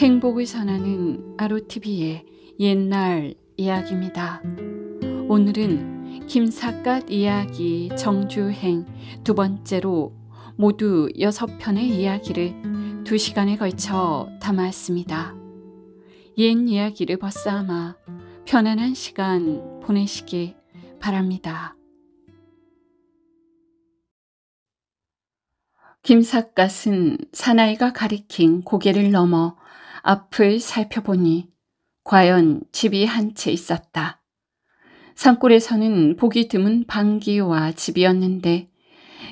행복을 전하는 아로TV의 옛날 이야기입니다. 오늘은 김삿갓 이야기 정주행 두 번째로 모두 여섯 편의 이야기를 두 시간에 걸쳐 담았습니다. 옛 이야기를 벗삼아 편안한 시간 보내시길 바랍니다. 김삿갓은 사나이가 가리킨 고개를 넘어 앞을 살펴보니 과연 집이 한 채 있었다. 산골에서는 보기 드문 방귀와 집이었는데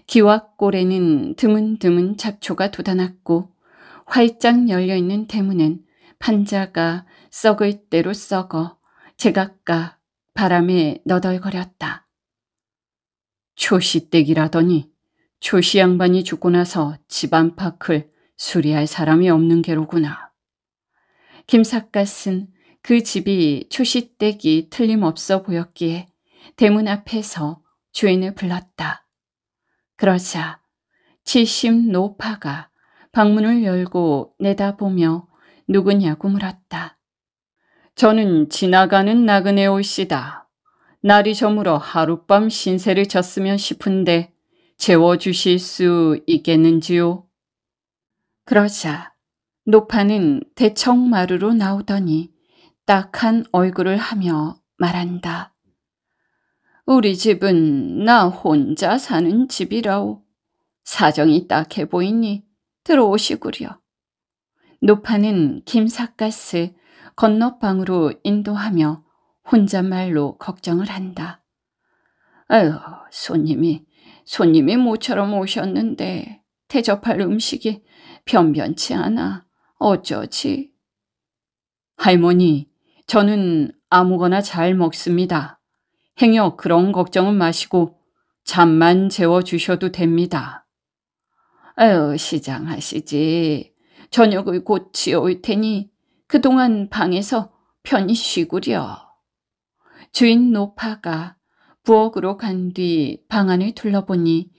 기와골에는 드문드문 잡초가 돋아났고 활짝 열려있는 대문은 판자가 썩을 대로 썩어 제각각 바람에 너덜거렸다. 초시댁이라더니 초시 양반이 죽고 나서 집안 파클 수리할 사람이 없는 게로구나. 김삿갓은 그 집이 초시댁이 틀림없어 보였기에 대문 앞에서 주인을 불렀다. 그러자 칠심 노파가 방문을 열고 내다보며 누구냐고 물었다. 저는 지나가는 나그네 옷이다 날이 저물어 하룻밤 신세를 졌으면 싶은데 재워주실 수 있겠는지요? 그러자 노파는 대청마루로 나오더니 딱한 얼굴을 하며 말한다. 우리 집은 나 혼자 사는 집이라오. 사정이 딱해 보이니 들어오시구려. 노파는 김삿가스 건너방으로 인도하며 혼잣말로 걱정을 한다. 아휴, 손님이, 손님이 모처럼 오셨는데 대접할 음식이 변변치 않아. 어쩌지? 할머니, 저는 아무거나 잘 먹습니다. 행여 그런 걱정은 마시고 잠만 재워주셔도 됩니다. 에휴, 시장하시지. 저녁을 곧 지어올 테니 그동안 방에서 편히 쉬구려. 주인 노파가 부엌으로 간 뒤 방안을 둘러보니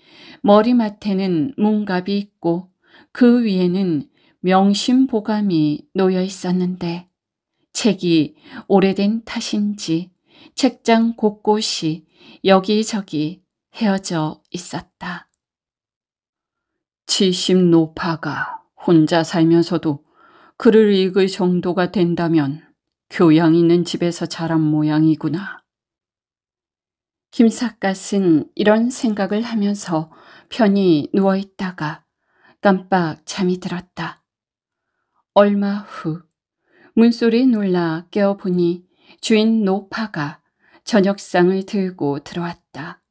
머리맡에는 문갑이 있고 그 위에는 명심보감이 놓여 있었는데 책이 오래된 탓인지 책장 곳곳이 여기저기 헤어져 있었다. 지심 노파가 혼자 살면서도 글을 읽을 정도가 된다면 교양 있는 집에서 자란 모양이구나. 김삿갓은 이런 생각을 하면서 편히 누워있다가 깜빡 잠이 들었다. 얼마 후 문소리 놀라 깨어보니 주인 노파가 저녁상을 들고 들어왔다.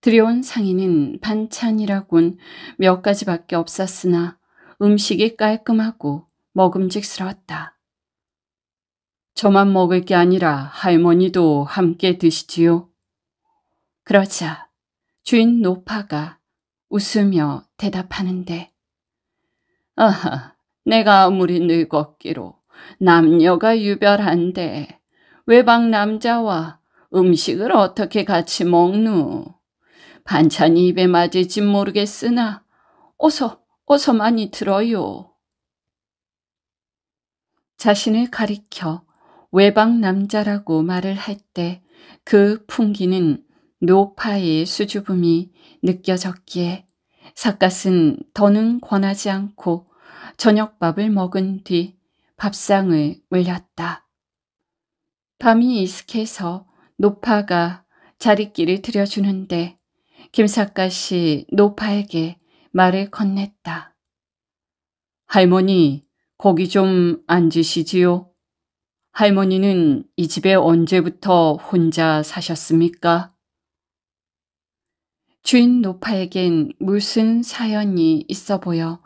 들여온 상인은 반찬이라곤 몇 가지밖에 없었으나 음식이 깔끔하고 먹음직스러웠다. 저만 먹을 게 아니라 할머니도 함께 드시지요. 그러자 주인 노파가 웃으며 대답하는데 아하 내가 아무리 늙었기로 남녀가 유별한데 외박 남자와 음식을 어떻게 같이 먹누? 반찬이 입에 맞을지 모르겠으나 어서 어서 많이 들어요. 자신을 가리켜 외박 남자라고 말을 할 때 그 풍기는 노파의 수줍음이 느껴졌기에 사갓은 더는 권하지 않고 저녁밥을 먹은 뒤 밥상을 올렸다. 밤이 이슥해서 노파가 자리끼를 들여주는데 김사과씨 노파에게 말을 건넸다. 할머니, 거기 좀 앉으시지요. 할머니는 이 집에 언제부터 혼자 사셨습니까? 주인 노파에겐 무슨 사연이 있어 보여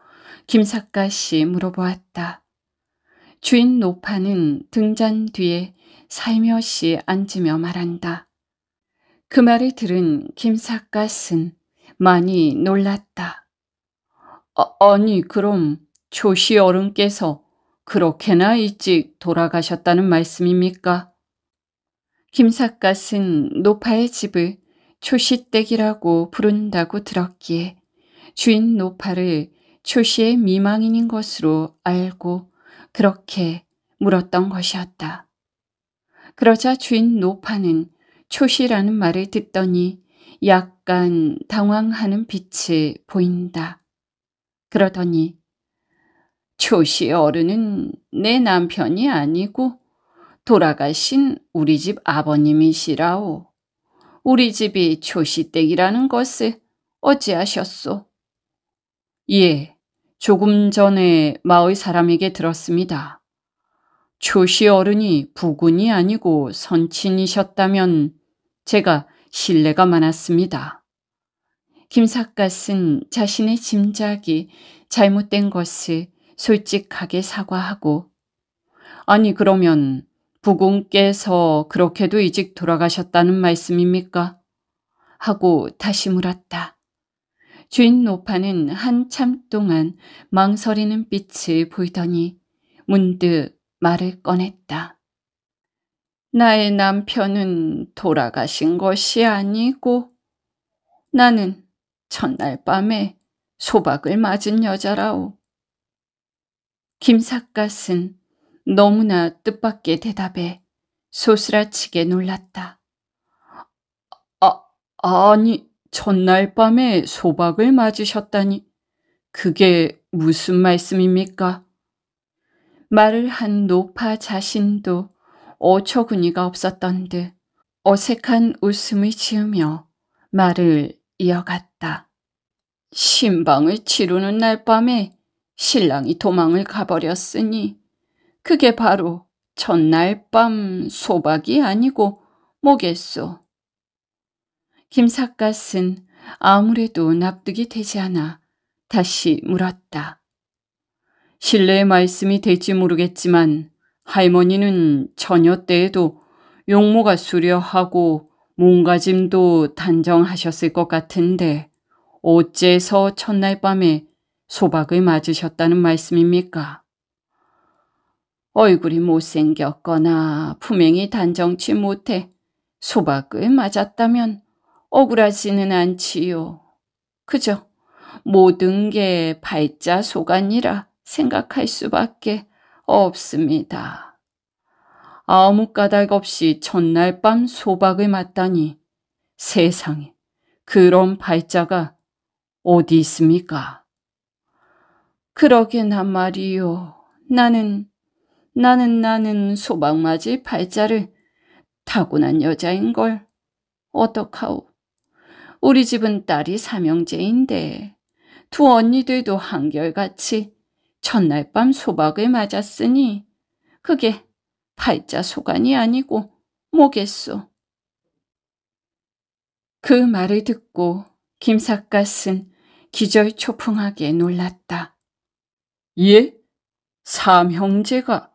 김삿갓이 물어보았다. 주인 노파는 등잔 뒤에 살며시 앉으며 말한다. 그 말을 들은 김삿갓은 많이 놀랐다. 아, 아니 그럼 조시 어른께서 그렇게나 일찍 돌아가셨다는 말씀입니까? 김삿갓은 노파의 집을 초시댁이라고 부른다고 들었기에 주인 노파를 초시의 미망인인 것으로 알고 그렇게 물었던 것이었다. 그러자 주인 노파는 초시라는 말을 듣더니 약간 당황하는 빛이 보인다. 그러더니 초시 어른은 내 남편이 아니고 돌아가신 우리 집 아버님이시라오. 우리 집이 초시댁이라는 것을 어찌하셨소? 예, 조금 전에 마을 사람에게 들었습니다. 조시 어른이 부군이 아니고 선친이셨다면 제가 신뢰가 많았습니다. 김삿갓은 자신의 짐작이 잘못된 것을 솔직하게 사과하고 아니 그러면 부군께서 그렇게도 이직 돌아가셨다는 말씀입니까? 하고 다시 물었다. 주인 노파는 한참 동안 망설이는 빛을 보이더니 문득 말을 꺼냈다. 나의 남편은 돌아가신 것이 아니고 나는 첫날 밤에 소박을 맞은 여자라오. 김삿갓은 너무나 뜻밖의 대답에 소스라치게 놀랐다. 아, 아니, 첫날 밤에 소박을 맞으셨다니 그게 무슨 말씀입니까? 말을 한 노파 자신도 어처구니가 없었던 듯 어색한 웃음을 지으며 말을 이어갔다. 신방을 치르는 날 밤에 신랑이 도망을 가버렸으니 그게 바로 전날 밤 소박이 아니고 뭐겠소. 김삿갓은 아무래도 납득이 되지 않아 다시 물었다. 신뢰의 말씀이 될지 모르겠지만 할머니는 처녀 때에도 용모가 수려하고 몸가짐도 단정하셨을 것 같은데 어째서 첫날 밤에 소박을 맞으셨다는 말씀입니까? 얼굴이 못생겼거나 품행이 단정치 못해 소박을 맞았다면 억울하지는 않지요. 그저 모든 게발자소간이라 생각할 수밖에 없습니다. 아무 까닭 없이 전날 밤 소박을 맞다니 세상에 그런 발자가 어디 있습니까? 그러게나 말이요. 나는 나는 나는 소박맞이 발자를 타고난 여자인 걸 어떡하오. 우리 집은 딸이 삼형제인데 두 언니들도 한결같이 첫날 밤 소박을 맞았으니 그게 팔자 소간이 아니고 뭐겠소. 그 말을 듣고 김삿갓은 기절초풍하게 놀랐다. 예? 삼형제가?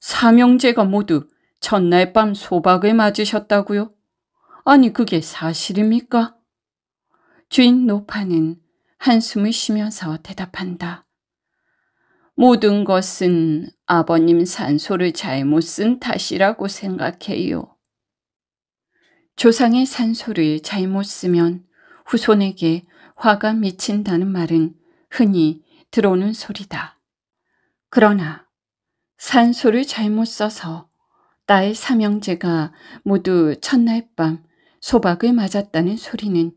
삼형제가 모두 첫날 밤 소박을 맞으셨다고요? 아니 그게 사실입니까? 주인 노파는 한숨을 쉬면서 대답한다. 모든 것은 아버님 산소를 잘못 쓴 탓이라고 생각해요. 조상의 산소를 잘못 쓰면 후손에게 화가 미친다는 말은 흔히 들어오는 소리다. 그러나 산소를 잘못 써서 딸 삼형제가 모두 첫날 밤 소박을 맞았다는 소리는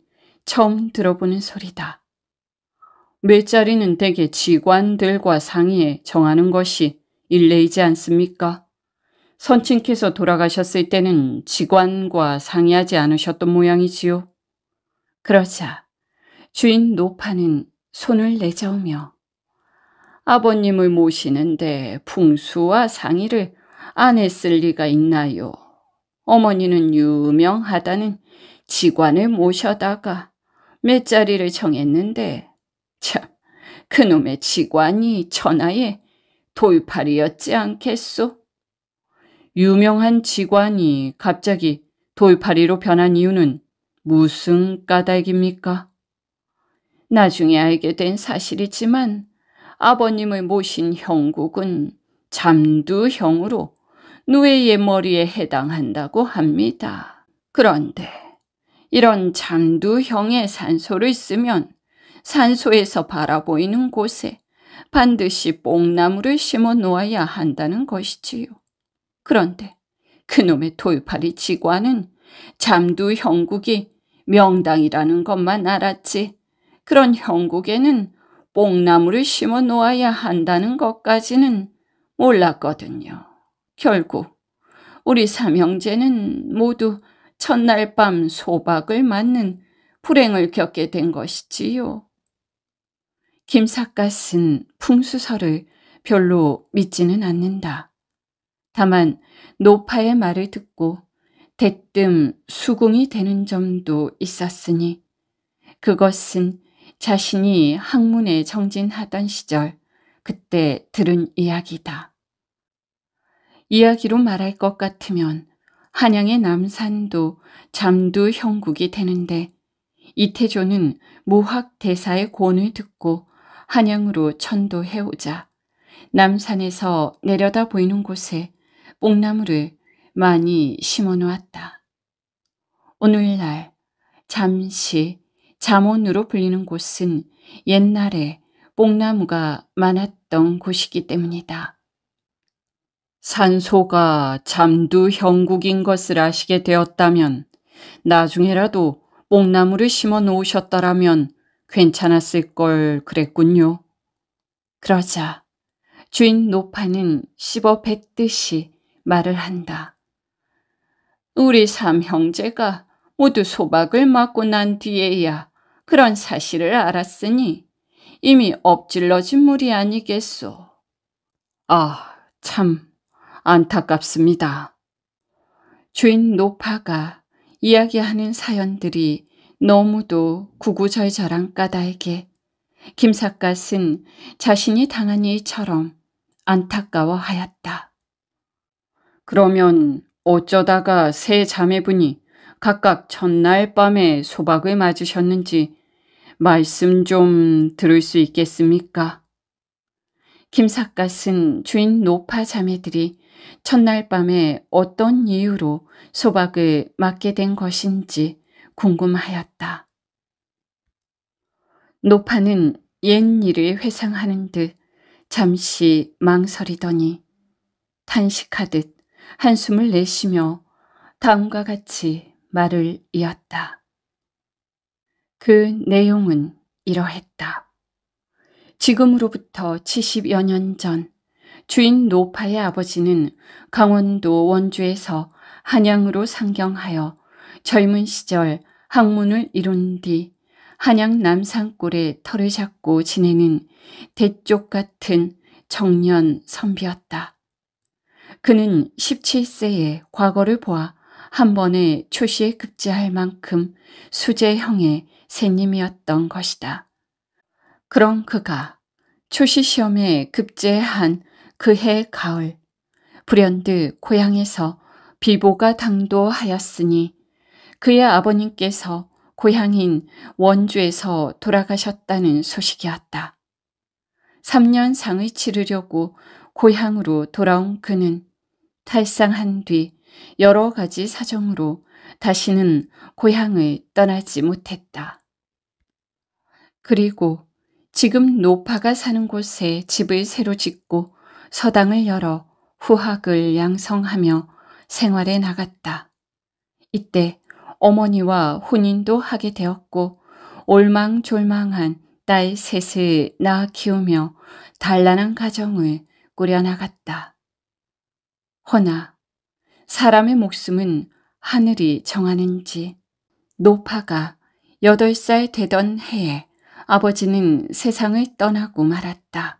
처음 들어보는 소리다. 매자리는 대개 지관들과 상의해 정하는 것이 일례이지 않습니까? 선친께서 돌아가셨을 때는 지관과 상의하지 않으셨던 모양이지요. 그러자 주인 노파는 손을 내저으며 아버님을 모시는데 풍수와 상의를 안 했을 리가 있나요? 어머니는 유명하다는 지관을 모셔다가 몇 자리를 정했는데 참 그놈의 지관이 천하에 돌팔이였지 않겠소? 유명한 지관이 갑자기 돌팔이로 변한 이유는 무슨 까닭입니까? 나중에 알게 된 사실이지만 아버님을 모신 형국은 잠두형으로 누에의 머리에 해당한다고 합니다. 그런데 이런 장두형의 산소를 쓰면 산소에서 바라보이는 곳에 반드시 뽕나무를 심어 놓아야 한다는 것이지요. 그런데 그놈의 돌팔이 지관은 잠두 형국이 명당이라는 것만 알았지 그런 형국에는 뽕나무를 심어 놓아야 한다는 것까지는 몰랐거든요. 결국 우리 삼형제는 모두 첫날 밤 소박을 맞는 불행을 겪게 된 것이지요. 김삿갓은 풍수설을 별로 믿지는 않는다. 다만 노파의 말을 듣고 대뜸 수긍이 되는 점도 있었으니 그것은 자신이 학문에 정진하던 시절 그때 들은 이야기다. 이야기로 말할 것 같으면 한양의 남산도 잠두 형국이 되는데 이태조는 모학 대사의 권을 듣고 한양으로 천도해오자 남산에서 내려다 보이는 곳에 뽕나무를 많이 심어놓았다. 오늘날 잠시 잠원으로 불리는 곳은 옛날에 뽕나무가 많았던 곳이기 때문이다. 산소가 잠두 형국인 것을 아시게 되었다면 나중에라도 목나무를 심어 놓으셨더라면 괜찮았을 걸 그랬군요. 그러자 주인 노파는 씹어 뱉듯이 말을 한다. 우리 삼형제가 모두 소박을 맞고 난 뒤에야 그런 사실을 알았으니 이미 엎질러진 물이 아니겠소. 아, 참 안타깝습니다. 주인 노파가 이야기하는 사연들이 너무도 구구절절한 까닭에 김삿갓은 자신이 당한 일처럼 안타까워하였다. 그러면 어쩌다가 세 자매분이 각각 첫날 밤에 소박을 맞으셨는지 말씀 좀 들을 수 있겠습니까? 김삿갓은 주인 노파 자매들이 첫날 밤에 어떤 이유로 소박을 맞게 된 것인지 궁금하였다. 노파는 옛 일을 회상하는 듯 잠시 망설이더니 탄식하듯 한숨을 내쉬며 다음과 같이 말을 이었다. 그 내용은 이러했다. 지금으로부터 70여 년전 주인 노파의 아버지는 강원도 원주에서 한양으로 상경하여 젊은 시절 학문을 이룬 뒤 한양 남산골에 터를 잡고 지내는 대쪽 같은 청년 선비였다. 그는 17세의 과거를 보아 한 번에 초시에 급제할 만큼 수재형의 새님이었던 것이다. 그런 그가 초시 시험에 급제한 그해 가을 브랜드 고향에서 비보가 당도하였으니 그의 아버님께서 고향인 원주에서 돌아가셨다는 소식이었다. 3년 상을 치르려고 고향으로 돌아온 그는 탈상한 뒤 여러 가지 사정으로 다시는 고향을 떠나지 못했다. 그리고 지금 노파가 사는 곳에 집을 새로 짓고 서당을 열어 후학을 양성하며 생활에 나갔다. 이때 어머니와 혼인도 하게 되었고 올망졸망한 딸 셋을 낳아 키우며 단란한 가정을 꾸려나갔다. 허나 사람의 목숨은 하늘이 정하는지 노파가 여덟 살 되던 해에 아버지는 세상을 떠나고 말았다.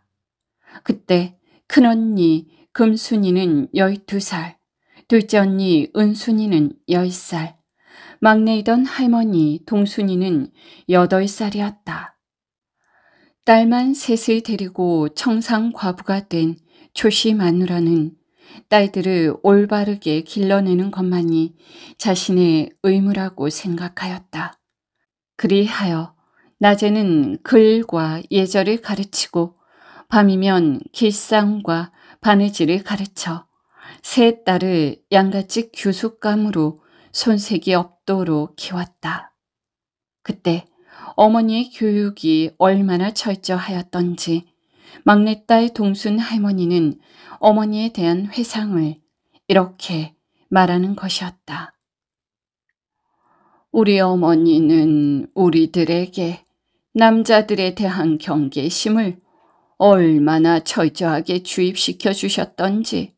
그때 큰언니 금순이는 12살, 둘째 언니 은순이는 10살, 막내이던 할머니 동순이는 8살이었다. 딸만 셋을 데리고 청상 과부가 된 조씨 마누라는 딸들을 올바르게 길러내는 것만이 자신의 의무라고 생각하였다. 그리하여 낮에는 글과 예절을 가르치고 밤이면 길상과 바느질을 가르쳐 세 딸을 양같집교숙감으로 손색이 없도록 키웠다. 그때 어머니의 교육이 얼마나 철저하였던지 막내딸 동순 할머니는 어머니에 대한 회상을 이렇게 말하는 것이었다. 우리 어머니는 우리들에게 남자들에 대한 경계심을 얼마나 철저하게 주입시켜 주셨던지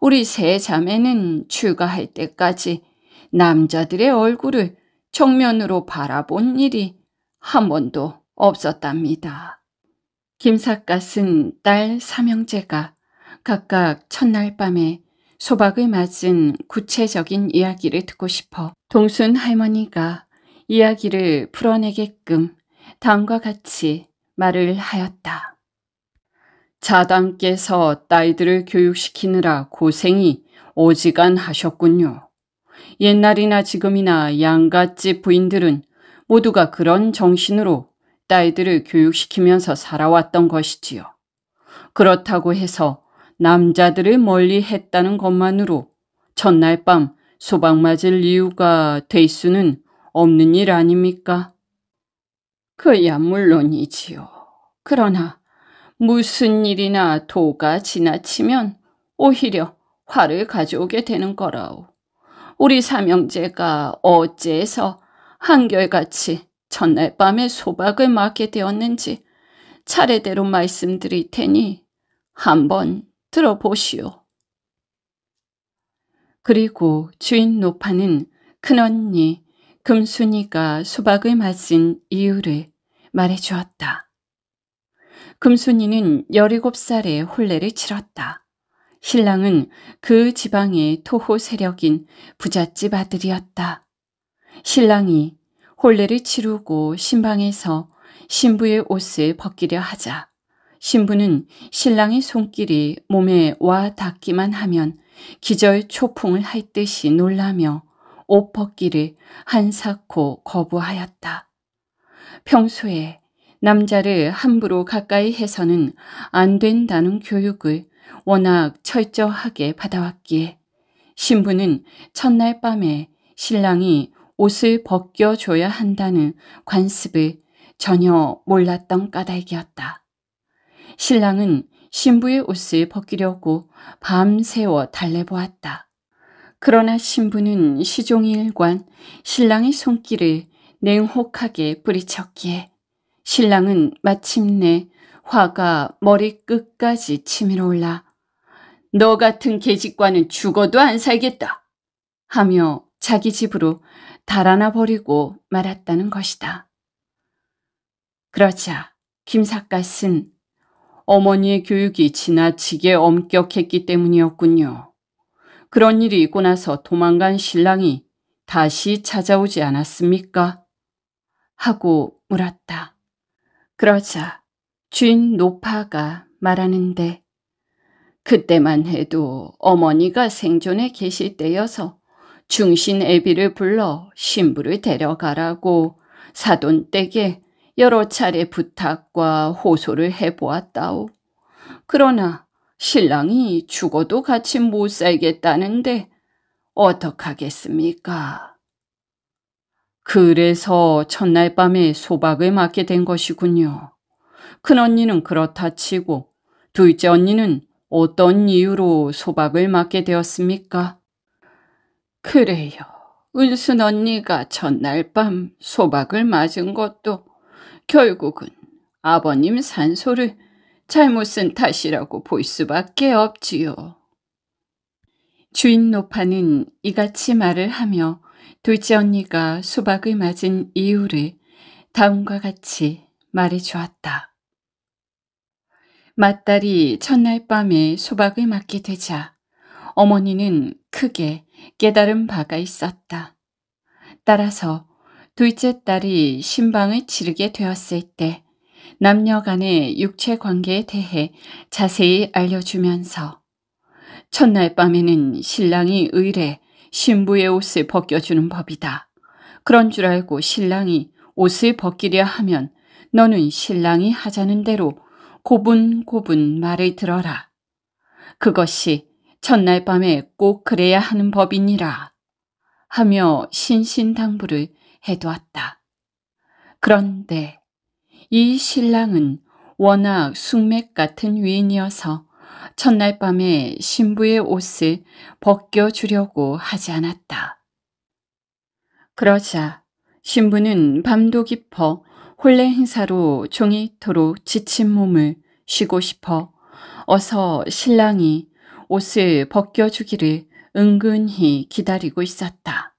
우리 세 자매는 출가할 때까지 남자들의 얼굴을 정면으로 바라본 일이 한 번도 없었답니다. 김삿갓은 딸 삼형제가 각각 첫날 밤에 소박을 맞은 구체적인 이야기를 듣고 싶어 동순 할머니가 이야기를 풀어내게끔 다음과 같이 말을 하였다. 자당께서 딸들을 교육시키느라 고생이 오지간하셨군요. 옛날이나 지금이나 양갓집 부인들은 모두가 그런 정신으로 딸들을 교육시키면서 살아왔던 것이지요. 그렇다고 해서 남자들을 멀리 했다는 것만으로 첫날 밤 소방 맞을 이유가 될 수는 없는 일 아닙니까? 그야 물론이지요. 그러나 무슨 일이나 도가 지나치면 오히려 화를 가져오게 되는 거라오. 우리 삼형제가 어째서 한결같이 전날 밤에 소박을 맞게 되었는지 차례대로 말씀드릴 테니 한번 들어보시오. 그리고 주인 노파는 큰언니 금순이가 수박을 맞은 이유를 말해 주었다. 금순이는 17살에 혼례를 치렀다. 신랑은 그 지방의 토호 세력인 부잣집 아들이었다. 신랑이 혼례를 치르고 신방에서 신부의 옷을 벗기려 하자 신부는 신랑의 손길이 몸에 와 닿기만 하면 기절 초풍을 할 듯이 놀라며 옷 벗기를 한사코 거부하였다. 평소에 남자를 함부로 가까이 해서는 안 된다는 교육을 워낙 철저하게 받아왔기에 신부는 첫날 밤에 신랑이 옷을 벗겨줘야 한다는 관습을 전혀 몰랐던 까닭이었다. 신랑은 신부의 옷을 벗기려고 밤새워 달래보았다. 그러나 신부는 시종일관 신랑의 손길을 냉혹하게 뿌리쳤기에 신랑은 마침내 화가 머리끝까지 치밀어 올라 너 같은 계집과는 죽어도 안 살겠다 하며 자기 집으로 달아나 버리고 말았다는 것이다. 그러자 김삿갓은 어머니의 교육이 지나치게 엄격했기 때문이었군요. 그런 일이 있고 나서 도망간 신랑이 다시 찾아오지 않았습니까? 하고 물었다. 그러자 주인 노파가 말하는데 그때만 해도 어머니가 생존에 계실 때여서 중신 애비를 불러 신부를 데려가라고 사돈 댁에 여러 차례 부탁과 호소를 해보았다오. 그러나 신랑이 죽어도 같이 못 살겠다는데 어떡하겠습니까? 그래서 첫날 밤에 소박을 맞게 된 것이군요. 큰언니는 그렇다 치고 둘째 언니는 어떤 이유로 소박을 맞게 되었습니까? 그래요. 은순 언니가 첫날 밤 소박을 맞은 것도 결국은 아버님 산소를 잘못 쓴 탓이라고 볼 수밖에 없지요. 주인 노파는 이같이 말을 하며 둘째 언니가 수박을 맞은 이유를 다음과 같이 말해 주었다. 맏딸이 첫날 밤에 수박을 맞게 되자 어머니는 크게 깨달은 바가 있었다. 따라서 둘째 딸이 신방을 치르게 되었을 때 남녀 간의 육체 관계에 대해 자세히 알려주면서 첫날 밤에는 신랑이 의뢰 신부의 옷을 벗겨주는 법이다. 그런 줄 알고 신랑이 옷을 벗기려 하면 너는 신랑이 하자는 대로 고분고분 말을 들어라. 그것이 첫날 밤에 꼭 그래야 하는 법이니라 하며 신신당부를 해두었다. 그런데 이 신랑은 워낙 숙맥 같은 위인이어서 첫날 밤에 신부의 옷을 벗겨주려고 하지 않았다. 그러자 신부는 밤도 깊어 혼례 행사로 종일토로 지친 몸을 쉬고 싶어 어서 신랑이 옷을 벗겨주기를 은근히 기다리고 있었다.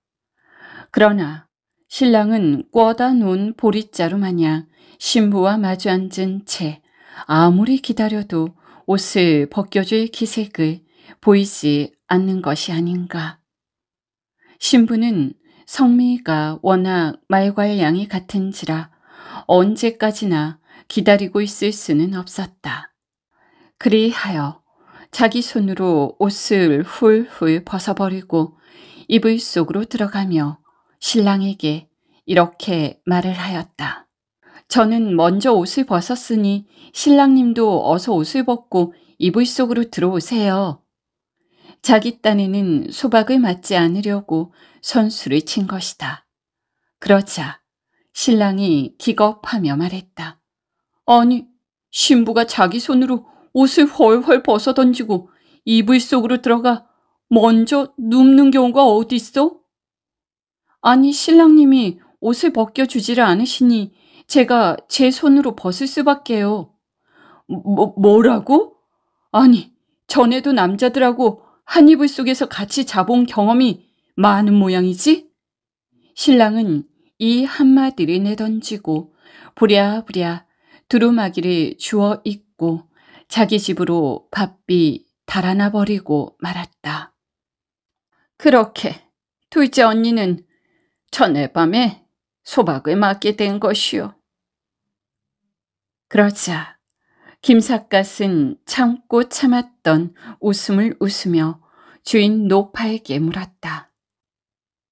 그러나 신랑은 꿔다 놓은 보릿자루 마냥 신부와 마주 앉은 채 아무리 기다려도 옷을 벗겨줄 기색을 보이지 않는 것이 아닌가. 신부는 성미가 워낙 말과의 양이 같은지라 언제까지나 기다리고 있을 수는 없었다. 그리하여 자기 손으로 옷을 훌훌 벗어버리고 이불 속으로 들어가며 신랑에게 이렇게 말을 하였다. 저는 먼저 옷을 벗었으니 신랑님도 어서 옷을 벗고 이불 속으로 들어오세요. 자기 딴에는 소박을 맞지 않으려고 선수를 친 것이다. 그러자 신랑이 기겁하며 말했다. 아니, 신부가 자기 손으로 옷을 훨훨 벗어 던지고 이불 속으로 들어가 먼저 눕는 경우가 어디있어 아니, 신랑님이 옷을 벗겨주지를 않으시니 제가 제 손으로 벗을 수밖에요. 뭐, 뭐라고? 아니, 전에도 남자들하고 한 이불 속에서 같이 자본 경험이 많은 모양이지? 신랑은 이 한마디를 내던지고 부랴부랴 두루마기를 주워 입고 자기 집으로 바삐 달아나 버리고 말았다. 그렇게 둘째 언니는 전날 밤에 소박을 맞게 된것이오 그러자 김삿갓은 참고 참았던 웃음을 웃으며 주인 노파에게 물었다.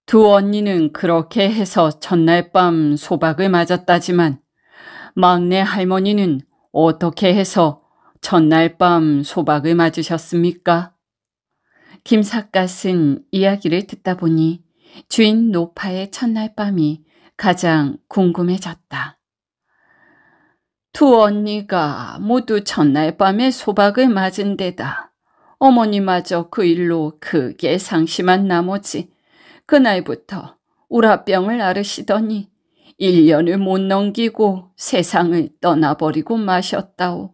두 언니는 그렇게 해서 전날 밤 소박을 맞았다지만 막내 할머니는 어떻게 해서 전날 밤 소박을 맞으셨습니까? 김삿갓은 이야기를 듣다 보니 주인 노파의 첫날 밤이 가장 궁금해졌다. 두 언니가 모두 첫날 밤에 소박을 맞은 데다 어머니마저 그 일로 크게 상심한 나머지 그날부터 우라병을 앓으시더니 1년을 못 넘기고 세상을 떠나버리고 마셨다오.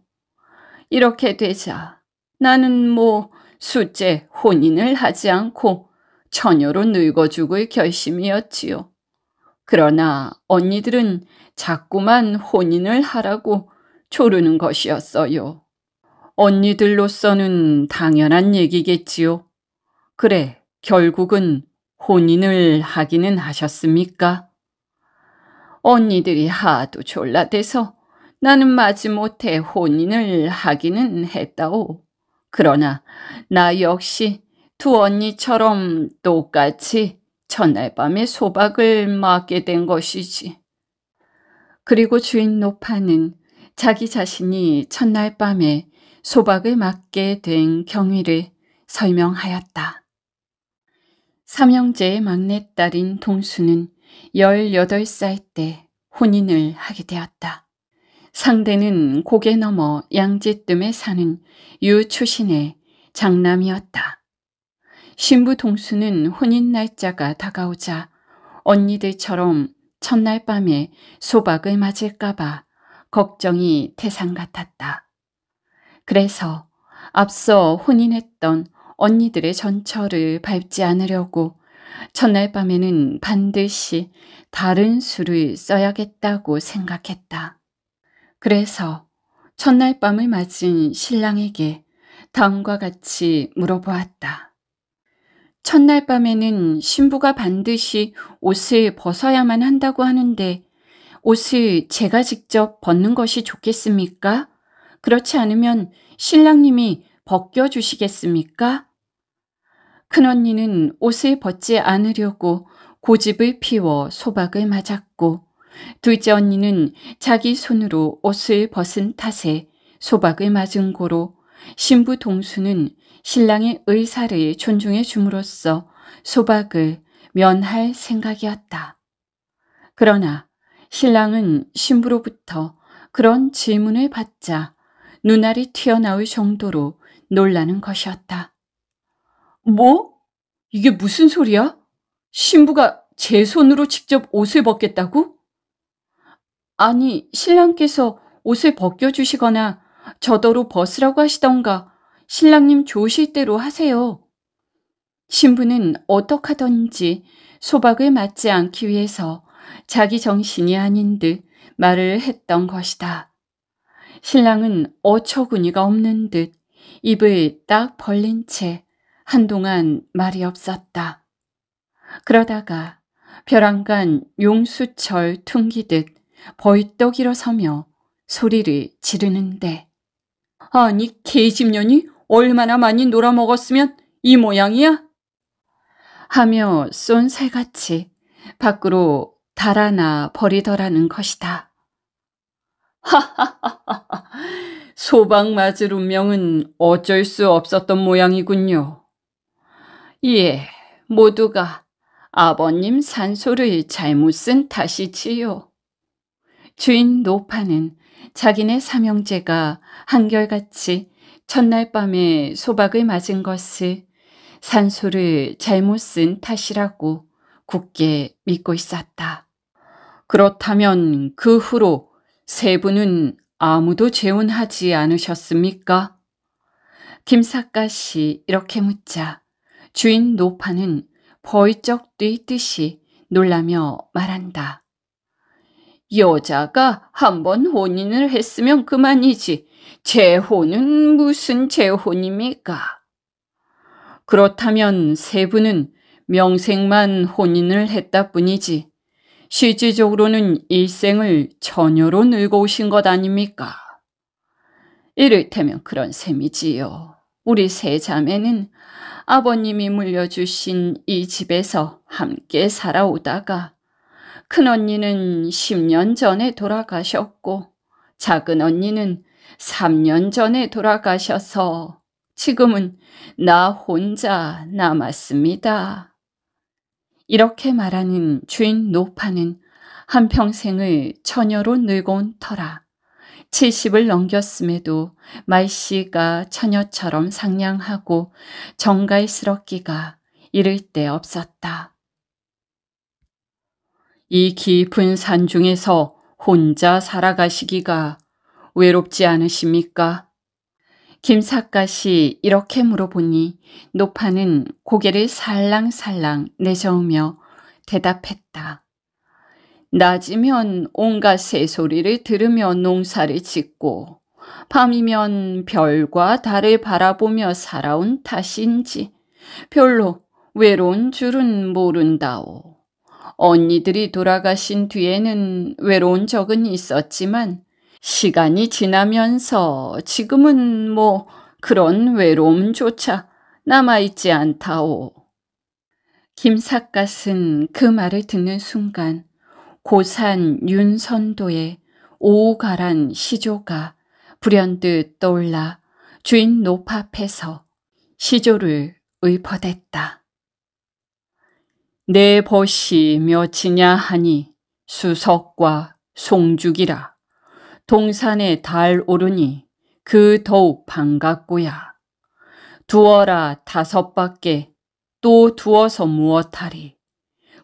이렇게 되자 나는 뭐 수제 혼인을 하지 않고 처녀로 늙어 죽을 결심이었지요. 그러나 언니들은 자꾸만 혼인을 하라고 조르는 것이었어요. 언니들로서는 당연한 얘기겠지요. 그래, 결국은 혼인을 하기는 하셨습니까? 언니들이 하도 졸라대서 나는 마지못해 혼인을 하기는 했다오. 그러나 나 역시 두 언니처럼 똑같이 첫날 밤에 소박을 맞게 된 것이지. 그리고 주인 노파는 자기 자신이 첫날 밤에 소박을 맞게 된 경위를 설명하였다. 삼형제의 막내딸인 동수는 18살 때 혼인을 하게 되었다. 상대는 고개 넘어 양지뜸에 사는 유추신의 장남이었다. 신부 동수는 혼인 날짜가 다가오자 언니들처럼 첫날 밤에 소박을 맞을까봐 걱정이 태산 같았다. 그래서 앞서 혼인했던 언니들의 전철을 밟지 않으려고 첫날 밤에는 반드시 다른 술을 써야겠다고 생각했다. 그래서 첫날 밤을 맞은 신랑에게 다음과 같이 물어보았다. 첫날 밤에는 신부가 반드시 옷을 벗어야만 한다고 하는데 옷을 제가 직접 벗는 것이 좋겠습니까? 그렇지 않으면 신랑님이 벗겨주시겠습니까? 큰언니는 옷을 벗지 않으려고 고집을 피워 소박을 맞았고 둘째 언니는 자기 손으로 옷을 벗은 탓에 소박을 맞은 고로 신부 동수는 신랑의 의사를 존중해 줌으로써 소박을 면할 생각이었다. 그러나 신랑은 신부로부터 그런 질문을 받자 눈알이 튀어나올 정도로 놀라는 것이었다. 뭐? 이게 무슨 소리야? 신부가 제 손으로 직접 옷을 벗겠다고? 아니, 신랑께서 옷을 벗겨주시거나 저더러 벗으라고 하시던가 신랑님 좋으실 대로 하세요. 신부는 어떡하던지 소박을 맞지 않기 위해서 자기 정신이 아닌 듯 말을 했던 것이다. 신랑은 어처구니가 없는 듯 입을 딱 벌린 채 한동안 말이 없었다. 그러다가 벼랑간 용수철 퉁기듯 벌떡 일어서며 소리를 지르는데 아니 개집년이 얼마나 많이 놀아먹었으면 이 모양이야? 하며 쏜 새같이 밖으로 달아나 버리더라는 것이다. 하하하하 소방 맞을 운명은 어쩔 수 없었던 모양이군요. 예, 모두가 아버님 산소를 잘못 쓴 탓이지요. 주인 노파는 자기네 삼형제가 한결같이 첫날 밤에 소박을 맞은 것을 산소를 잘못 쓴 탓이라고 굳게 믿고 있었다. 그렇다면 그 후로 세 분은 아무도 재혼하지 않으셨습니까? 김사가씨 이렇게 묻자 주인 노파는 벌쩍 뛰듯이 놀라며 말한다. 여자가 한 번 혼인을 했으면 그만이지 재혼은 무슨 재혼입니까? 그렇다면 세 분은 명색만 혼인을 했다 뿐이지 실질적으로는 일생을 전혀로 늙어 오신 것 아닙니까? 이를테면 그런 셈이지요. 우리 세 자매는 아버님이 물려주신 이 집에서 함께 살아오다가 큰언니는 10년 전에 돌아가셨고 작은 언니는 3년 전에 돌아가셔서 지금은 나 혼자 남았습니다. 이렇게 말하는 주인 노파는 한평생을 처녀로 늙어 온 터라 70을 넘겼음에도 말씨가 처녀처럼 상냥하고 정갈스럽기가 이를 데 없었다. 이 깊은 산 중에서 혼자 살아가시기가 외롭지 않으십니까? 김삿갓이 이렇게 물어보니 노파는 고개를 살랑살랑 내저으며 대답했다. 낮이면 온갖 새소리를 들으며 농사를 짓고 밤이면 별과 달을 바라보며 살아온 탓인지 별로 외로운 줄은 모른다오. 언니들이 돌아가신 뒤에는 외로운 적은 있었지만 시간이 지나면서 지금은 뭐 그런 외로움조차 남아있지 않다오. 김삿갓은 그 말을 듣는 순간 고산 윤선도의 오가란 시조가 불현듯 떠올라 주인 높 앞에서 시조를 읊어댔다. 내 벗이 몇이냐 하니 수석과 송죽이라. 동산에 달 오르니 그 더욱 반갑고야. 두어라 다섯 밖에 또 두어서 무엇하리.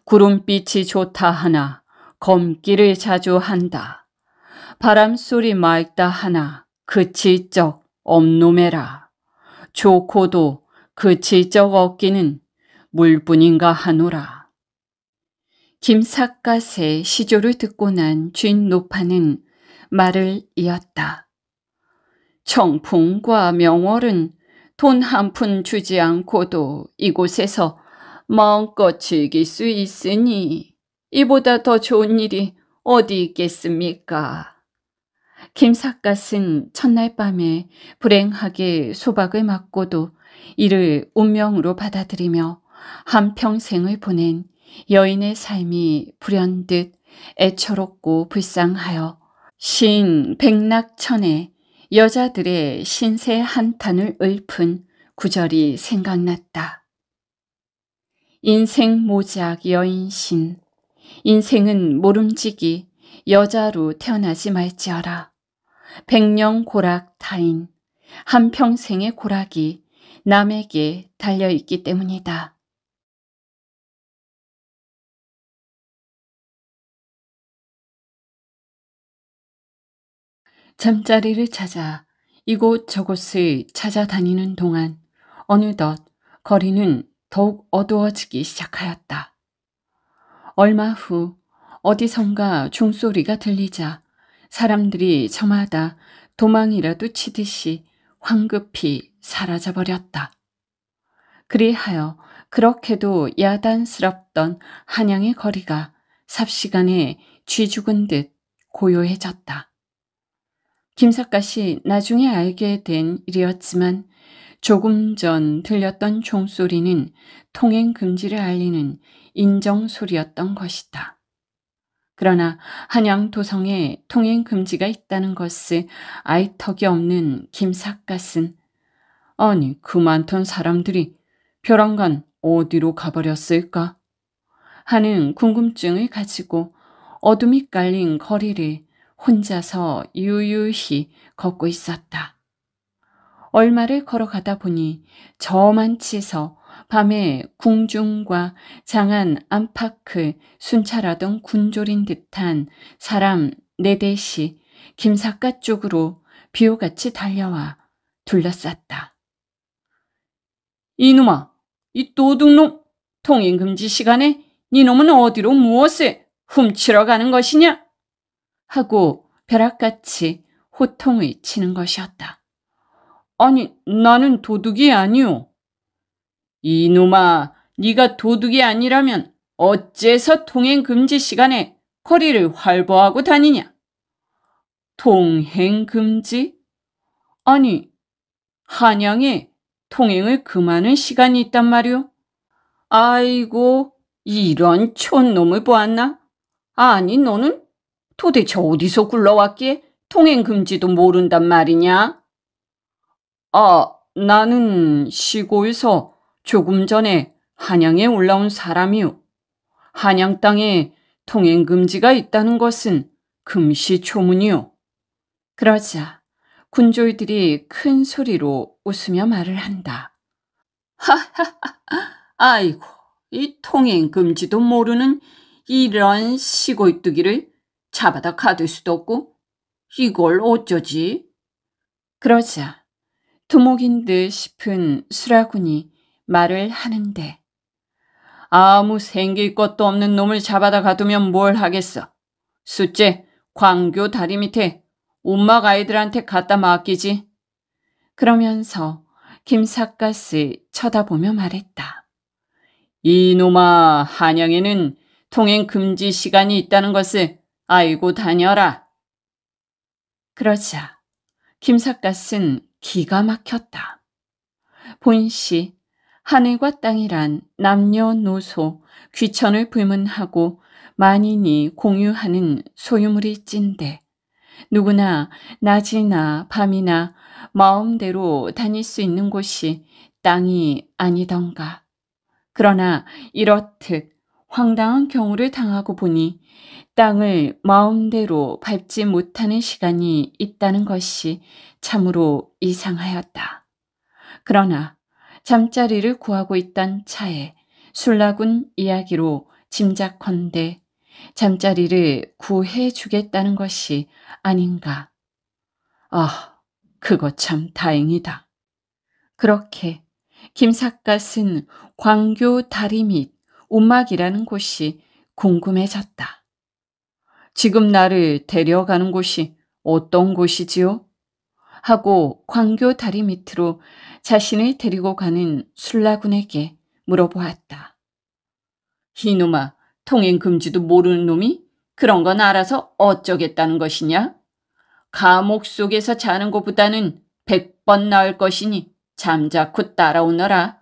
구름빛이 좋다 하나 검기를 자주 한다. 바람소리 맑다 하나 그칠 적 엄놈에라. 좋고도 그칠 적 없기는 물뿐인가 하노라. 김삿갓의 시조를 듣고 난 주인 노파는 말을 이었다. 청풍과 명월은 돈 한 푼 주지 않고도 이곳에서 마음껏 즐길 수 있으니 이보다 더 좋은 일이 어디 있겠습니까? 김삿갓은 첫날 밤에 불행하게 소박을 맞고도 이를 운명으로 받아들이며 한평생을 보낸 여인의 삶이 불현듯 애처롭고 불쌍하여 신 백낙천에 여자들의 신세 한탄을 읊은 구절이 생각났다. 인생 모작 여인신 인생은 모름지기 여자로 태어나지 말지어라. 백령 고락 타인 한평생의 고락이 남에게 달려있기 때문이다. 잠자리를 찾아 이곳 저곳을 찾아다니는 동안 어느덧 거리는 더욱 어두워지기 시작하였다. 얼마 후 어디선가 종소리가 들리자 사람들이 저마다 도망이라도 치듯이 황급히 사라져버렸다. 그리하여 그렇게도 야단스럽던 한양의 거리가 삽시간에 쥐죽은 듯 고요해졌다. 김삿갓이 나중에 알게 된 일이었지만 조금 전 들렸던 종소리는 통행 금지를 알리는 인정 소리였던 것이다. 그러나 한양 도성에 통행 금지가 있다는 것을 아이 턱이 없는 김삿갓은 아니 그 많던 사람들이 벼랑간 어디로 가버렸을까 하는 궁금증을 가지고 어둠이 깔린 거리를 혼자서 유유히 걷고 있었다. 얼마를 걸어가다 보니 저만치서 밤에 궁중과 장안 안파크 순찰하던 군졸인 듯한 사람 네대시 김사가 쪽으로 비호같이 달려와 둘러쌌다. 이놈아, 이 도둑놈! 통행금지 시간에 니놈은 어디로 무엇을 훔치러 가는 것이냐? 하고 벼락같이 호통을 치는 것이었다. 아니 나는 도둑이 아니오. 이놈아 네가 도둑이 아니라면 어째서 통행금지 시간에 거리를 활보하고 다니냐? 통행금지? 아니, 한양에 통행을 그만한 시간이 있단 말이오. 아이고, 이런 촌놈을 보았나? 아니, 너는 도대체 어디서 굴러왔기에 통행금지도 모른단 말이냐? 아, 나는 시골에서 조금 전에 한양에 올라온 사람이오 한양 땅에 통행금지가 있다는 것은 금시초문이오 그러자 군졸들이 큰 소리로 웃으며 말을 한다. 하하하, 아이고, 이 통행금지도 모르는 이런 시골뚜기를 잡아다 가둘 수도 없고 이걸 어쩌지? 그러자 두목인 듯 싶은 수라군이 말을 하는데 아무 생길 것도 없는 놈을 잡아다 가두면 뭘 하겠어. 숫째 광교 다리 밑에 온막 아이들한테 갖다 맡기지. 그러면서 김삿갓을 쳐다보며 말했다. 이놈아 한양에는 통행 금지 시간이 있다는 것을 아이고 다녀라. 그러자 김삿갓은 기가 막혔다. 본시 하늘과 땅이란 남녀노소 귀천을 불문하고 만인이 공유하는 소유물이 찐데 누구나 낮이나 밤이나 마음대로 다닐 수 있는 곳이 땅이 아니던가. 그러나 이렇듯 황당한 경우를 당하고 보니 땅을 마음대로 밟지 못하는 시간이 있다는 것이 참으로 이상하였다. 그러나 잠자리를 구하고 있던 차에 술라군 이야기로 짐작컨대 잠자리를 구해 주겠다는 것이 아닌가. 아, 그거 참 다행이다. 그렇게 김삿갓은 광교 다리 및 운막이라는 곳이 궁금해졌다. 지금 나를 데려가는 곳이 어떤 곳이지요? 하고 광교 다리 밑으로 자신을 데리고 가는 술라군에게 물어보았다. 이놈아, 통행 금지도 모르는 놈이 그런 건 알아서 어쩌겠다는 것이냐? 감옥 속에서 자는 것보다는 백 번 나을 것이니 잠자코 따라오너라.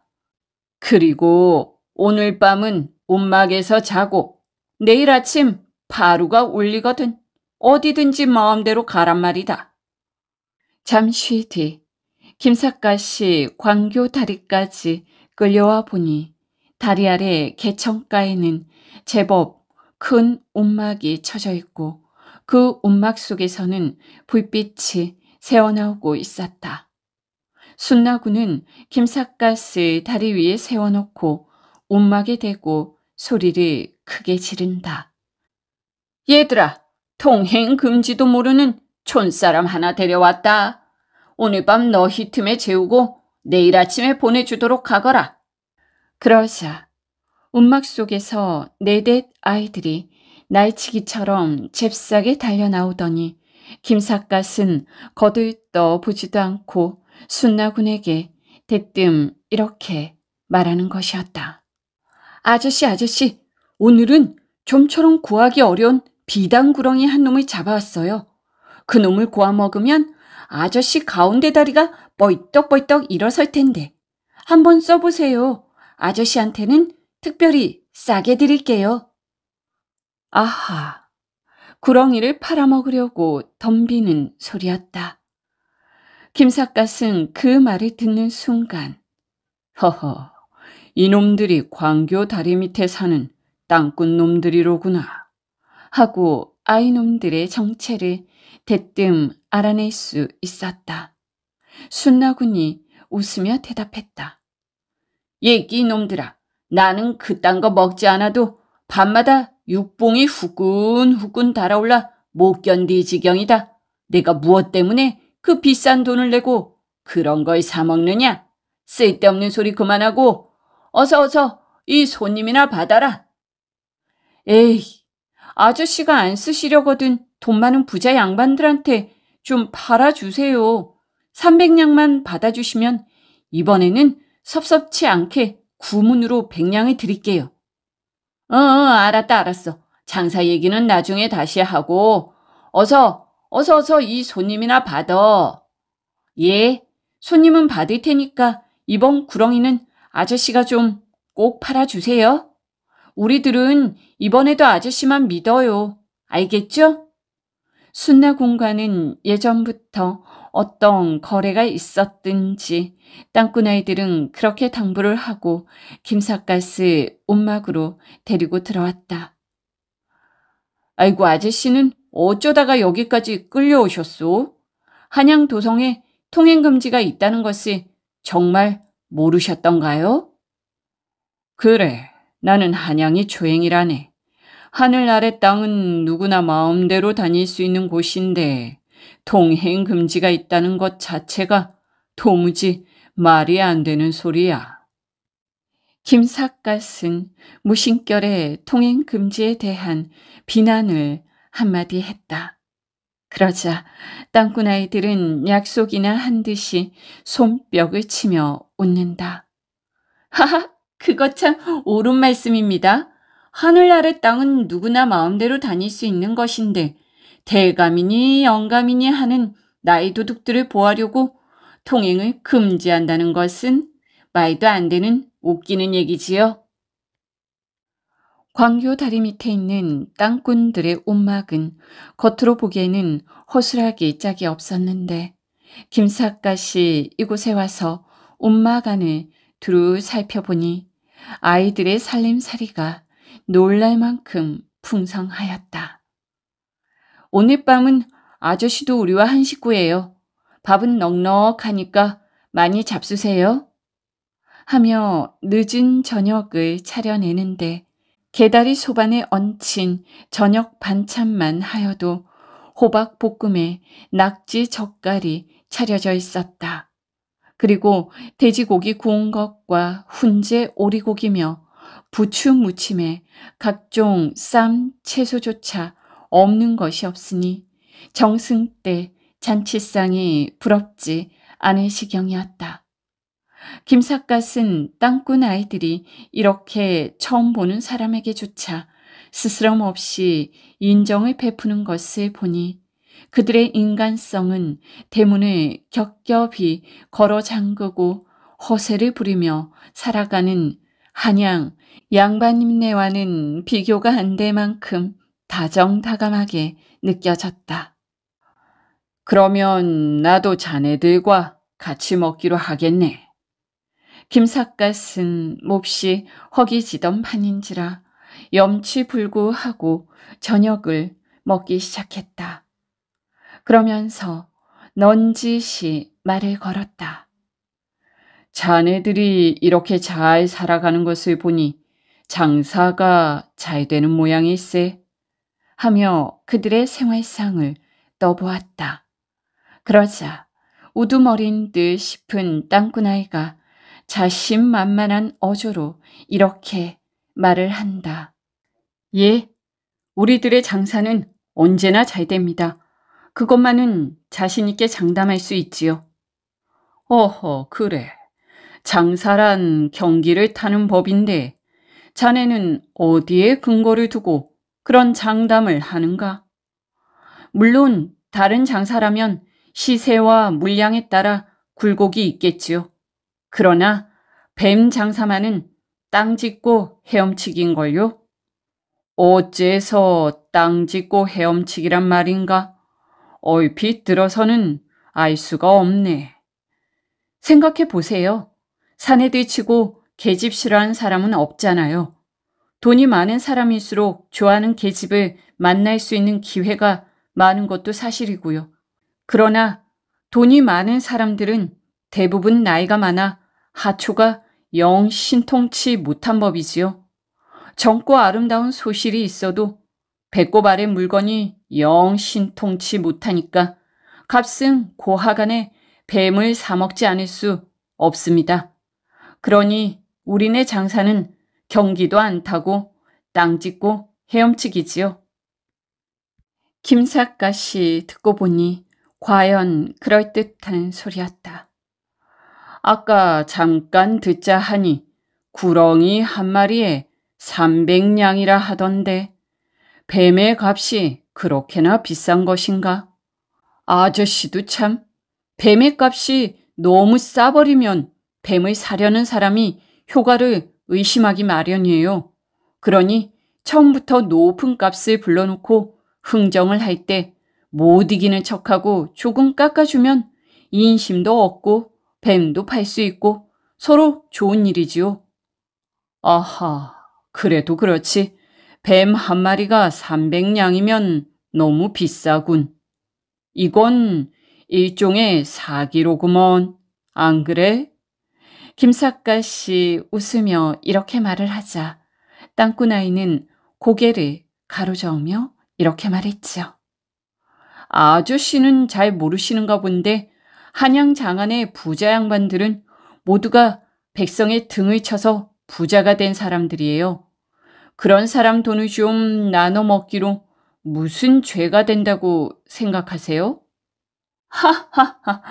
그리고 오늘 밤은 움막에서 자고 내일 아침 파루가 울리거든 어디든지 마음대로 가란 말이다. 잠시 뒤 김삿갓이 광교 다리까지 끌려와 보니 다리 아래 개천가에는 제법 큰 움막이 쳐져 있고 그 움막 속에서는 불빛이 새어나오고 있었다. 순나구는 김삿갓을 다리 위에 세워놓고 움막에 대고 소리를 크게 지른다. 얘들아, 통행 금지도 모르는 촌사람 하나 데려왔다. 오늘 밤 너희 틈에 재우고 내일 아침에 보내주도록 하거라. 그러자 움막 속에서 네댓 아이들이 날치기처럼 잽싸게 달려나오더니 김삿갓은 거들떠 보지도 않고 순나군에게 대뜸 이렇게 말하는 것이었다. 아저씨 아저씨 오늘은 좀처럼 구하기 어려운 비단구렁이 한 놈을 잡아왔어요. 그 놈을 구워 먹으면 아저씨 가운데 다리가 뻘떡뻘떡 일어설 텐데 한번 써보세요. 아저씨한테는 특별히 싸게 드릴게요. 아하, 구렁이를 팔아먹으려고 덤비는 소리였다. 김삿갓은 그 말을 듣는 순간 허허, 이놈들이 광교 다리 밑에 사는 땅꾼 놈들이로구나. 하고 아이놈들의 정체를 대뜸 알아낼 수 있었다. 순나군이 웃으며 대답했다. 얘기 놈들아, 나는 그딴 거 먹지 않아도 밤마다 육봉이 후끈후끈 달아올라 못 견디 지경이다. 내가 무엇 때문에 그 비싼 돈을 내고 그런 걸 사먹느냐? 쓸데없는 소리 그만하고 어서 어서 이 손님이나 받아라. 에이, 아저씨가 안 쓰시려거든 돈 많은 부자 양반들한테 좀 팔아주세요. 300냥만 받아주시면 이번에는 섭섭치 않게 구문으로 100냥을 드릴게요. 어, 어, 알았다, 알았어. 장사 얘기는 나중에 다시 하고, 어서, 어서, 어서 이 손님이나 받아. 예, 손님은 받을 테니까 이번 구렁이는 아저씨가 좀 꼭 팔아주세요. 우리들은 이번에도 아저씨만 믿어요. 알겠죠? 순나 공과은 예전부터 어떤 거래가 있었든지 땅꾼아이들은 그렇게 당부를 하고 김삿갓을 옷막으로 데리고 들어왔다. 아이고 아저씨는 어쩌다가 여기까지 끌려오셨소? 한양 도성에 통행금지가 있다는 것을 정말 모르셨던가요? 그래. 나는 한양이 초행이라네. 하늘 아래 땅은 누구나 마음대로 다닐 수 있는 곳인데 통행 금지가 있다는 것 자체가 도무지 말이 안 되는 소리야. 김삿갓은 무심결에 통행 금지에 대한 비난을 한마디 했다. 그러자 땅꾼 아이들은 약속이나 한 듯이 손뼉을 치며 웃는다. 하하, 그거 참 옳은 말씀입니다. 하늘 아래 땅은 누구나 마음대로 다닐 수 있는 것인데 대감이니 영감이니 하는 나이 도둑들을 보하려고 통행을 금지한다는 것은 말도 안 되는 웃기는 얘기지요. 광교 다리 밑에 있는 땅꾼들의 옷막은 겉으로 보기에는 허술하기 짝이 없었는데 김삿갓이 이곳에 와서 옷막 안을 두루 살펴보니 아이들의 살림살이가 놀랄 만큼 풍성하였다. 오늘 밤은 아저씨도 우리와 한 식구예요. 밥은 넉넉하니까 많이 잡수세요. 하며 늦은 저녁을 차려내는데 개다리 소반에 얹힌 저녁 반찬만 하여도 호박 볶음에 낙지 젓갈이 차려져 있었다. 그리고 돼지고기 구운 것과 훈제 오리고기며 부추 무침에 각종 쌈 채소조차 없는 것이 없으니 정승 때 잔치상이 부럽지 않을 시경이었다. 김삿갓은 땅꾼 아이들이 이렇게 처음 보는 사람에게조차 스스럼 없이 인정을 베푸는 것을 보니 그들의 인간성은 대문을 겹겹이 걸어 잠그고 허세를 부리며 살아가는 한양 양반님네와는 비교가 안 될 만큼 다정다감하게 느껴졌다. 그러면 나도 자네들과 같이 먹기로 하겠네. 김삿갓은 몹시 허기지던 판인지라 염치불구하고 저녁을 먹기 시작했다. 그러면서 넌지시 말을 걸었다. 자네들이 이렇게 잘 살아가는 것을 보니 장사가 잘 되는 모양일세 하며 그들의 생활상을 떠보았다. 그러자 우두머린 듯 싶은 땅꾼아이가 자신만만한 어조로 이렇게 말을 한다. 예, 우리들의 장사는 언제나 잘 됩니다. 그것만은 자신있게 장담할 수 있지요. 어허, 그래. 장사란 경기를 타는 법인데 자네는 어디에 근거를 두고 그런 장담을 하는가? 물론 다른 장사라면 시세와 물량에 따라 굴곡이 있겠지요. 그러나 뱀 장사만은 땅 짓고 헤엄치기인걸요? 어째서 땅 짓고 헤엄치기란 말인가? 얼핏 들어서는 알 수가 없네. 생각해 보세요. 산에 뒤치고 계집 싫어하는 사람은 없잖아요. 돈이 많은 사람일수록 좋아하는 계집을 만날 수 있는 기회가 많은 것도 사실이고요. 그러나 돈이 많은 사람들은 대부분 나이가 많아 하초가 영 신통치 못한 법이지요. 젊고 아름다운 소실이 있어도 배꼽 아래 물건이 영 신통치 못하니까 값은 고하간에 뱀을 사먹지 않을 수 없습니다. 그러니 우리네 장사는 경기도 안 타고 땅 짓고 헤엄치기지요. 김삿갓씨 듣고 보니 과연 그럴듯한 소리였다. 아까 잠깐 듣자 하니 구렁이 한 마리에 300냥이라 하던데 뱀의 값이 그렇게나 비싼 것인가? 아저씨도 참, 뱀의 값이 너무 싸버리면 뱀을 사려는 사람이 효과를 의심하기 마련이에요. 그러니 처음부터 높은 값을 불러놓고 흥정을 할 때 못 이기는 척하고 조금 깎아주면 인심도 얻고 뱀도 팔 수 있고 서로 좋은 일이지요. 아하, 그래도 그렇지. 뱀한 마리가 300냥이면 너무 비싸군. 이건 일종의 사기로구먼. 안 그래? 김사까 씨 웃으며 이렇게 말을 하자 땅꾼아이는 고개를 가로저으며 이렇게 말했지요. 아저씨는 잘 모르시는가 본데 한양 장안의 부자 양반들은 모두가 백성의 등을 쳐서 부자가 된 사람들이에요. 그런 사람 돈을 좀 나눠 먹기로 무슨 죄가 된다고 생각하세요? 하하하,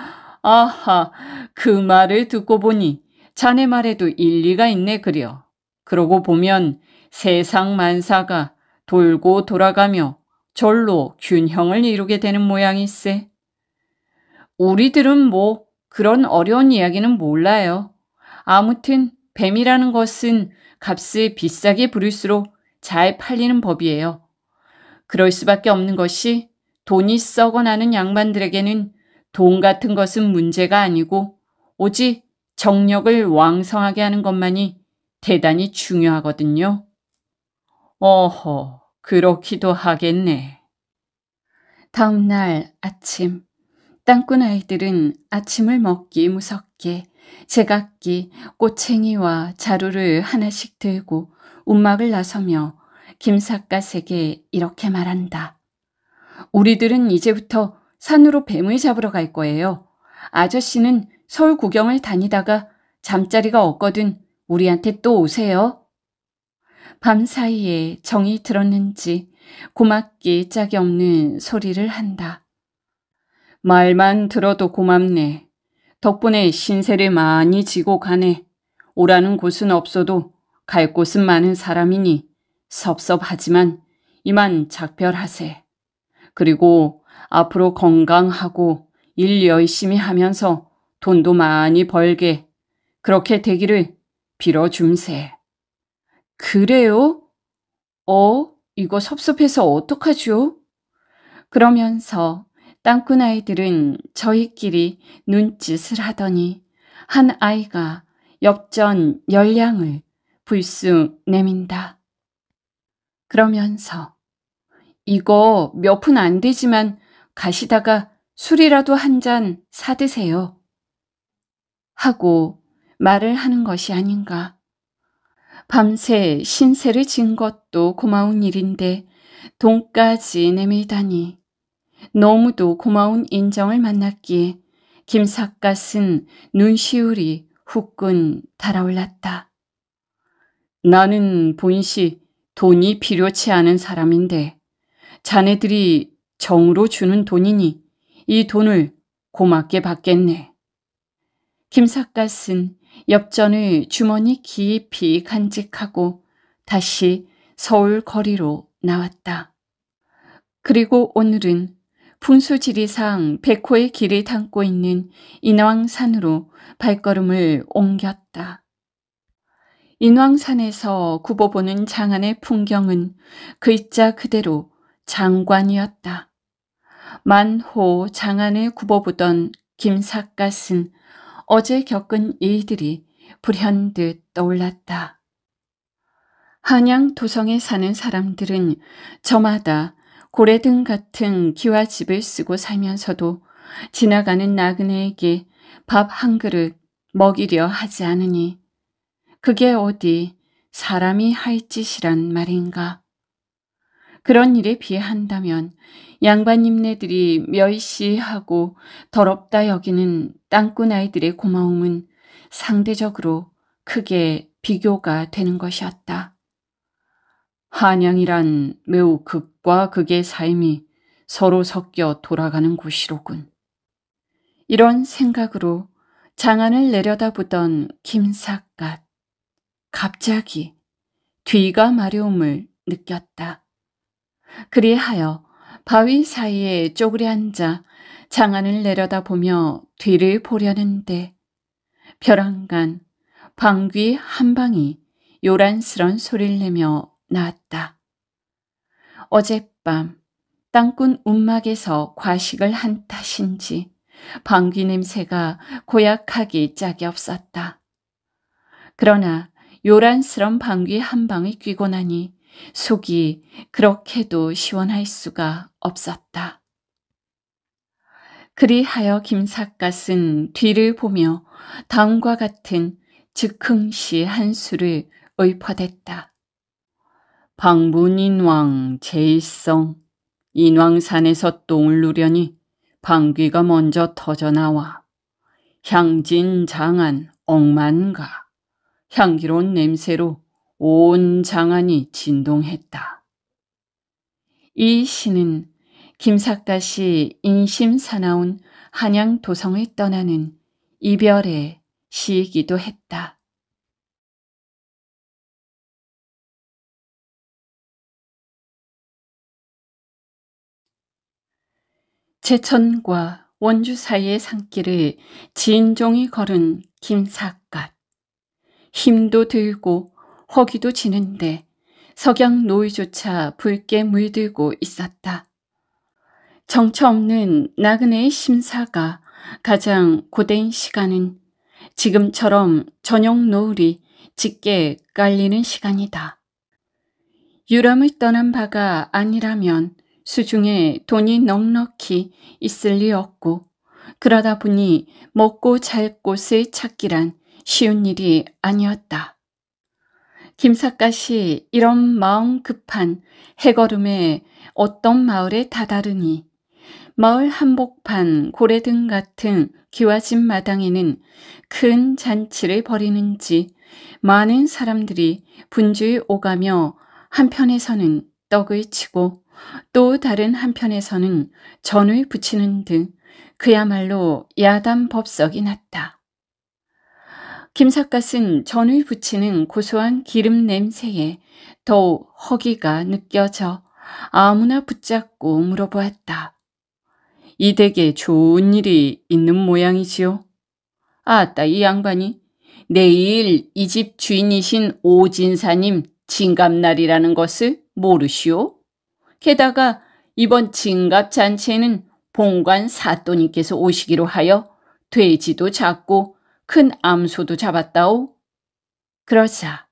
아하, 그 말을 듣고 보니 자네 말에도 일리가 있네 그려. 그러고 보면 세상 만사가 돌고 돌아가며 절로 균형을 이루게 되는 모양이세. 우리들은 뭐 그런 어려운 이야기는 몰라요. 아무튼 뱀이라는 것은 값을 비싸게 부를수록 잘 팔리는 법이에요. 그럴 수밖에 없는 것이 돈이 썩어나는 양반들에게는 돈 같은 것은 문제가 아니고 오직 정력을 왕성하게 하는 것만이 대단히 중요하거든요. 어허, 그렇기도 하겠네. 다음날 아침, 땅꾼 아이들은 아침을 먹기 무섭게 제각기 꼬챙이와 자루를 하나씩 들고 움막을 나서며 김삿갓에게 이렇게 말한다. 우리들은 이제부터 산으로 뱀을 잡으러 갈 거예요. 아저씨는 서울 구경을 다니다가 잠자리가 없거든 우리한테 또 오세요. 밤 사이에 정이 들었는지 고맙기 짝이 없는 소리를 한다. 말만 들어도 고맙네. 덕분에 신세를 많이 지고 가네. 오라는 곳은 없어도 갈 곳은 많은 사람이니 섭섭하지만 이만 작별하세. 그리고 앞으로 건강하고 일 열심히 하면서 돈도 많이 벌게 그렇게 되기를 빌어줌세. 그래요? 어? 이거 섭섭해서 어떡하죠? 그러면서 땅꾼 아이들은 저희끼리 눈짓을 하더니 한 아이가 엽전 열량을 불쑥 내민다. 그러면서 이거 몇 푼 안 되지만 가시다가 술이라도 한 잔 사드세요. 하고 말을 하는 것이 아닌가. 밤새 신세를 진 것도 고마운 일인데 돈까지 내밀다니 너무도 고마운 인정을 만났기에 김삿갓은 눈시울이 후끈 달아올랐다. 나는 본시 돈이 필요치 않은 사람인데 자네들이 정으로 주는 돈이니 이 돈을 고맙게 받겠네. 김삿갓은 엽전을 주머니 깊이 간직하고 다시 서울 거리로 나왔다. 그리고 오늘은 분수지리상 백호의 길을 담고 있는 인왕산으로 발걸음을 옮겼다. 인왕산에서 굽어보는 장안의 풍경은 글자 그 그대로 장관이었다. 만호 장안을 굽어보던 김삿갓은 어제 겪은 일들이 불현듯 떠올랐다. 한양 도성에 사는 사람들은 저마다 고래등 같은 기와 집을 쓰고 살면서도 지나가는 나그네에게 밥 한 그릇 먹이려 하지 않으니 그게 어디 사람이 할 짓이란 말인가. 그런 일에 비한다면 양반님네들이 멸시하고 더럽다 여기는 땅꾼 아이들의 고마움은 상대적으로 크게 비교가 되는 것이었다. 한양이란 매우 극과 극의 삶이 서로 섞여 돌아가는 곳이로군. 이런 생각으로 장안을 내려다보던 김삿갓 갑자기 뒤가 마려움을 느꼈다. 그리하여 바위 사이에 쪼그려 앉아 장안을 내려다보며 뒤를 보려는데 벼랑간 방귀 한 방이 요란스런 소리를 내며 나왔다. 어젯밤 땅꾼 움막에서 과식을 한 탓인지 방귀 냄새가 고약하기 짝이 없었다. 그러나 요란스런 방귀 한 방이 끼고 나니 속이 그렇게도 시원할 수가 없었다. 그리하여 김삿갓은 뒤를 보며 다음과 같은 즉흥시 한수를 의어댔다 방문인왕 제일성 인왕산에서 똥을 누려니 방귀가 먼저 터져나와 향진 장안 억만가 향기로운 냄새로 온 장안이 진동했다. 이 시는 김삭다시 인심사나운 한양도성을 떠나는 이별의 시이기도 했다. 제천과 원주 사이의 산길을 진종이 걸은 김삿갓. 힘도 들고 허기도 지는데 석양 노이조차 붉게 물들고 있었다. 정처 없는 나그네의 심사가 가장 고된 시간은 지금처럼 저녁 노을이 짙게 깔리는 시간이다. 유람을 떠난 바가 아니라면 수중에 돈이 넉넉히 있을 리 없고 그러다 보니 먹고 잘 곳을 찾기란 쉬운 일이 아니었다. 김삿갓이 이런 마음 급한 해걸음에 어떤 마을에 다다르니 마을 한복판 고래등 같은 기와집 마당에는 큰 잔치를 벌이는지 많은 사람들이 분주히 오가며 한편에서는 떡을 치고 또 다른 한편에서는 전을 붙이는 등 그야말로 야단 법석이 났다. 김삿갓은 전을 붙이는 고소한 기름 냄새에 더욱 허기가 느껴져 아무나 붙잡고 물어보았다. 이 댁에 좋은 일이 있는 모양이지요. 아따 이 양반이 내일 이 집 주인이신 오진사님 진감날이라는 것을 모르시오? 게다가 이번 진갑잔치에는 봉관 사또님께서 오시기로 하여 돼지도 잡고 큰 암소도 잡았다오. 그러자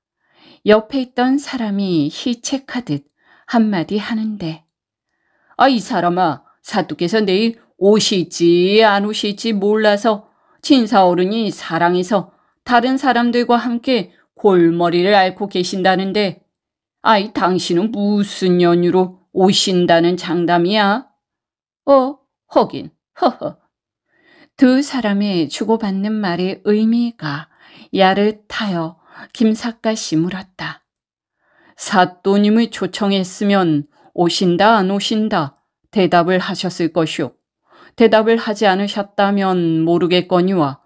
옆에 있던 사람이 희책하듯 한마디 하는데 아 이 사람아 사또께서 내일 오실지 안 오실지 몰라서 친사어른이 사랑해서 다른 사람들과 함께 골머리를 앓고 계신다는데 아이 당신은 무슨 연유로 오신다는 장담이야? 어, 허긴, 허허. 두 사람이 주고받는 말의 의미가 야릇하여 김사가 씨 물었다. 사또님의 초청했으면 오신다 안 오신다 대답을 하셨을 것이오. 대답을 하지 않으셨다면 모르겠거니와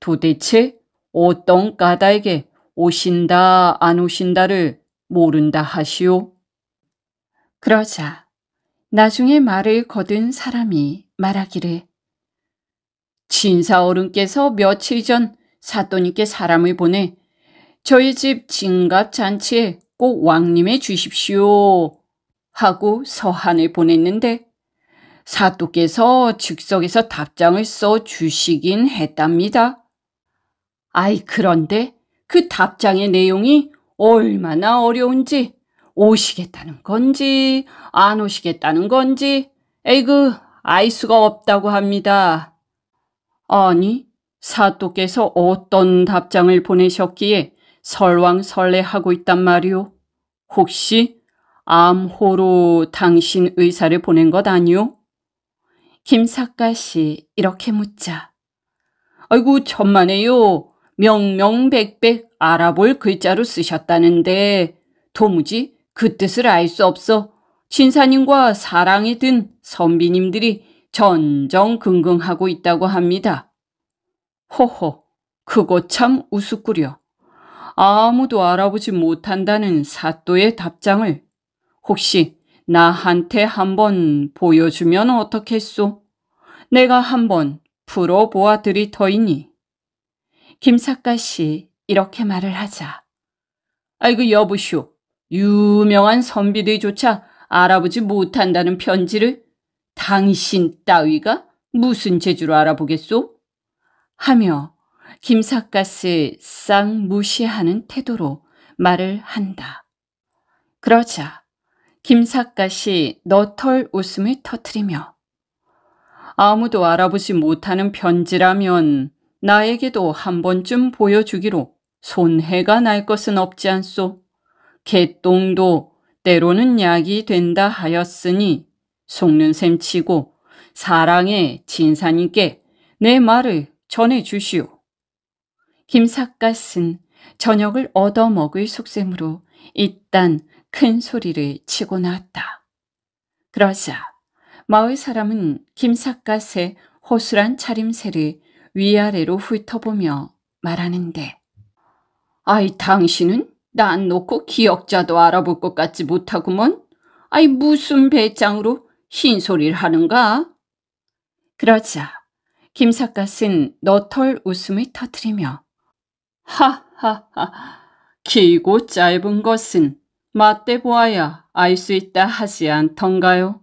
도대체 어떤 까닭에 오신다 안 오신다를 모른다 하시오. 그러자 나중에 말을 거둔 사람이 말하기를 친사 어른께서 며칠 전 사또님께 사람을 보내 저희 집 진갑 잔치에 꼭 왕님해 주십시오 하고 서한을 보냈는데 사또께서 즉석에서 답장을 써 주시긴 했답니다. 아이 그런데 그 답장의 내용이 얼마나 어려운지 오시겠다는 건지 안 오시겠다는 건지 에이그 알 수가 없다고 합니다. 아니 사또께서 어떤 답장을 보내셨기에 설왕설래하고 있단 말이오. 혹시 암호로 당신 의사를 보낸 것 아니오? 김사가씨 이렇게 묻자. 아이고 천만에요. 명명백백 알아볼 글자로 쓰셨다는데 도무지 그 뜻을 알 수 없어 신사님과 사랑에 든 선비님들이 전정긍긍하고 있다고 합니다. 호호, 그거 참 우스꾸려. 아무도 알아보지 못한다는 사또의 답장을 혹시 나한테 한번 보여주면 어떻겠소? 내가 한번 풀어보아 드리더이니 김사과 씨 이렇게 말을 하자. 아이고 여보쇼. 유명한 선비들조차 알아보지 못한다는 편지를 당신 따위가 무슨 재주로 알아보겠소? 하며 김삿갓을 싹 무시하는 태도로 말을 한다. 그러자 김삿갓이 너털 웃음을 터뜨리며 아무도 알아보지 못하는 편지라면 나에게도 한 번쯤 보여주기로 손해가 날 것은 없지 않소. 개똥도 때로는 약이 된다 하였으니 속는 셈치고 사랑의 진사님께 내 말을 전해 주시오. 김삿갓은 저녁을 얻어먹을 속셈으로 일단 큰 소리를 치고 나왔다. 그러자 마을 사람은 김삿갓의 호술한 차림새를 위아래로 훑어보며 말하는데 아이 당신은 난 놓고 기억자도 알아볼 것 같지 못하구먼. 아이 무슨 배짱으로 흰소리를 하는가? 그러자 김삿갓은 너털 웃음을 터뜨리며 하하하 길고 짧은 것은 맞대 보아야 알 수 있다 하지 않던가요?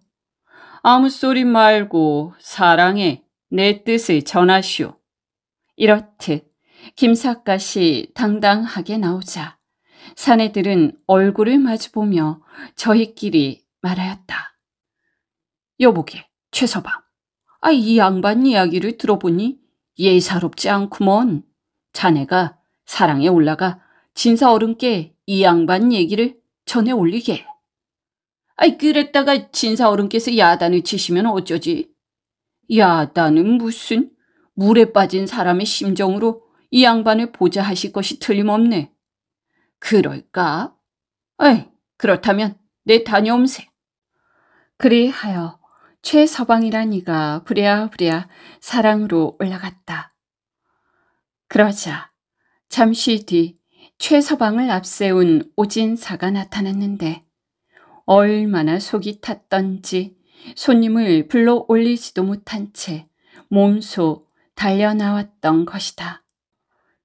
아무 소리 말고 사랑해 내 뜻을 전하시오. 이렇듯 김삿갓이 당당하게 나오자 사내들은 얼굴을 마주보며 저희끼리 말하였다. 여보게, 최서방. 아, 이 양반 이야기를 들어보니 예사롭지 않구먼. 자네가 사랑에 올라가 진사 어른께 이 양반 얘기를 전해 올리게. 아이, 그랬다가 진사 어른께서 야단을 치시면 어쩌지? 야단은 무슨 물에 빠진 사람의 심정으로 이 양반을 보자 하실 것이 틀림없네. 그럴까? 에이, 그렇다면 내 다녀옴세. 그리하여 최서방이란 이가 부랴부랴 사랑으로 올라갔다. 그러자 잠시 뒤 최서방을 앞세운 오진사가 나타났는데 얼마나 속이 탔던지 손님을 불러 올리지도 못한 채 몸소 달려나왔던 것이다.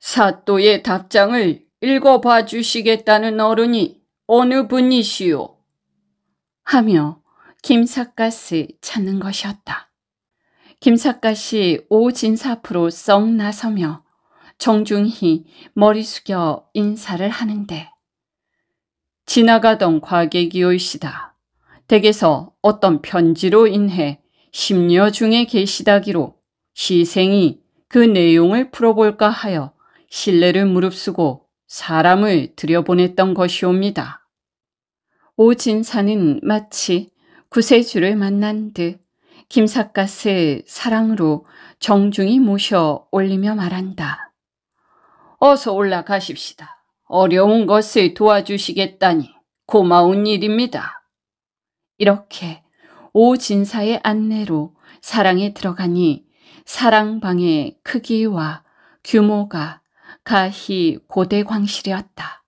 사또의 답장을 읽어봐 주시겠다는 어른이 어느 분이시오? 하며 김삿갓을 찾는 것이었다. 김삿갓이 오진사 앞로썩 나서며 정중히 머리 숙여 인사를 하는데 지나가던 과객이오이시다. 댁에서 어떤 편지로 인해 심려 중에 계시다기로 시생이 그 내용을 풀어볼까 하여 신뢰를 무릅쓰고 사람을 들여보냈던 것이옵니다. 오진사는 마치 구세주를 만난 듯 김삿갓을 사랑으로 정중히 모셔 올리며 말한다. 어서 올라가십시다. 어려운 것을 도와주시겠다니 고마운 일입니다. 이렇게 오진사의 안내로 사랑에 들어가니 사랑방의 크기와 규모가 가히 고대광실이었다.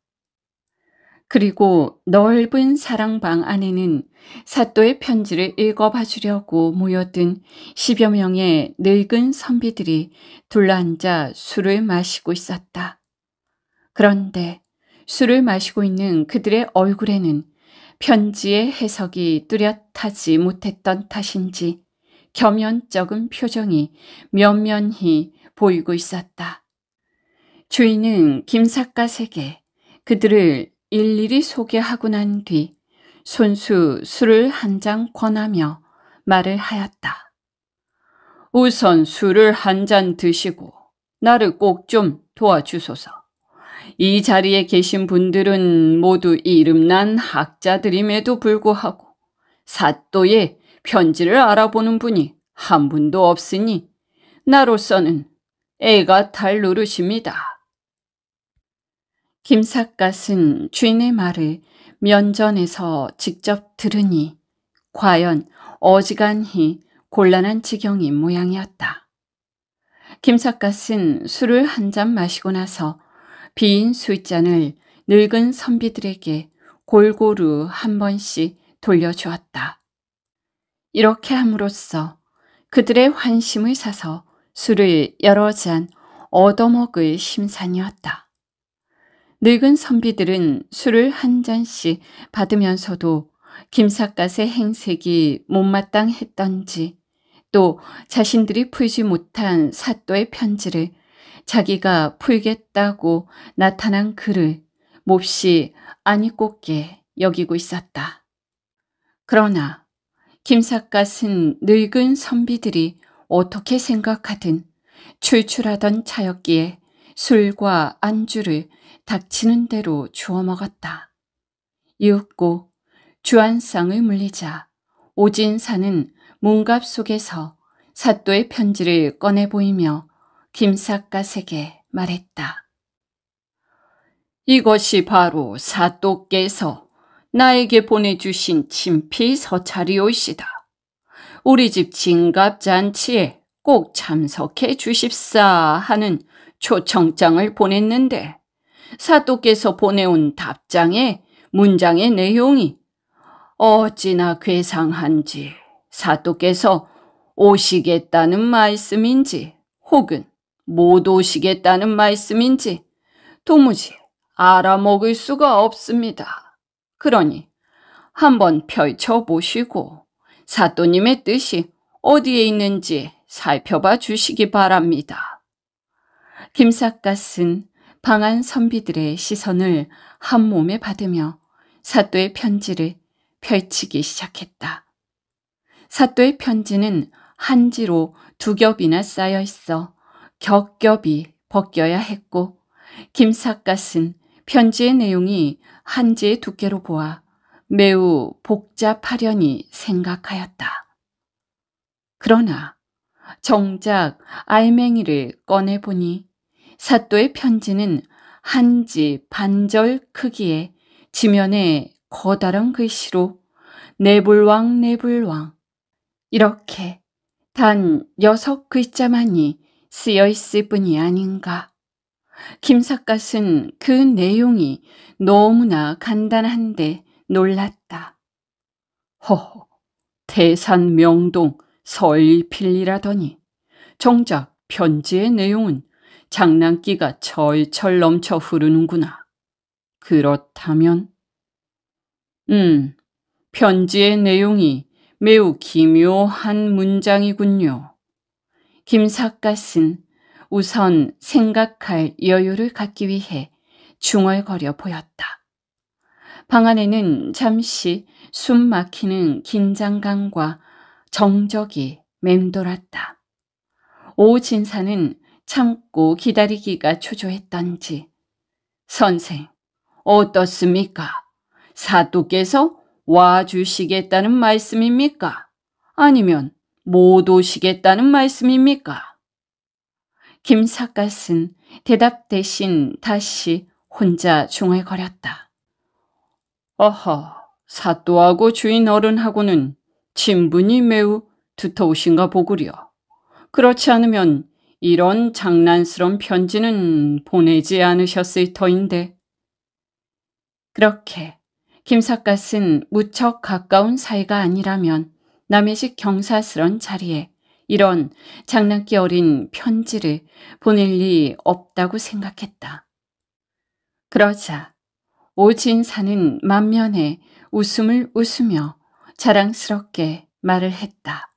그리고 넓은 사랑방 안에는 사또의 편지를 읽어봐 주려고 모여든 십여 명의 늙은 선비들이 둘러앉아 술을 마시고 있었다. 그런데 술을 마시고 있는 그들의 얼굴에는 편지의 해석이 뚜렷하지 못했던 탓인지 겸연쩍은 표정이 면면히 보이고 있었다. 주인은 김삿갓에게 그들을 일일이 소개하고 난 뒤 손수 술을 한 잔 권하며 말을 하였다. 우선 술을 한 잔 드시고 나를 꼭 좀 도와주소서. 이 자리에 계신 분들은 모두 이름난 학자들임에도 불구하고 사또의 편지를 알아보는 분이 한 분도 없으니 나로서는 애가 탈 노릇입니다. 김삿갓은 주인의 말을 면전에서 직접 들으니 과연 어지간히 곤란한 지경인 모양이었다. 김삿갓은 술을 한 잔 마시고 나서 빈 술잔을 늙은 선비들에게 골고루 한 번씩 돌려주었다. 이렇게 함으로써 그들의 환심을 사서 술을 여러 잔 얻어먹을 심산이었다. 늙은 선비들은 술을 한 잔씩 받으면서도 김삿갓의 행색이 못마땅했던지 또 자신들이 풀지 못한 사또의 편지를 자기가 풀겠다고 나타난 글을 몹시 안이꼽게 여기고 있었다. 그러나 김삿갓은 늙은 선비들이 어떻게 생각하든 출출하던 차였기에 술과 안주를 닥치는 대로 주워 먹었다. 이윽고 주안상을 물리자 오진사는 문갑 속에서 사또의 편지를 꺼내 보이며 김삿갓에게 말했다. 이것이 바로 사또께서 나에게 보내주신 친피 서찰이오시다. 우리 집 진갑 잔치에 꼭 참석해 주십사 하는 초청장을 보냈는데 사또께서 보내온 답장에 문장의 내용이 어찌나 괴상한지 사또께서 오시겠다는 말씀인지 혹은 못 오시겠다는 말씀인지 도무지 알아먹을 수가 없습니다. 그러니 한번 펼쳐보시고 사또님의 뜻이 어디에 있는지 살펴봐 주시기 바랍니다. 김삿갓은 방한 선비들의 시선을 한 몸에 받으며 사또의 편지를 펼치기 시작했다. 사또의 편지는 한지로 두 겹이나 쌓여 있어 겹겹이 벗겨야 했고 김삿갓은 편지의 내용이 한지의 두께로 보아 매우 복잡하려니 생각하였다. 그러나 정작 알맹이를 꺼내보니 사또의 편지는 한지 반절 크기에 지면에 커다란 글씨로 내불왕내불왕 이렇게 단 여섯 글자만이 쓰여 있을 뿐이 아닌가. 김삿갓은 그 내용이 너무나 간단한데 놀랐다. 허허, 대산 명동 서일필이라더니 정작 편지의 내용은 장난기가 철철 넘쳐 흐르는구나. 그렇다면? 음, 편지의 내용이 매우 기묘한 문장이군요. 김삿갓은 우선 생각할 여유를 갖기 위해 중얼거려 보였다. 방 안에는 잠시 숨 막히는 긴장감과 정적이 맴돌았다. 오진사는 참고 기다리기가 초조했던지 선생 어떻습니까? 사도께서 와주시겠다는 말씀입니까? 아니면 못 오시겠다는 말씀입니까? 김사갓은 대답 대신 다시 혼자 중얼거렸다. 어허, 사또하고 주인 어른하고는 친분이 매우 두터우신가 보구려. 그렇지 않으면 이런 장난스런 편지는 보내지 않으셨을 터인데. 그렇게 김삿갓은 무척 가까운 사이가 아니라면 남의식 경사스런 자리에 이런 장난기 어린 편지를 보낼 리 없다고 생각했다. 그러자 오진사는 만면에 웃음을 웃으며 자랑스럽게 말을 했다.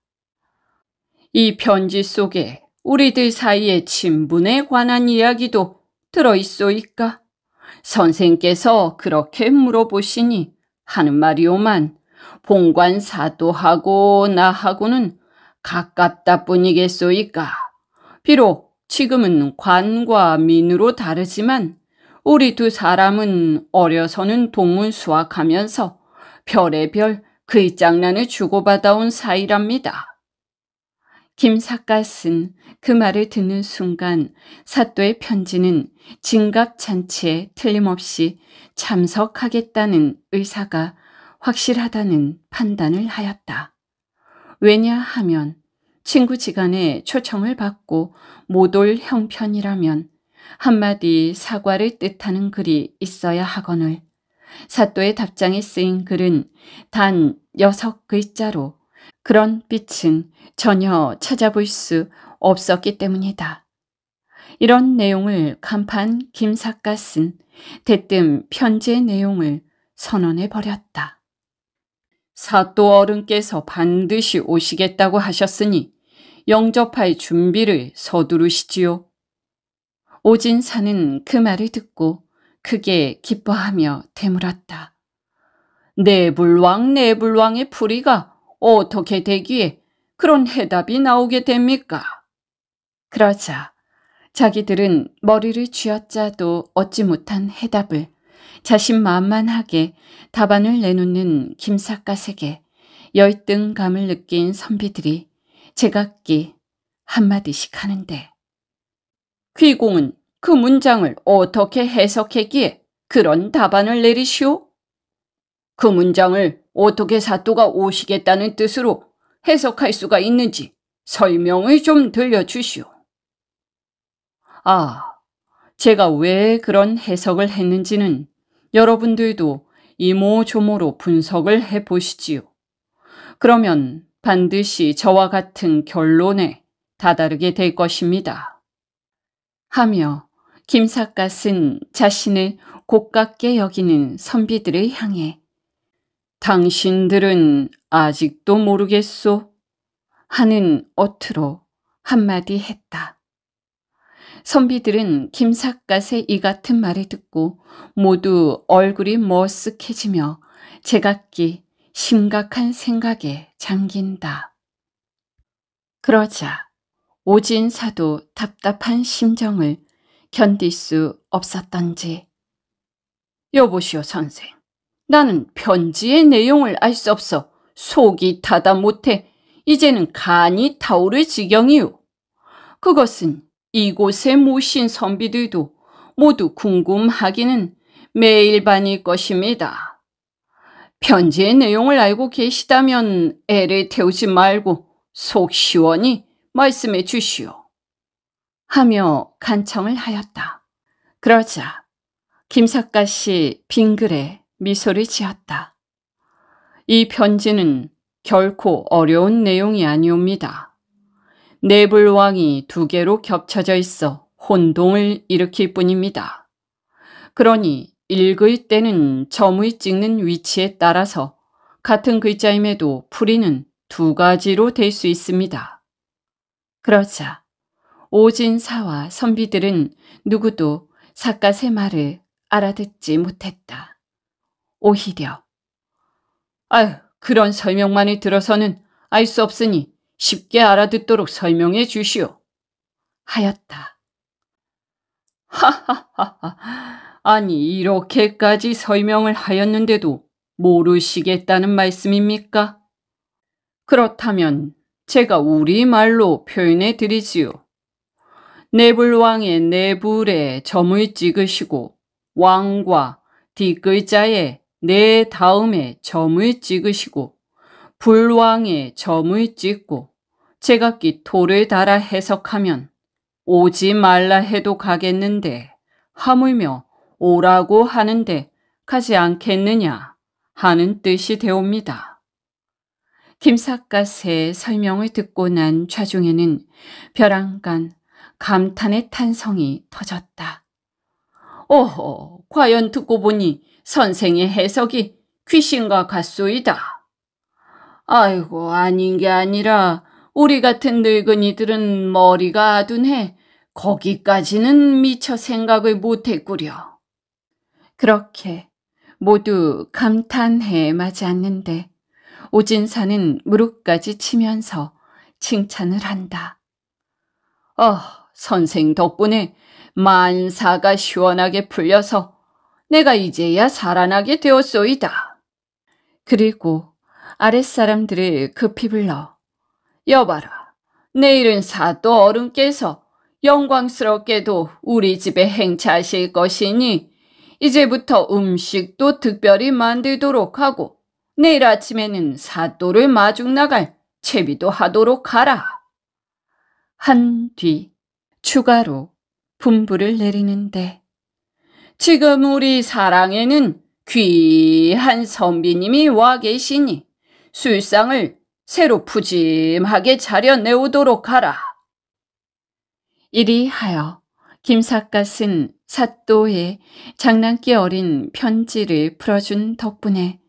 이 편지 속에 우리들 사이의 친분에 관한 이야기도 들어있소이까? 선생께서 그렇게 물어보시니 하는 말이오만 본관사도하고 나하고는 가깝다 뿐이겠소이까? 비록 지금은 관과 민으로 다르지만 우리 두 사람은 어려서는 동문 수학하면서 별의별 글장난을 그 주고받아온 사이랍니다. 김사갓은 그 말을 듣는 순간 사또의 편지는 진갑 잔치에 틀림없이 참석하겠다는 의사가 확실하다는 판단을 하였다. 왜냐하면 친구 지간에 초청을 받고 못 올 형편이라면 한마디 사과를 뜻하는 글이 있어야 하거늘 사또의 답장에 쓰인 글은 단 여섯 글자로 그런 빛은 전혀 찾아볼 수 없었기 때문이다. 이런 내용을 간판 김사가 쓴 대뜸 편지의 내용을 선언해 버렸다. 사또 어른께서 반드시 오시겠다고 하셨으니 영접할 준비를 서두르시지요. 오진사는 그 말을 듣고 크게 기뻐하며 되물었다. 내불왕 네 내불왕의 네 풀이가 어떻게 되기에 그런 해답이 나오게 됩니까? 그러자 자기들은 머리를 쥐어짜도 얻지 못한 해답을 자신 만만하게 답안을 내놓는 김삿갓에 열등감을 느낀 선비들이 제각기 한마디씩 하는데 귀공은 그 문장을 어떻게 해석했기에 그런 답안을 내리시오? 그 문장을 어떻게 사또가 오시겠다는 뜻으로 해석할 수가 있는지 설명을 좀 들려주시오. 아, 제가 왜 그런 해석을 했는지는 여러분들도 이모조모로 분석을 해보시지요. 그러면 반드시 저와 같은 결론에 다다르게 될 것입니다. 하며 김삿갓은 자신을 고깝게 여기는 선비들을 향해 당신들은 아직도 모르겠소? 하는 어투로 한마디 했다. 선비들은 김삿갓의 이 같은 말을 듣고 모두 얼굴이 머쓱해지며 제각기 심각한 생각에 잠긴다. 그러자 오진사도 답답한 심정을 견딜 수 없었던지 여보시오 선생 나는 편지의 내용을 알 수 없어 속이 타다 못해 이제는 간이 타오를 지경이오. 그것은 이곳에 모신 선비들도 모두 궁금하기는 매일 반일 것입니다. 편지의 내용을 알고 계시다면 애를 태우지 말고 속 시원히 말씀해 주시오. 하며 간청을 하였다. 그러자 김석가 씨 빙그레 미소를 지었다. 이 편지는 결코 어려운 내용이 아니옵니다. 네불왕이 두 개로 겹쳐져 있어 혼동을 일으킬 뿐입니다. 그러니 읽을 때는 점을 찍는 위치에 따라서 같은 글자임에도 풀이는 두 가지로 될 수 있습니다. 그러자 오진사와 선비들은 누구도 사갓세 말을 알아듣지 못했다. 오히려. 아휴 그런 설명만이 들어서는 알 수 없으니 쉽게 알아듣도록 설명해 주시오. 하였다. 하하하하. 아니, 이렇게까지 설명을 하였는데도 모르시겠다는 말씀입니까? 그렇다면 제가 우리말로 표현해 드리지요. 네불왕의 네불에 점을 찍으시고 왕과 뒷글자에 내 다음에 점을 찍으시고 불왕에 점을 찍고 제각기 돌을 달아 해석하면 오지 말라 해도 가겠는데 하물며 오라고 하는데 가지 않겠느냐 하는 뜻이 되옵니다. 김삿갓의 설명을 듣고 난 좌중에는 벼랑간 감탄의 탄성이 터졌다. 어허, 과연 듣고 보니 선생의 해석이 귀신과 같소이다. 아이고, 아닌 게 아니라 우리 같은 늙은이들은 머리가 아둔해 거기까지는 미처 생각을 못했구려. 그렇게 모두 감탄해 마지않는데 오진사는 무릎까지 치면서 칭찬을 한다. 어, 선생 덕분에 만사가 시원하게 풀려서 내가 이제야 살아나게 되었소이다. 그리고 아랫사람들을 급히 불러 여봐라 내일은 사또 어른께서 영광스럽게도 우리 집에 행차하실 것이니 이제부터 음식도 특별히 만들도록 하고 내일 아침에는 사또를 마중 나갈 채비도 하도록 하라. 한 뒤 추가로 분부를 내리는데 지금 우리 사랑에는 귀한 선비님이 와 계시니 술상을 새로 푸짐하게 차려내오도록 하라. 이리하여 김삿갓은 사또의 장난기 어린 편지를 풀어준 덕분에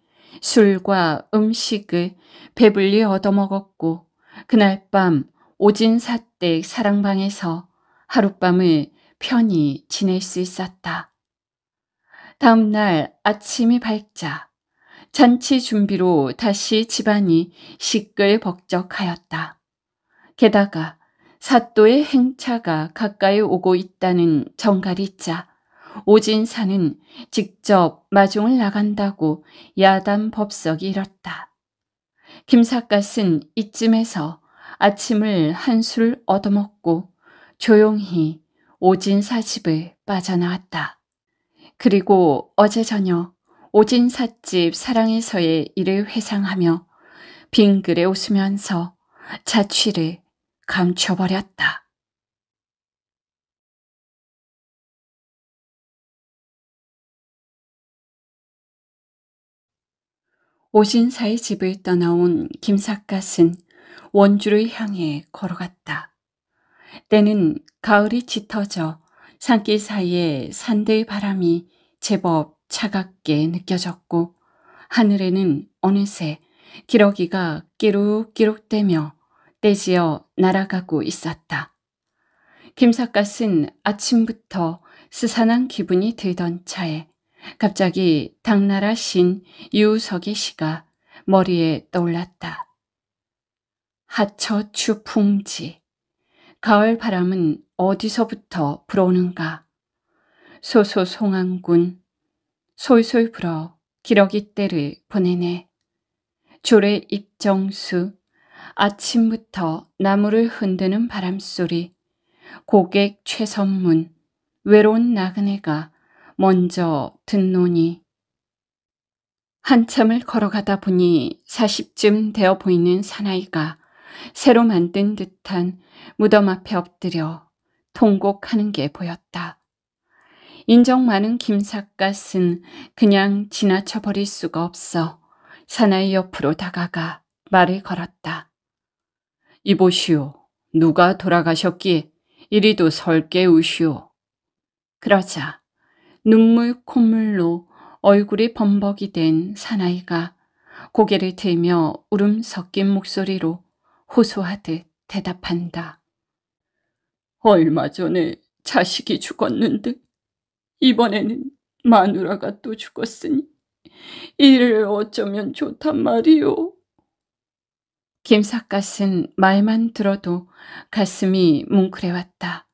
술과 음식을 배불리 얻어먹었고 그날 밤 오진사댁 사랑방에서 하룻밤을 편히 지낼 수 있었다. 다음 날 아침이 밝자 잔치 준비로 다시 집안이 시끌벅적하였다. 게다가 사또의 행차가 가까이 오고 있다는 정갈이 자 오진사는 직접 마중을 나간다고 야단 법석이 일었다. 김삿갓은 이쯤에서 아침을 한 술 얻어먹고 조용히 오진사 집을 빠져나왔다. 그리고 어제 저녁 오진 사집 사랑에서의 일을 회상하며 빙글에 웃으면서 자취를 감춰버렸다. 오진사의 집을 떠나온 김삿갓은 원주를 향해 걸어갔다. 때는 가을이 짙어져 산길 사이에 산들 바람이 제법 차갑게 느껴졌고 하늘에는 어느새 기러기가 끼룩끼룩대며 떼지어 날아가고 있었다. 김삿갓은 아침부터 스산한 기분이 들던 차에 갑자기 당나라 신 유우석의 시가 머리에 떠올랐다. 하처 추풍지 가을 바람은 어디서부터 불어오는가 소소 송항군 솔솔 불어 기러기 떼를 보내네. 조례 입정수 아침부터 나무를 흔드는 바람소리 고객 최선문 외로운 나그네가 먼저 듣노니 한참을 걸어가다 보니 40쯤 되어 보이는 사나이가 새로 만든 듯한 무덤 앞에 엎드려 통곡하는 게 보였다. 인정 많은 김삿갓은 그냥 지나쳐 버릴 수가 없어 사나이 옆으로 다가가 말을 걸었다. 이보시오. 누가 돌아가셨기에 이리도 설게우시오 그러자 눈물 콧물로 얼굴이 범벅이 된 사나이가 고개를 들며 울음 섞인 목소리로 호소하듯 대답한다. 얼마 전에 자식이 죽었는데 이번에는 마누라가 또 죽었으니 이를 어쩌면 좋단 말이오. 김삿갓은 말만 들어도 가슴이 뭉클해왔다.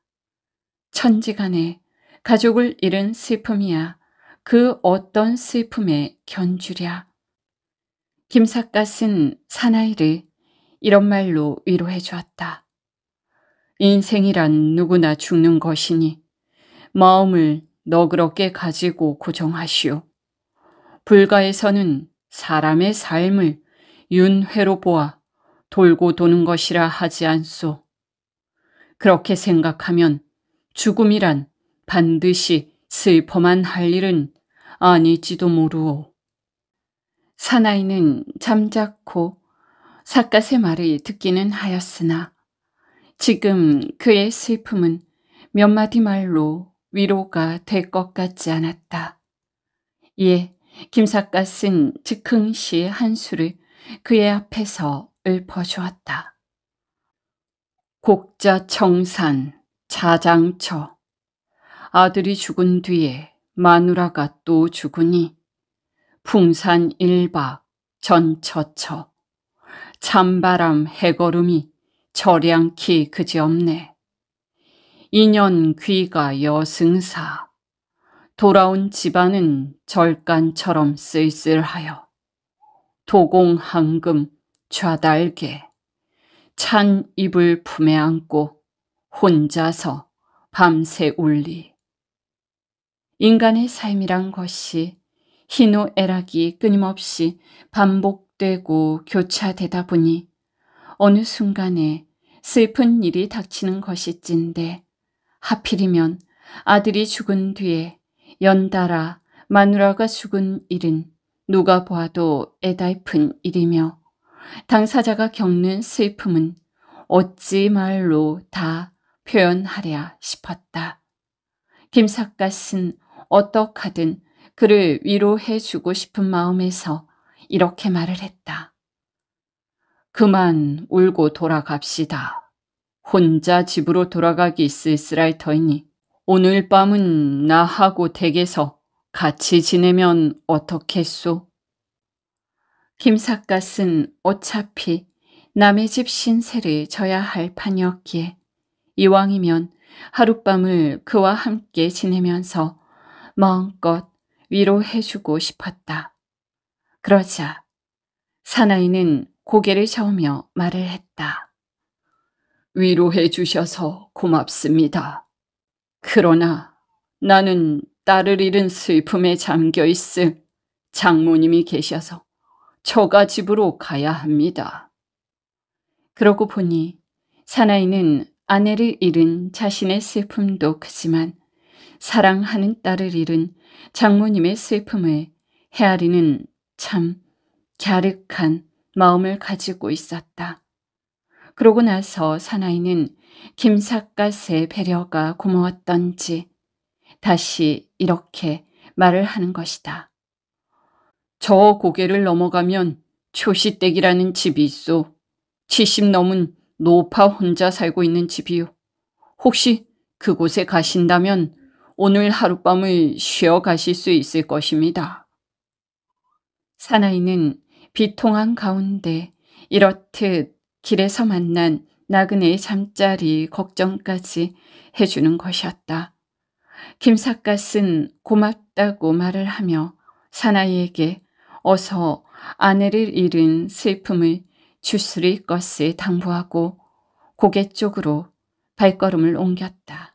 천지간에 가족을 잃은 슬픔이야 그 어떤 슬픔에 견주랴. 김삿갓은 사나이를 이런 말로 위로해 주었다. 인생이란 누구나 죽는 것이니 마음을 너그럽게 가지고 고정하시오. 불가에서는 사람의 삶을 윤회로 보아 돌고 도는 것이라 하지 않소. 그렇게 생각하면 죽음이란 반드시 슬퍼만 할 일은 아닐지도 모르오. 사나이는 잠자코 사갓의 말을 듣기는 하였으나 지금 그의 슬픔은 몇 마디 말로 위로가 될 것 같지 않았다. 이에 예, 김삿갓은 즉흥시 한수를 그의 앞에서 읊어주었다. 곡자 청산 자장처 아들이 죽은 뒤에 마누라가 또 죽으니 풍산 일박 전처처 찬바람 해걸음이 저량키 그지없네. 인연 귀가 여승사 돌아온 집안은 절간처럼 쓸쓸하여 도공 항금 좌달개 찬 이불 품에 안고 혼자서 밤새 울리 인간의 삶이란 것이 희노애락이 끊임없이 반복되고 교차되다 보니 어느 순간에 슬픈 일이 닥치는 것이찐데 하필이면 아들이 죽은 뒤에 연달아 마누라가 죽은 일은 누가 보아도 애달픈 일이며 당사자가 겪는 슬픔은 어찌 말로 다 표현하랴 싶었다. 김삿갓은 어떡하든 그를 위로해주고 싶은 마음에서 이렇게 말을 했다. 그만 울고 돌아갑시다. 혼자 집으로 돌아가기 쓸쓸할터이니 오늘 밤은 나하고 댁에서 같이 지내면 어떻겠소? 김삿갓은 어차피 남의 집 신세를 져야 할 판이었기에 이왕이면 하룻밤을 그와 함께 지내면서 마음껏 위로해주고 싶었다. 그러자 사나이는 고개를 저으며 말을 했다. 위로해 주셔서 고맙습니다. 그러나 나는 딸을 잃은 슬픔에 잠겨 있을 장모님이 계셔서 저가 집으로 가야 합니다. 그러고 보니 사나이는 아내를 잃은 자신의 슬픔도 크지만 사랑하는 딸을 잃은 장모님의 슬픔을 헤아리는 참 갸륵한 마음을 가지고 있었다. 그러고 나서 사나이는 김삿갓의 배려가 고마웠던지 다시 이렇게 말을 하는 것이다. 저 고개를 넘어가면 초시댁이라는 집이 있소70 넘은 노파 혼자 살고 있는 집이요. 혹시 그곳에 가신다면 오늘 하룻밤을 쉬어 가실 수 있을 것입니다. 사나이는 비통한 가운데 이렇듯 길에서 만난 나그네의 잠자리 걱정까지 해주는 것이었다. 김삿갓은 고맙다고 말을 하며 사나이에게 어서 아내를 잃은 슬픔을 주스리 것을 당부하고 고개 쪽으로 발걸음을 옮겼다.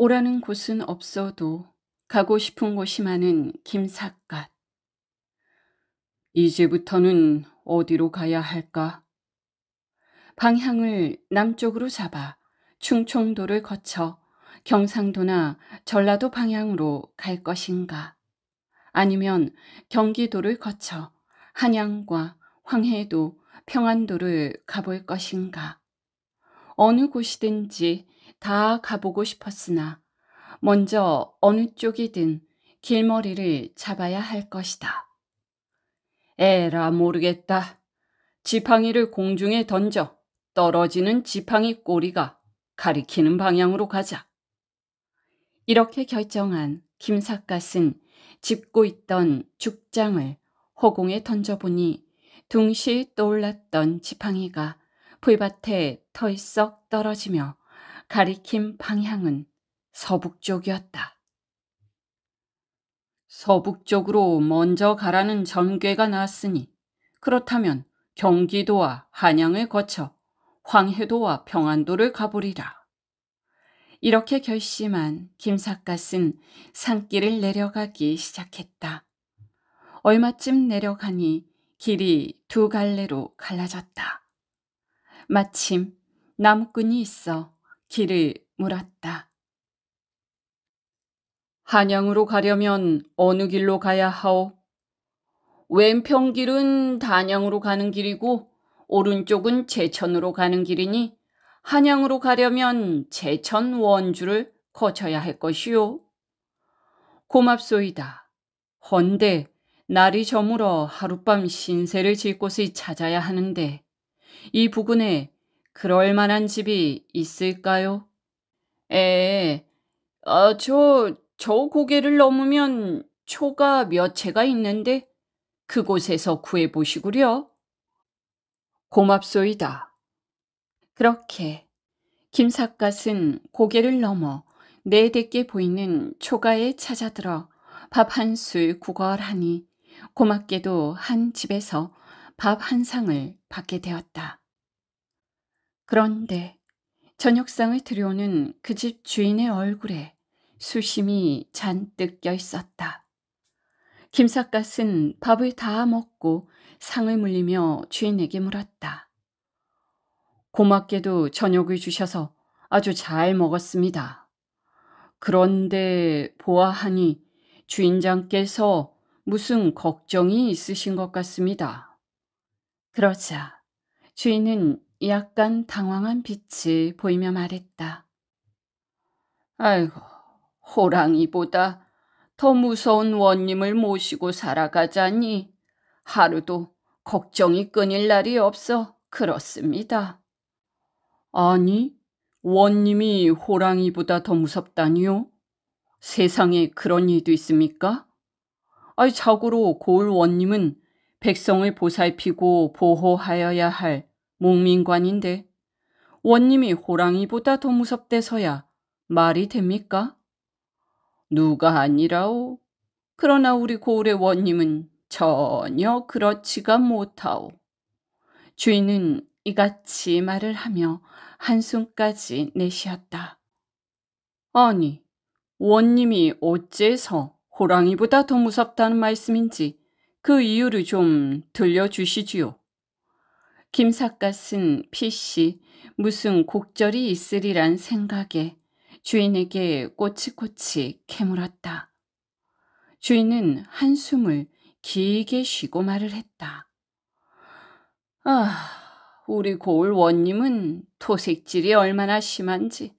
오라는 곳은 없어도 가고 싶은 곳이 많은 김삿갓. 이제부터는 어디로 가야 할까? 방향을 남쪽으로 잡아 충청도를 거쳐 경상도나 전라도 방향으로 갈 것인가? 아니면 경기도를 거쳐 한양과 황해도, 평안도를 가볼 것인가? 어느 곳이든지 다 가보고 싶었으나 먼저 어느 쪽이든 길머리를 잡아야 할 것이다. 에라 모르겠다. 지팡이를 공중에 던져 떨어지는 지팡이 꼬리가 가리키는 방향으로 가자. 이렇게 결정한 김삿갓은 짚고 있던 죽장을 허공에 던져보니 둥시 떠올랐던 지팡이가 풀밭에 털썩 떨어지며 가리킴 방향은 서북쪽이었다. 서북쪽으로 먼저 가라는 전궤가 나왔으니 그렇다면 경기도와 한양을 거쳐 황해도와 평안도를 가보리라. 이렇게 결심한 김삿갓은 산길을 내려가기 시작했다. 얼마쯤 내려가니 길이 두 갈래로 갈라졌다. 마침 나무꾼이 있어 길을 물었다. 한양으로 가려면 어느 길로 가야 하오? 왼편길은 단양으로 가는 길이고 오른쪽은 제천으로 가는 길이니 한양으로 가려면 제천 원주를 거쳐야 할것이오 고맙소이다. 헌데 날이 저물어 하룻밤 신세를 질 곳을 찾아야 하는데 이 부근에 그럴 만한 집이 있을까요? 에, 아, 저, 저 고개를 넘으면 초가 몇 채가 있는데 그곳에서 구해보시구려. 고맙소이다. 그렇게 김삿갓은 고개를 넘어 내댓게 보이는 초가에 찾아들어 밥 한 술 구걸하니 고맙게도 한 집에서 밥 한 상을 받게 되었다. 그런데 저녁상을 들여오는 그 집 주인의 얼굴에 수심이 잔뜩 껴 있었다. 김삿갓은 밥을 다 먹고 상을 물리며 주인에게 물었다. 고맙게도 저녁을 주셔서 아주 잘 먹었습니다. 그런데 보아하니 주인장께서 무슨 걱정이 있으신 것 같습니다. 그러자 주인은 약간 당황한 빛이 보이며 말했다. 아이고, 호랑이보다 더 무서운 원님을 모시고 살아가자니 하루도 걱정이 끊일 날이 없어 그렇습니다. 아니, 원님이 호랑이보다 더 무섭다니요? 세상에 그런 일도 있습니까? 아이, 자고로 고을 원님은 백성을 보살피고 보호하여야 할 목민관인데 원님이 호랑이보다 더 무섭대서야 말이 됩니까? 누가 아니라오. 그러나 우리 고을의 원님은 전혀 그렇지가 못하오. 주인은 이같이 말을 하며 한숨까지 내쉬었다. 아니, 원님이 어째서 호랑이보다 더 무섭다는 말씀인지 그 이유를 좀 들려주시지요. 김삿갓은 피씨 무슨 곡절이 있으리란 생각에 주인에게 꼬치꼬치 캐물었다. 주인은 한숨을 길게 쉬고 말을 했다. 아... 우리 고을 원님은 토색질이 얼마나 심한지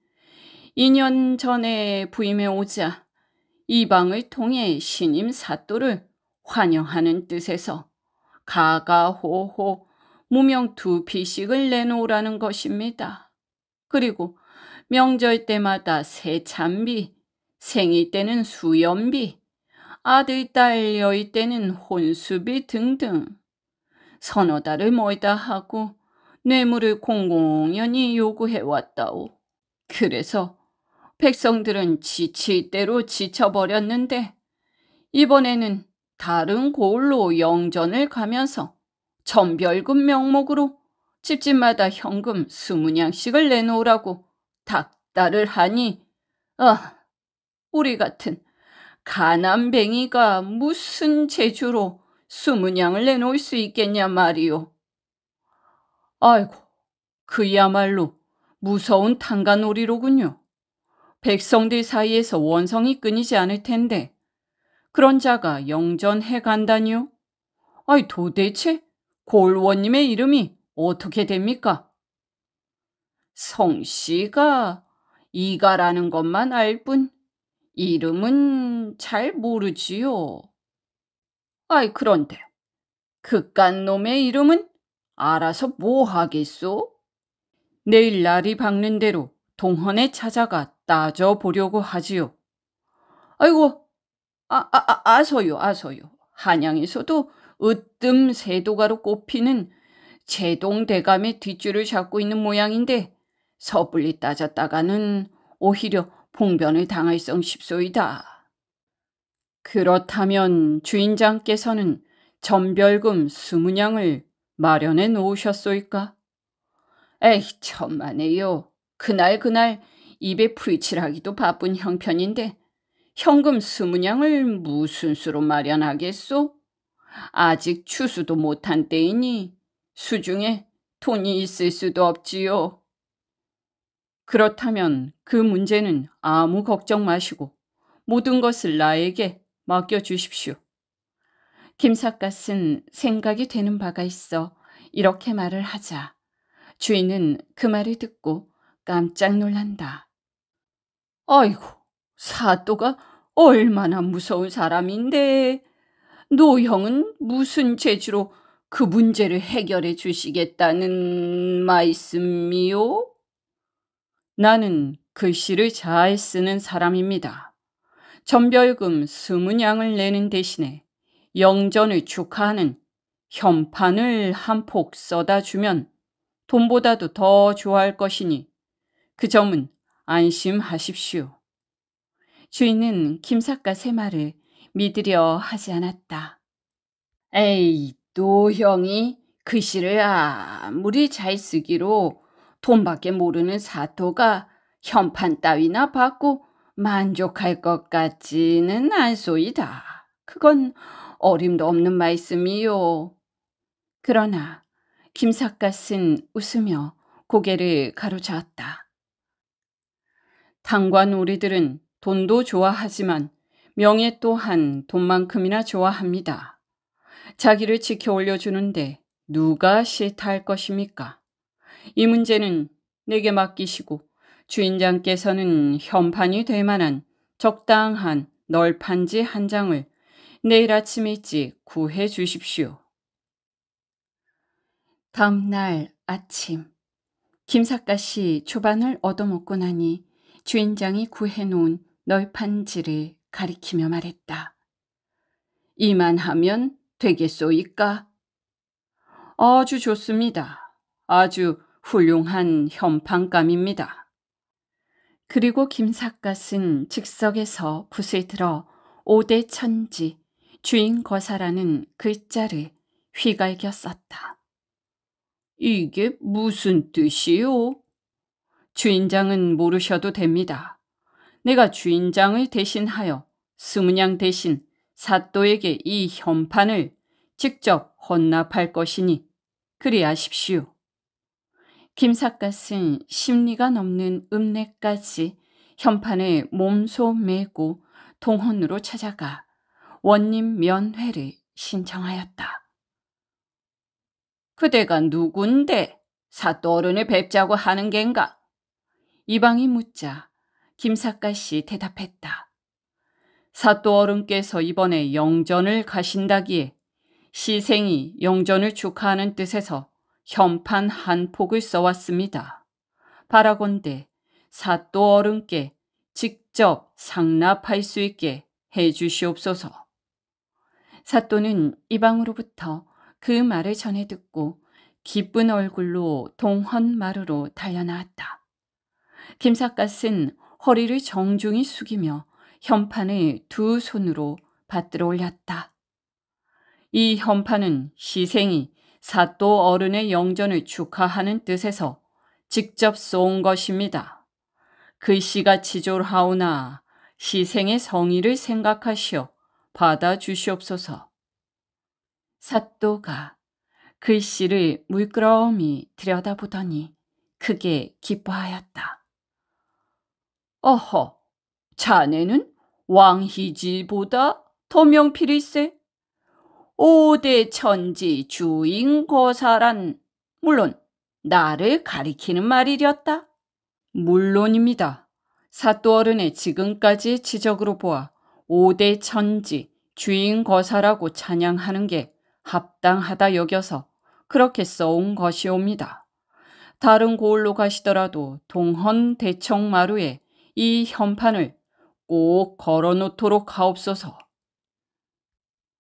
2년 전에 부임해 오자 이 방을 통해 신임 사또를 환영하는 뜻에서 가가호호 무명 두피식을 내놓으라는 것입니다. 그리고 명절 때마다 새 참비, 생일 때는 수염비, 아들, 딸, 여일 때는 혼수비 등등 서너 달을 모이다 하고 뇌물을 공공연히 요구해왔다오. 그래서 백성들은 지칠 대로 지쳐버렸는데 이번에는 다른 고을로 영전을 가면서 전별금 명목으로 집집마다 현금 2 0냥씩을 내놓으라고 닥달을 하니 아 우리 같은 가난뱅이가 무슨 재주로 2 0냥을 내놓을 수 있겠냐 말이오. 아이고 그야말로 무서운 탄가놀이로군요. 백성들 사이에서 원성이 끊이지 않을 텐데 그런 자가 영전해 간다니요? 아이 도대체 골원님의 이름이 어떻게 됩니까? 성씨가 이가라는 것만 알 뿐 이름은 잘 모르지요. 아이 그런데 그깟 놈의 이름은 알아서 뭐 하겠소? 내일 날이 밝는 대로 동헌에 찾아가 따져보려고 하지요. 아이고, 아, 아, 아, 아서요, 아서요. 한양에서도 으뜸 세도가로 꼽히는 제동대감의 뒷줄을 잡고 있는 모양인데 섣불리 따졌다가는 오히려 봉변을 당할 성십소이다. 그렇다면 주인장께서는 전별금 스무냥을 마련해 놓으셨소일까 에이 천만에요. 그날 그날 입에 풀칠하기도 바쁜 형편인데 현금 스무냥을 무슨 수로 마련하겠소? 아직 추수도 못한 때이니 수중에 돈이 있을 수도 없지요. 그렇다면 그 문제는 아무 걱정 마시고 모든 것을 나에게 맡겨주십시오. 김삿갓은 생각이 되는 바가 있어 이렇게 말을 하자 주인은 그 말을 듣고 깜짝 놀란다. 아이고 사또가 얼마나 무서운 사람인데 노형은 무슨 재주로 그 문제를 해결해 주시겠다는 말씀이요? 나는 글씨를 잘 쓰는 사람입니다. 전별금 스무 냥을 내는 대신에 영전을 축하하는 현판을 한 폭 써다 주면 돈보다도 더 좋아할 것이니 그 점은 안심하십시오. 주인은 김 작가 세 말을 믿으려 하지 않았다. 에이, 노형이 글씨를 그 아무리 잘 쓰기로 돈밖에 모르는 사토가 현판 따위나 받고 만족할 것 같지는 않소이다. 그건 어림도 없는 말씀이요. 그러나 김삿갓은 웃으며 고개를 가로저었다. 당관 우리들은 돈도 좋아하지만 명예 또한 돈만큼이나 좋아합니다. 자기를 지켜 올려주는데 누가 싫다할 것입니까? 이 문제는 내게 맡기시고 주인장께서는 현판이 될 만한 적당한 널판지 한 장을 내일 아침 일찍 구해 주십시오. 다음 날 아침 김사가씨 초반을 얻어먹고 나니 주인장이 구해놓은 널판지를 가리키며 말했다. 이만 하면 되겠소이까? 아주 좋습니다. 아주 훌륭한 현판감입니다. 그리고 김삿갓은 즉석에서 붓을 들어 오대 천지 주인 거사라는 글자를 휘갈겨 썼다. 이게 무슨 뜻이요? 주인장은 모르셔도 됩니다. 내가 주인장을 대신하여 스무냥 대신 사또에게 이 현판을 직접 헌납할 것이니 그리하십시오. 김삿갓은 심리가 넘는 읍내까지 현판에 몸소 메고 동헌으로 찾아가 원님 면회를 신청하였다. 그대가 누군데 사또 어른을 뵙자고 하는 겐가? 이방이 묻자 김사까씨 대답했다. 사또 어른께서 이번에 영전을 가신다기에 시생이 영전을 축하하는 뜻에서 현판 한 폭을 써왔습니다. 바라건대 사또 어른께 직접 상납할 수 있게 해주시옵소서. 사또는 이방으로부터 그 말을 전해 듣고 기쁜 얼굴로 동헌마루로 달려나왔다. 김사갓은 허리를 정중히 숙이며 현판을 두 손으로 받들어 올렸다. 이 현판은 시생이 사또 어른의 영전을 축하하는 뜻에서 직접 쏜 것입니다. 글씨가 그 치졸하오나 시생의 성의를 생각하시어 받아주시옵소서. 사또가 글씨를 물끄러움이 들여다보더니 크게 기뻐하였다. 어허, 자네는 왕희지보다 더 명필일세. 오대 천지 주인거사란 물론 나를 가리키는 말이었다. 물론입니다. 사또 어른의 지금까지의 지적으로 보아 오대 천지 주인거사라고 찬양하는 게 합당하다 여겨서 그렇게 써온 것이옵니다. 다른 고을로 가시더라도 동헌 대청마루에 이 현판을 꼭 걸어놓도록 하옵소서.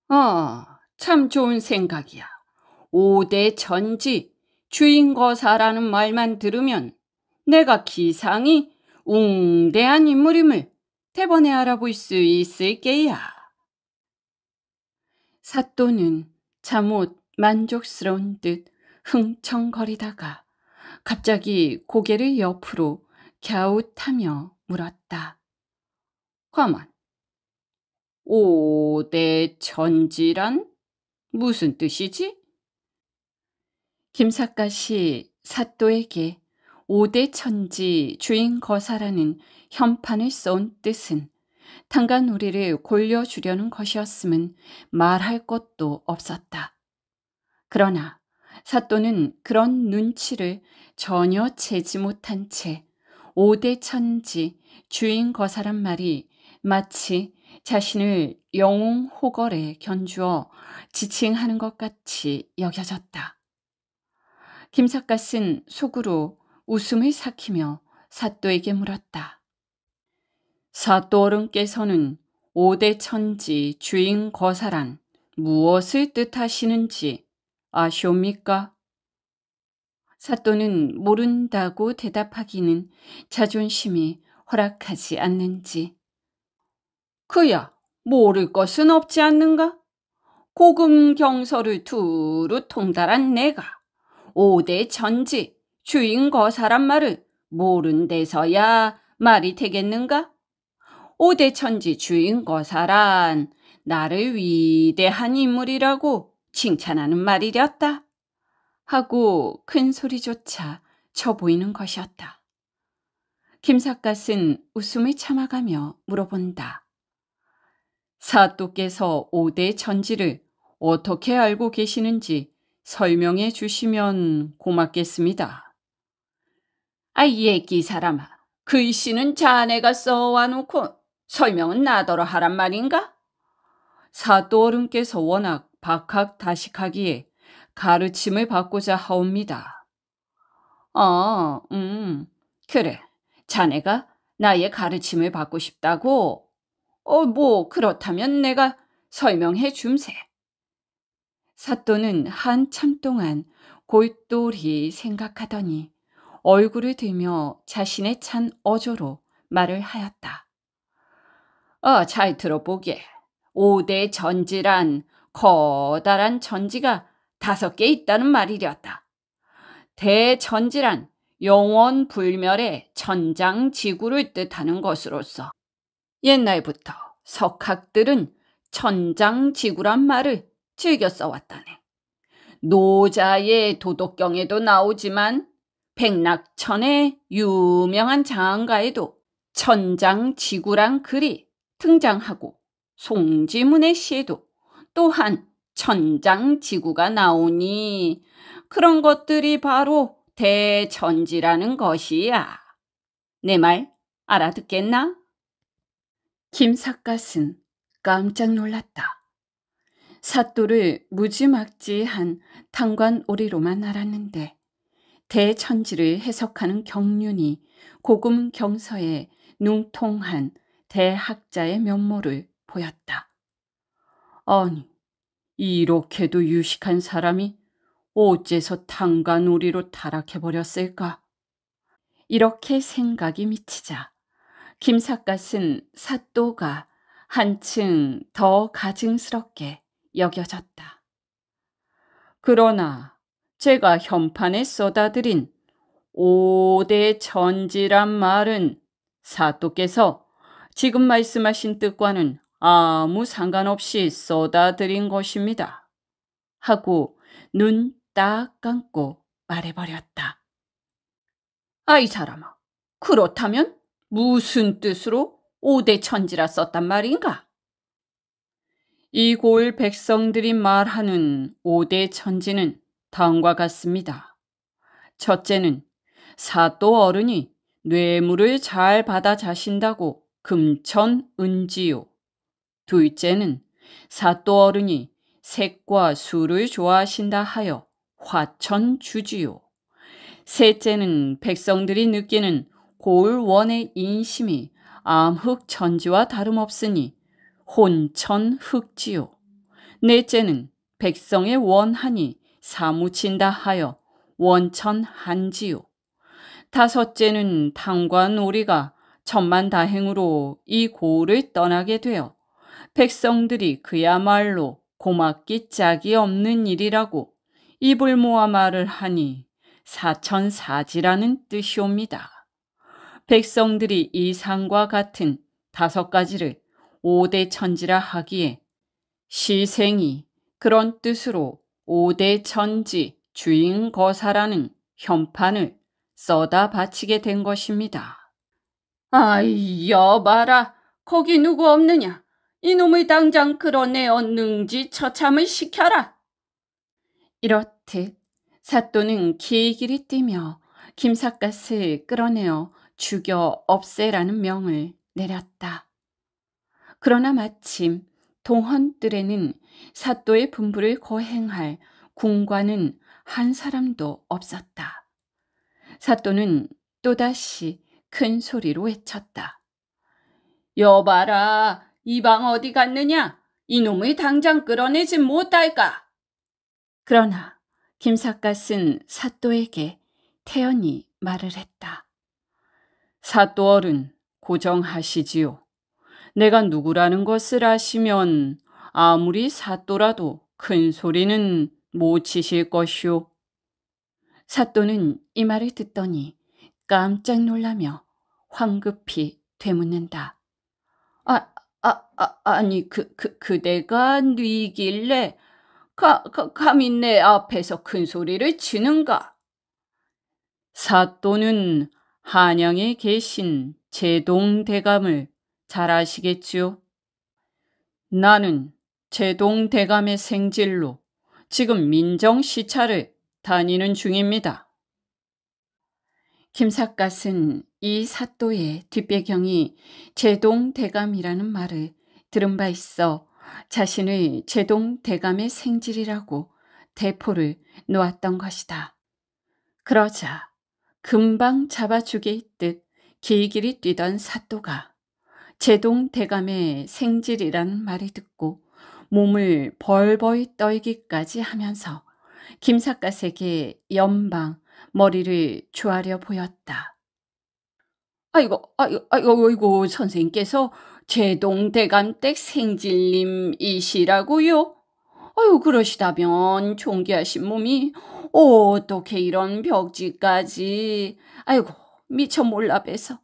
아, 참 좋은 생각이야. 오대 전지 주인거사라는 말만 들으면 내가 기상이 웅대한 인물임을 대번에 알아볼 수 있을 게야. 사또는 참 못 만족스러운 듯 흥청거리다가 갑자기 고개를 옆으로 갸웃하며 물었다. 가만. 오대천지란 무슨 뜻이지? 김삿갓이 사또에게 오대천지 주인 거사라는 현판을 쏜 뜻은 탕간우리를 골려주려는 것이었음은 말할 것도 없었다. 그러나 사또는 그런 눈치를 전혀 채지 못한 채 오대천지 주인 거사란 말이 마치 자신을 영웅 호걸에 견주어 지칭하는 것 같이 여겨졌다. 김삿갓은 속으로 웃음을 삭히며 사또에게 물었다. 사또 어른께서는 오대천지 주인 거사란 무엇을 뜻하시는지 아쉬옵니까 사또는 모른다고 대답하기는 자존심이 허락하지 않는지. 그야 모를 것은 없지 않는가? 고금 경서를 두루 통달한 내가 오대 전지 주인 거사란 말을 모른 대서야 말이 되겠는가? 오대 천지 주인 거사란 나를 위대한 인물이라고 칭찬하는 말이었다 하고 큰 소리조차 쳐 보이는 것이었다. 김삿갓은 웃음을 참아가며 물어본다. 사또께서 오대천지를 어떻게 알고 계시는지 설명해 주시면 고맙겠습니다. 아, 이 예끼 사람아. 글씨는 그 자네가 써와놓고 설명은 나더러 하란 말인가? 사또 어른께서 워낙 박학다식하기에 가르침을 받고자 하옵니다. 어, 음, 그래. 자네가 나의 가르침을 받고 싶다고? 어, 뭐, 그렇다면 내가 설명해 줌세. 사또는 한참 동안 골똘히 생각하더니 얼굴을 들며 자신의 찬 어조로 말을 하였다. 어, 잘 들어보게. 5대 전지란 커다란 전지가 다섯 개 있다는 말이었다. 대전지란 영원 불멸의 천장 지구를 뜻하는 것으로서 옛날부터 석학들은 천장 지구란 말을 즐겨 써왔다네. 노자의 도덕경에도 나오지만 백낙천의 유명한 장가에도 천장 지구란 글이 등장하고 송지문의 시에도 또한 천장 지구가 나오니 그런 것들이 바로 대천지라는 것이야. 내 말 알아듣겠나? 김삿갓은 깜짝 놀랐다. 사또를 무지막지한 탄관오리로만 알았는데 대천지를 해석하는 경륜이 고금경서에 능통한 대학자의 면모를 보였다. 아니, 이렇게도 유식한 사람이 어째서 탕간오리로 타락해버렸을까? 이렇게 생각이 미치자 김삿갓은 사또가 한층 더 가증스럽게 여겨졌다. 그러나 제가 현판에 쏟아들인 오대 천지란 말은 사또께서 지금 말씀하신 뜻과는 아무 상관없이 쏟아들인 것입니다. 하고 눈딱 감고 말해버렸다. 아이 사람아, 그렇다면 무슨 뜻으로 오대천지라 썼단 말인가? 이 골 백성들이 말하는 오대천지는 다음과 같습니다. 첫째는 사또 어른이 뇌물을 잘 받아 자신다고 금천 은지요. 둘째는 사또 어른이 색과 술을 좋아하신다 하여 화천 주지요. 셋째는 백성들이 느끼는 고울원의 인심이 암흑천지와 다름없으니 혼천흑지요. 넷째는 백성의 원한이 사무친다 하여 원천한지요. 다섯째는 탕과 놀이가 천만다행으로 이 고을을 떠나게 되어 백성들이 그야말로 고맙기 짝이 없는 일이라고 입을 모아 말을 하니 사천사지라는 뜻이옵니다. 백성들이 이 상과 같은 다섯 가지를 오대천지라 하기에 시생이 그런 뜻으로 오대천지 주인거사라는 현판을 써다 바치게 된 것입니다. 아이 여봐라 거기 누구 없느냐 이놈의 당장 끌어내어 능지 처참을 시켜라 이렇듯 사또는 길길이 뛰며 김삿갓을 끌어내어 죽여 없애라는 명을 내렸다. 그러나 마침 동헌뜰에는 사또의 분부를 거행할 궁관은한 사람도 없었다. 사또는 또다시 큰 소리로 외쳤다. 여봐라, 이 방 어디 갔느냐? 이놈을 당장 끌어내지 못할까? 그러나 김삿갓은 사또에게 태연히 말을 했다. 사또 어른 고정하시지요. 내가 누구라는 것을 아시면 아무리 사또라도 큰 소리는 못 치실 것이오. 사또는 이 말을 듣더니 깜짝 놀라며 황급히 되묻는다. 아, 아, 아 아니 그, 그, 그대가 뉘길래 가, 가, 감히 내 앞에서 큰 소리를 치는가? 사또는 한양에 계신 제동 대감을 잘 아시겠지요? 나는 제동 대감의 생질로 지금 민정시찰을 다니는 중입니다. 김삿갓은 이 사또의 뒷배경이 제동 대감이라는 말을 들은 바 있어 자신의 제동 대감의 생질이라고 대포를 놓았던 것이다. 그러자 금방 잡아 죽일듯 길길이 뛰던 사또가 제동 대감의 생질이라는 말을 듣고 몸을 벌벌 떨기까지 하면서 김삿갓에게 연방 머리를 조아려 보였다. 아이고, 아이고, 아이고 선생님께서 제동 대감댁 생질님이시라고요? 아유 그러시다면 종기하신 몸이 어떻게 이런 벽지까지 아이고 미처 몰라 뵈서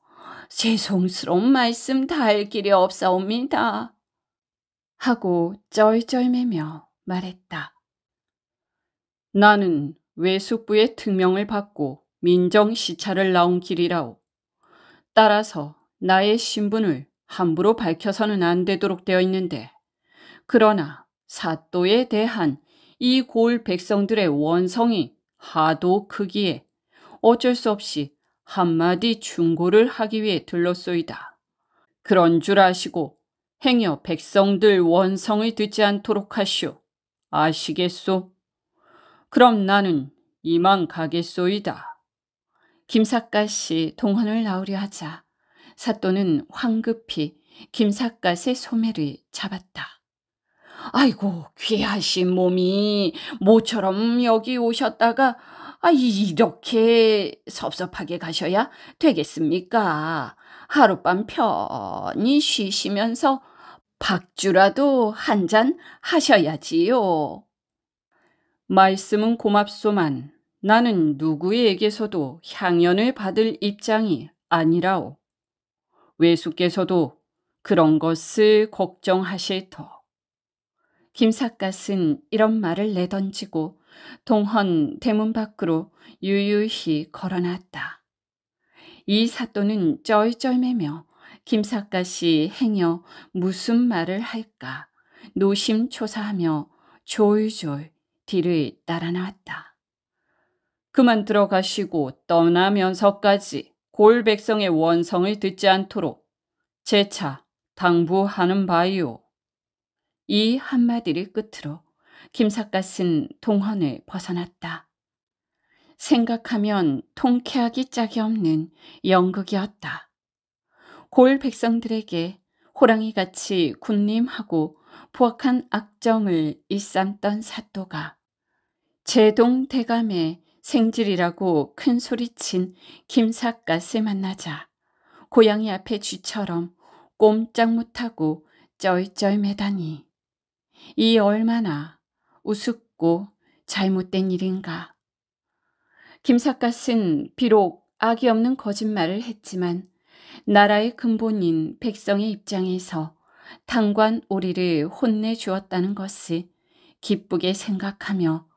죄송스러운 말씀 달 길이 없사옵니다. 하고 쩔쩔매며 말했다. 나는 외숙부의 특명을 받고 민정시찰을 나온 길이라오. 따라서 나의 신분을 함부로 밝혀서는 안 되도록 되어 있는데 그러나 사또에 대한 이 고을 백성들의 원성이 하도 크기에 어쩔 수 없이 한마디 충고를 하기 위해 들렀소이다. 그런 줄 아시고 행여 백성들 원성을 듣지 않도록 하시오. 아시겠소? 그럼 나는 이만 가겠소이다. 김삿갓씨 동헌을 나오려 하자 사또는 황급히 김삿갓의 소매를 잡았다. 아이고 귀하신 몸이 모처럼 여기 오셨다가 아, 이렇게 섭섭하게 가셔야 되겠습니까? 하룻밤 편히 쉬시면서 박주라도 한 잔 하셔야지요. 말씀은 고맙소만 나는 누구에게서도 향연을 받을 입장이 아니라오. 외수께서도 그런 것을 걱정하실터. 김삿갓은 이런 말을 내던지고 동헌 대문 밖으로 유유히 걸어났다. 이 사또는 쩔쩔매며 김삿갓이 행여 무슨 말을 할까 노심초사하며 졸졸 뒤를 따라 나왔다. 그만 들어가시고 떠나면서까지 골 백성의 원성을 듣지 않도록 재차 당부하는 바이오. 이 한마디를 끝으로 김삿갓은 동헌을 벗어났다. 생각하면 통쾌하기 짝이 없는 연극이었다. 골 백성들에게 호랑이같이 군림하고 부악한 악정을 일삼던 사또가 제동 대감의 생질이라고 큰 소리친 김삿갓을 만나자 고양이 앞에 쥐처럼 꼼짝 못하고 쩔쩔매다니 이 얼마나 우습고 잘못된 일인가. 김삿갓은 비록 악이 없는 거짓말을 했지만 나라의 근본인 백성의 입장에서 당관 오리를 혼내주었다는 것을 기쁘게 생각하며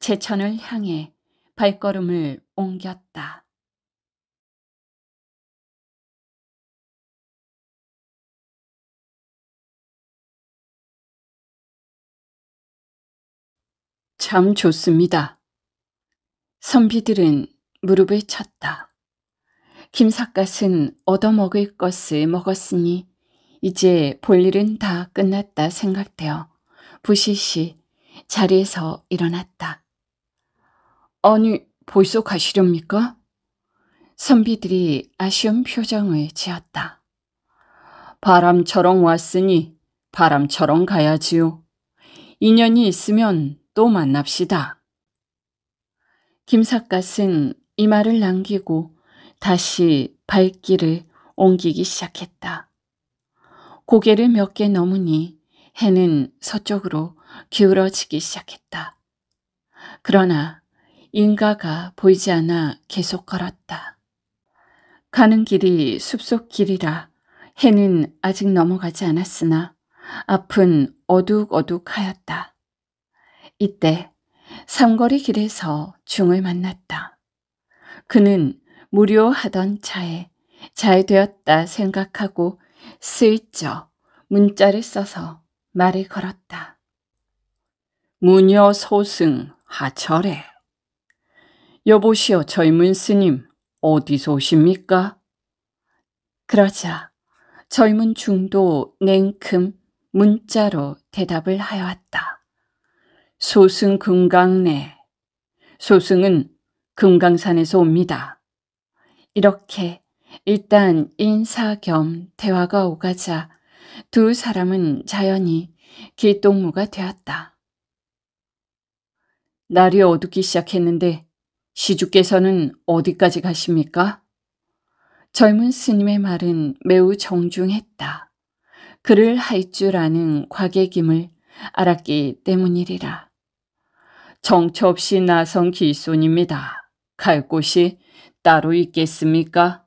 제천을 향해 발걸음을 옮겼다. 참 좋습니다. 선비들은 무릎을 쳤다. 김삿갓은 얻어먹을 것을 먹었으니 이제 볼일은 다 끝났다 생각되어 부시시 자리에서 일어났다. 아니, 벌써 가시렵니까? 선비들이 아쉬운 표정을 지었다. 바람처럼 왔으니 바람처럼 가야지요. 인연이 있으면 또 만납시다. 김삿갓은 이 말을 남기고 다시 발길을 옮기기 시작했다. 고개를 몇 개 넘으니 해는 서쪽으로 기울어지기 시작했다. 그러나 인가가 보이지 않아 계속 걸었다. 가는 길이 숲속 길이라 해는 아직 넘어가지 않았으나 앞은 어둑어둑하였다. 이때 삼거리 길에서 중을 만났다. 그는 무료하던 차에 잘 되었다 생각하고 슬쩍 문자를 써서 말을 걸었다. 무녀 소승 하철에 여보시오 젊은 스님, 어디서 오십니까? 그러자 젊은 중도 냉큼 문자로 대답을 하여왔다. 소승 금강내. 소승은 금강산에서 옵니다. 이렇게 일단 인사 겸 대화가 오가자 두 사람은 자연히 길동무가 되었다. 날이 어둡기 시작했는데 시주께서는 어디까지 가십니까? 젊은 스님의 말은 매우 정중했다. 그를 할 줄 아는 과객임을 알았기 때문이리라. 정처 없이 나선 길손입니다. 갈 곳이 따로 있겠습니까?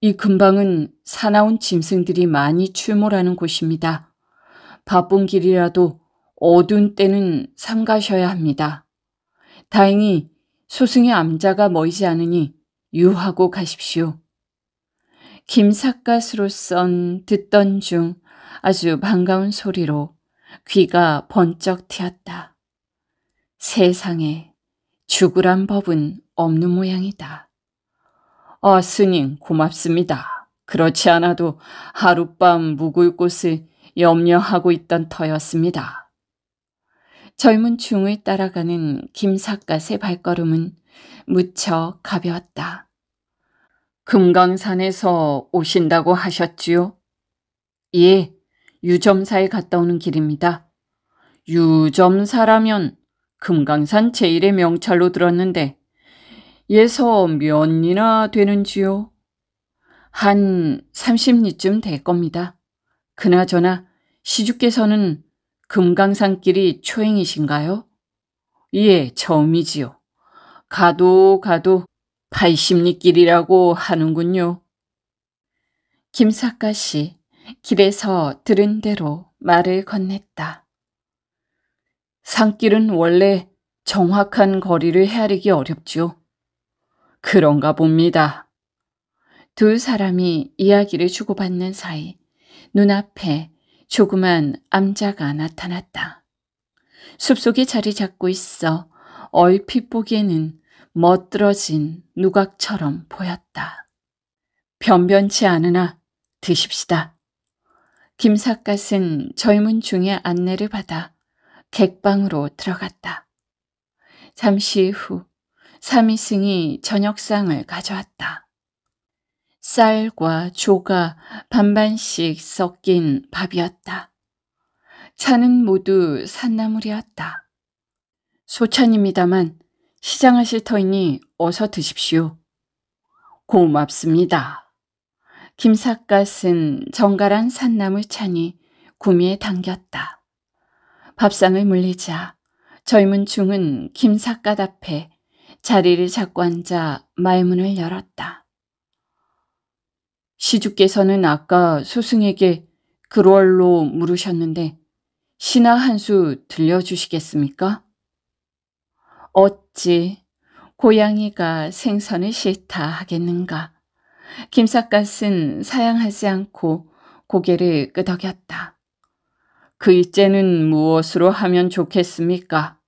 이 근방은 사나운 짐승들이 많이 출몰하는 곳입니다. 바쁜 길이라도 어두운 때는 삼가셔야 합니다. 다행히 소승의 암자가 멀지 않으니 유하고 가십시오. 김삿갓으로선 듣던 중 아주 반가운 소리로 귀가 번쩍 트였다 세상에 죽으란 법은 없는 모양이다. 아, 스님 고맙습니다. 그렇지 않아도 하룻밤 묵을 곳을 염려하고 있던 터였습니다. 젊은 중을 따라가는 김삿갓의 발걸음은 무척 가벼웠다. 금강산에서 오신다고 하셨지요? 예, 유점사에 갔다 오는 길입니다. 유점사라면 금강산 제일의 명찰로 들었는데 예서 몇이나 되는지요? 한 30리쯤 될 겁니다. 그나저나 시주께서는 금강산길이 초행이신가요? 예, 처음이지요. 가도 가도 8 0리길이라고 하는군요. 김사과 씨, 길에서 들은 대로 말을 건넸다. 산길은 원래 정확한 거리를 헤아리기 어렵지요. 그런가 봅니다. 두 사람이 이야기를 주고받는 사이 눈앞에 조그만 암자가 나타났다. 숲속에 자리 잡고 있어 얼핏 보기에는 멋들어진 누각처럼 보였다. 변변치 않으나 드십시다. 김삿갓은 젊은 중의 안내를 받아 객방으로 들어갔다. 잠시 후 삼이승이 저녁상을 가져왔다. 쌀과 조가 반반씩 섞인 밥이었다. 차는 모두 산나물이었다. 소찬입니다만 시장하실 터이니 어서 드십시오. 고맙습니다. 김삿갓은 정갈한 산나물 찬이 구미에 당겼다. 밥상을 물리자 젊은 중은 김삿갓 앞에 자리를 잡고 앉아 말문을 열었다. 시주께서는 아까 소승에게 그럴로 물으셨는데 신하 한 수 들려주시겠습니까? 어찌 고양이가 생선을 싫다 하겠는가. 김삿갓은 사양하지 않고 고개를 끄덕였다. 글째는 그 무엇으로 하면 좋겠습니까?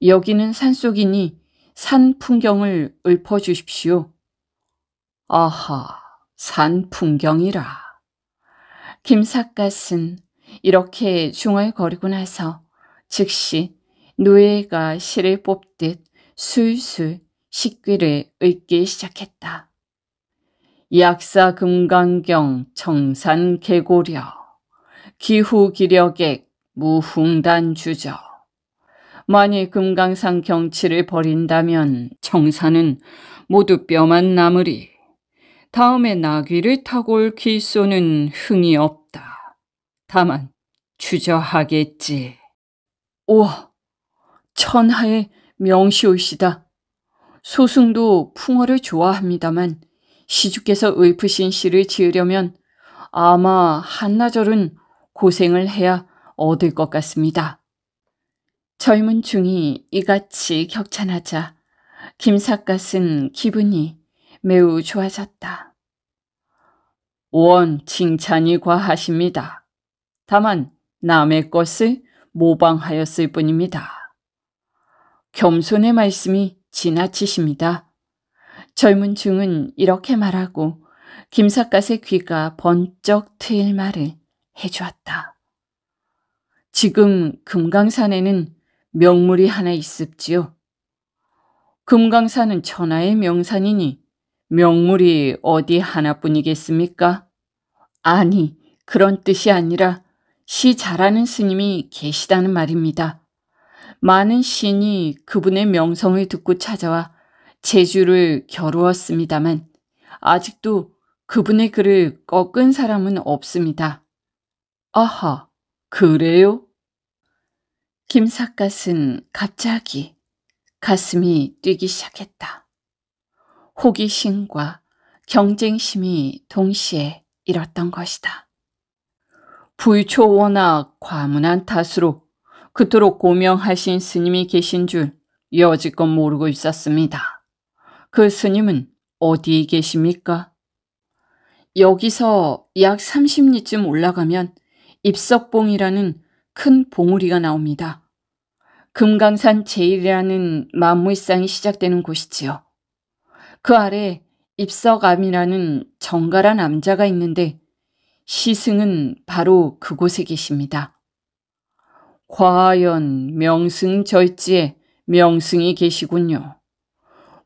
여기는 산속이니 산 풍경을 읊어주십시오. 아하. 산 풍경이라. 김삿갓은 이렇게 중얼거리고 나서 즉시 노예가 실을 뽑듯 술술 식귀를 읊기 시작했다. 약사 금강경 청산 개고려 기후 기력액 무흥단 주저 만일 금강산 경치를 버린다면 청산은 모두 뼈만 남으리. 다음에 나귀를 타고 올 길소는 흥이 없다. 다만 주저하겠지. 오, 천하의 명시올시다. 소승도 풍어를 좋아합니다만 시주께서 읊으신 시를 지으려면 아마 한나절은 고생을 해야 얻을 것 같습니다. 젊은 중이 이같이 격찬하자 김삿갓은 기분이 매우 좋아졌다. 원 칭찬이 과하십니다. 다만 남의 것을 모방하였을 뿐입니다. 겸손의 말씀이 지나치십니다. 젊은 중은 이렇게 말하고 김삿갓의 귀가 번쩍 트일 말을 해주었다. 지금 금강산에는 명물이 하나 있습지요. 금강산은 천하의 명산이니 명물이 어디 하나뿐이겠습니까? 아니, 그런 뜻이 아니라 시 잘하는 스님이 계시다는 말입니다. 많은 시인이 그분의 명성을 듣고 찾아와 제주를 겨루었습니다만 아직도 그분의 글을 꺾은 사람은 없습니다. 아하, 그래요? 김삿갓은 갑자기 가슴이 뛰기 시작했다. 호기심과 경쟁심이 동시에 이었던 것이다. 불초원하 과문한 탓으로 그토록 고명하신 스님이 계신 줄 여지껏 모르고 있었습니다. 그 스님은 어디에 계십니까? 여기서 약 30리쯤 올라가면 입석봉이라는 큰 봉우리가 나옵니다. 금강산 제일이라는 만물상이 시작되는 곳이지요. 그 아래 입석암이라는 정갈한 남자가 있는데 시승은 바로 그곳에 계십니다. 과연 명승절지에 명승이 계시군요.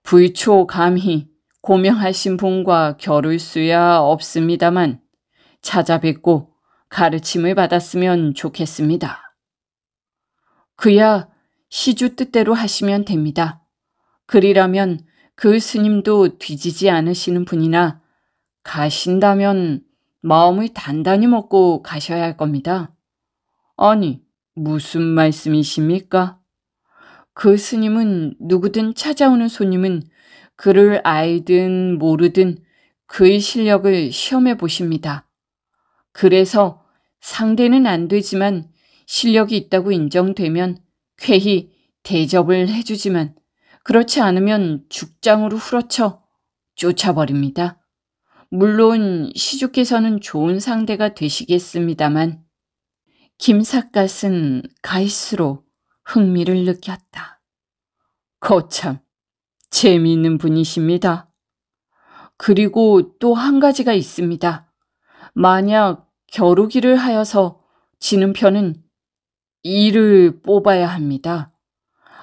불초 감히 고명하신 분과 겨룰 수야 없습니다만 찾아뵙고 가르침을 받았으면 좋겠습니다. 그야 시주 뜻대로 하시면 됩니다. 그리라면 그 스님도 뒤지지 않으시는 분이나 가신다면 마음을 단단히 먹고 가셔야 할 겁니다. 아니, 무슨 말씀이십니까? 그 스님은 누구든 찾아오는 손님은 그를 알든 모르든 그의 실력을 시험해 보십니다. 그래서 상대는 안 되지만 실력이 있다고 인정되면 쾌히 대접을 해주지만 그렇지 않으면 죽장으로 후려쳐 쫓아버립니다. 물론 시주께서는 좋은 상대가 되시겠습니다만 김삿갓은 갈수록 흥미를 느꼈다. 거참 재미있는 분이십니다. 그리고 또 한 가지가 있습니다. 만약 겨루기를 하여서 지는 편은 이를 뽑아야 합니다.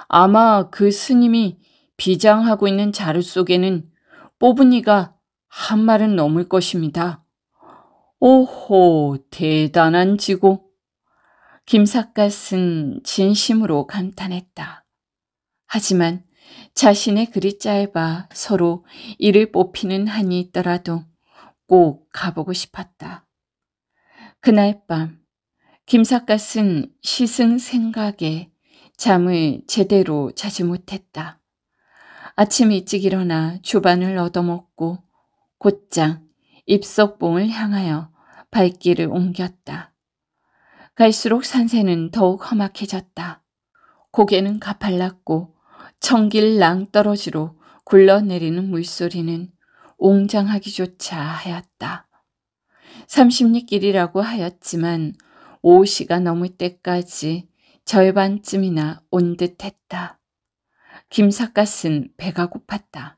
아마 그 스님이 비장하고 있는 자루 속에는 뽀분이가 한 말은 넘을 것입니다. 오호 대단한 지고 김삿갓은 진심으로 감탄했다. 하지만 자신의 글이 짧아 서로 이를 뽑히는 한이 있더라도 꼭 가보고 싶었다. 그날 밤 김삿갓은 시승 생각에 잠을 제대로 자지 못했다. 아침 일찍 일어나 주반을 얻어먹고 곧장 입석봉을 향하여 발길을 옮겼다. 갈수록 산세는 더욱 험악해졌다. 고개는 가팔랐고 청길낭 떨어지로 굴러내리는 물소리는 웅장하기조차 하였다. 3 0리길이라고 하였지만 5시가 넘을 때까지 절반쯤이나 온 듯했다. 김삿갓은 배가 고팠다.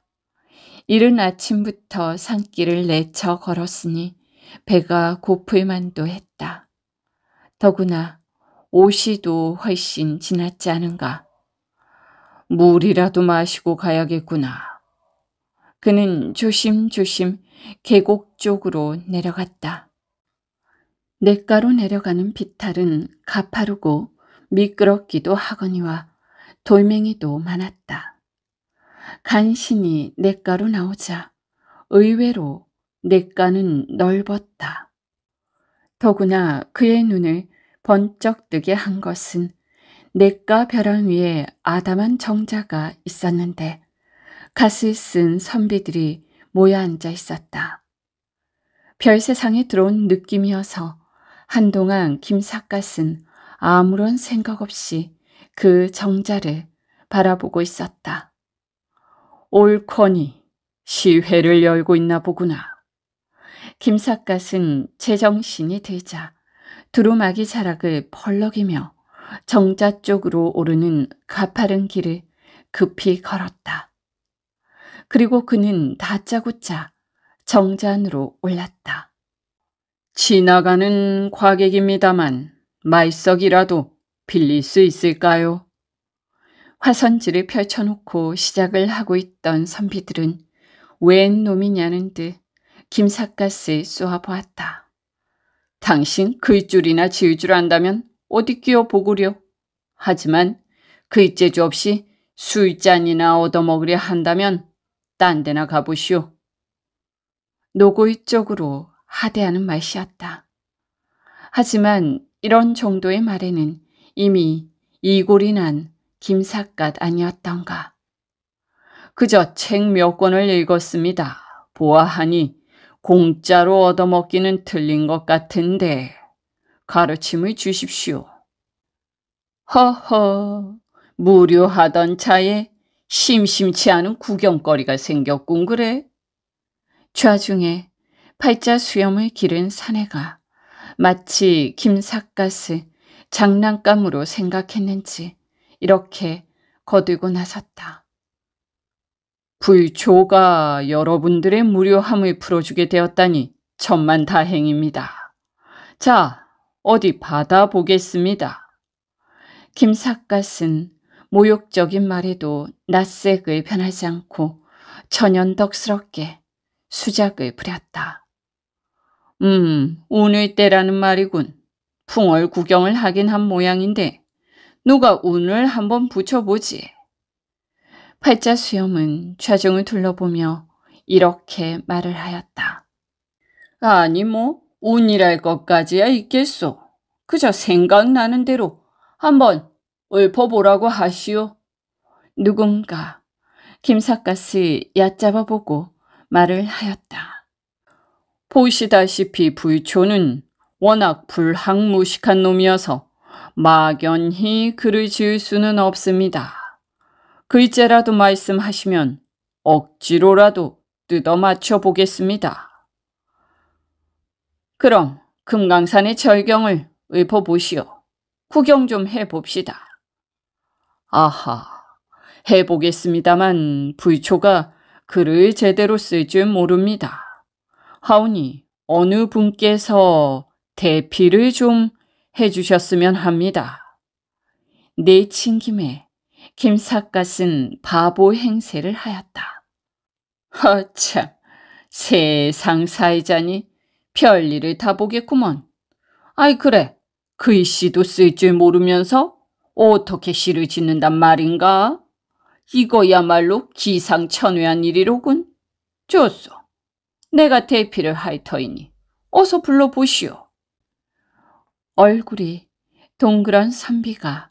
이른 아침부터 산길을 내쳐 걸었으니 배가 고플 만도 했다. 더구나 오시도 훨씬 지났지 않은가. 물이라도 마시고 가야겠구나. 그는 조심조심 계곡 쪽으로 내려갔다. 냇가로 내려가는 비탈은 가파르고 미끄럽기도 하거니와 돌멩이도 많았다. 간신히 냇가로 나오자 의외로 냇가는 넓었다. 더구나 그의 눈을 번쩍 뜨게 한 것은 냇가 벼랑 위에 아담한 정자가 있었는데 갓을 쓴 선비들이 모여 앉아 있었다. 별 세상에 들어온 느낌이어서 한동안 김삿갓은 아무런 생각 없이 그 정자를 바라보고 있었다. 옳거니 시회를 열고 있나 보구나. 김삿갓은 제정신이 들자 두루마기 자락을 펄럭이며 정자 쪽으로 오르는 가파른 길을 급히 걸었다. 그리고 그는 다짜고짜 정자 안으로 올랐다. 지나가는 과객입니다만 말석이라도 빌릴 수 있을까요? 화선지를 펼쳐놓고 시작을 하고 있던 선비들은 웬 놈이냐는 듯 김삿갓을 쏘아보았다. 당신 글줄이나 지을 줄 안다면 어디 끼어보구려. 하지만 글재주 없이 술잔이나 얻어먹으려 한다면 딴 데나 가보시오. 노골적으로 하대하는 맛이었다 하지만 이런 정도의 말에는 이미 이골이 난 김삿갓 아니었던가. 그저 책 몇 권을 읽었습니다. 보아하니 공짜로 얻어먹기는 틀린 것 같은데 가르침을 주십시오. 허허, 무료하던 차에 심심치 않은 구경거리가 생겼군 그래. 좌중에 팔자 수염을 기른 사내가 마치 김삿갓을 장난감으로 생각했는지 이렇게 거들고 나섰다. 불조가 여러분들의 무료함을 풀어주게 되었다니 천만 다행입니다. 자, 어디 받아보겠습니다. 김삿갓은 모욕적인 말에도 낯색을 변하지 않고 천연덕스럽게 수작을 부렸다. 음, 운늘 때라는 말이군. 풍월 구경을 하긴 한 모양인데 누가 운을 한번 붙여보지. 팔자 수염은 좌정을 둘러보며 이렇게 말을 하였다. 아니 뭐 운이랄 것까지야 있겠소. 그저 생각나는 대로 한번 읊어보라고 하시오. 누군가 김삿갓을 얕잡아보고 말을 하였다. 보시다시피 불초는 워낙 불항무식한 놈이어서 막연히 글을 지을 수는 없습니다. 글자라도 말씀하시면 억지로라도 뜯어 맞춰 보겠습니다. 그럼 금강산의 절경을 읊어보시오. 구경 좀 해봅시다. 아하, 해보겠습니다만 불초가 글을 제대로 쓸 줄 모릅니다. 하오니 어느 분께서 대피를 좀 해주셨으면 합니다. 내친 김에 김삿갓은 바보 행세를 하였다. 허참, 세상 사이자니 별일을 다 보겠구먼. 아이 그래, 글씨도 쓸 줄 모르면서 어떻게 시를 짓는단 말인가? 이거야말로 기상천외한 일이로군. 좋소. 내가 대피를 할 터이니 어서 불러보시오. 얼굴이 동그란 선비가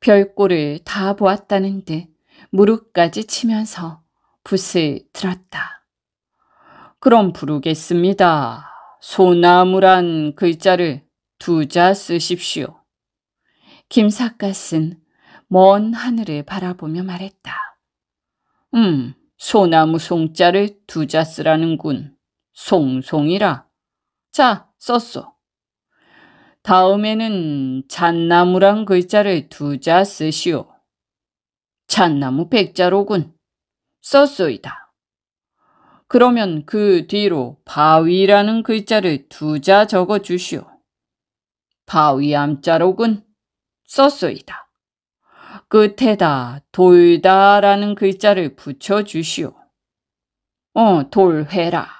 별꼴을 다 보았다는 듯 무릎까지 치면서 붓을 들었다. 그럼 부르겠습니다. 소나무란 글자를 두자 쓰십시오. 김삿갓은 먼 하늘을 바라보며 말했다. 음, 소나무 송자를 두자 쓰라는군. 송송이라. 자, 썼소. 다음에는 잣나무란 글자를 두 자 쓰시오. 잣나무 백자로군. 썼소이다. 그러면 그 뒤로 바위라는 글자를 두 자 적어 주시오. 바위 암자로군. 썼소이다. 끝에다 돌다라는 글자를 붙여 주시오. 어, 돌회라.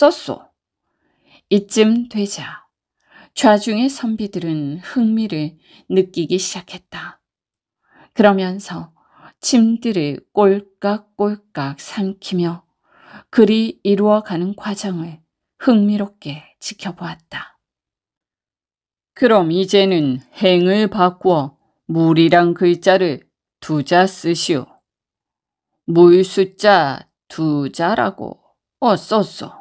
썼소. 이쯤 되자 좌중의 선비들은 흥미를 느끼기 시작했다. 그러면서 침들을 꼴깍꼴깍 삼키며 그리 이루어가는 과정을 흥미롭게 지켜보았다. 그럼 이제는 행을 바꾸어 물이란 글자를 두 자 쓰시오. 물 숫자 두자라고 어썼소.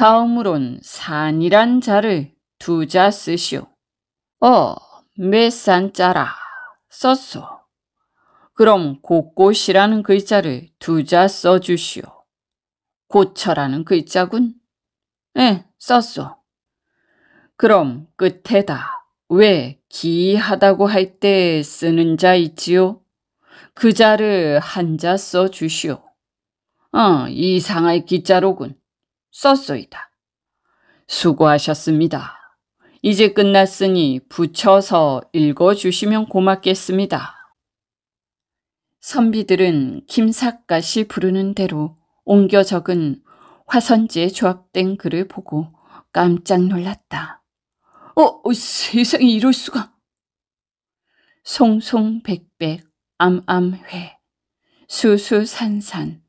다음으론 산이란 자를 두 자 쓰시오. 어, 몇산 자라 썼소. 그럼 곳곳이라는 글자를 두 자 써주시오. 고쳐라는 글자군? 에, 예, 썼소. 그럼 끝에다 왜 기이하다고 할 때 쓰는 자 있지요? 그 자를 한 자 써주시오. 어, 이상할 기자로군. 썼소이다. 수고하셨습니다. 이제 끝났으니 붙여서 읽어주시면 고맙겠습니다. 선비들은 김삿갓이 부르는 대로 옮겨 적은 화선지에 조합된 글을 보고 깜짝 놀랐다. 어, 어 세상에 이럴 수가! 송송백백 암암회 수수산산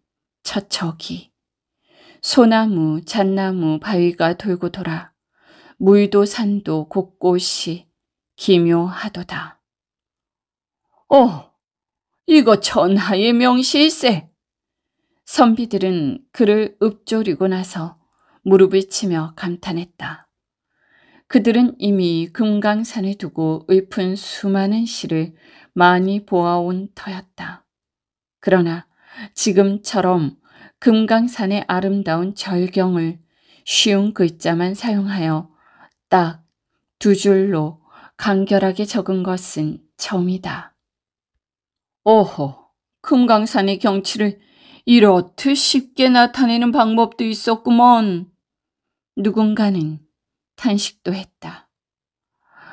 처척이 소나무, 잣나무, 바위가 돌고 돌아 물도 산도 곳곳이 기묘하도다. 어, 이거 전하의 명실세! 선비들은 그를 읊조리고 나서 무릎을 치며 감탄했다. 그들은 이미 금강산을 두고 읊은 수많은 시를 많이 보아온 터였다. 그러나 지금처럼 금강산의 아름다운 절경을 쉬운 글자만 사용하여 딱 두 줄로 간결하게 적은 것은 처음이다. 오호, 금강산의 경치를 이렇듯 쉽게 나타내는 방법도 있었구먼. 누군가는 탄식도 했다.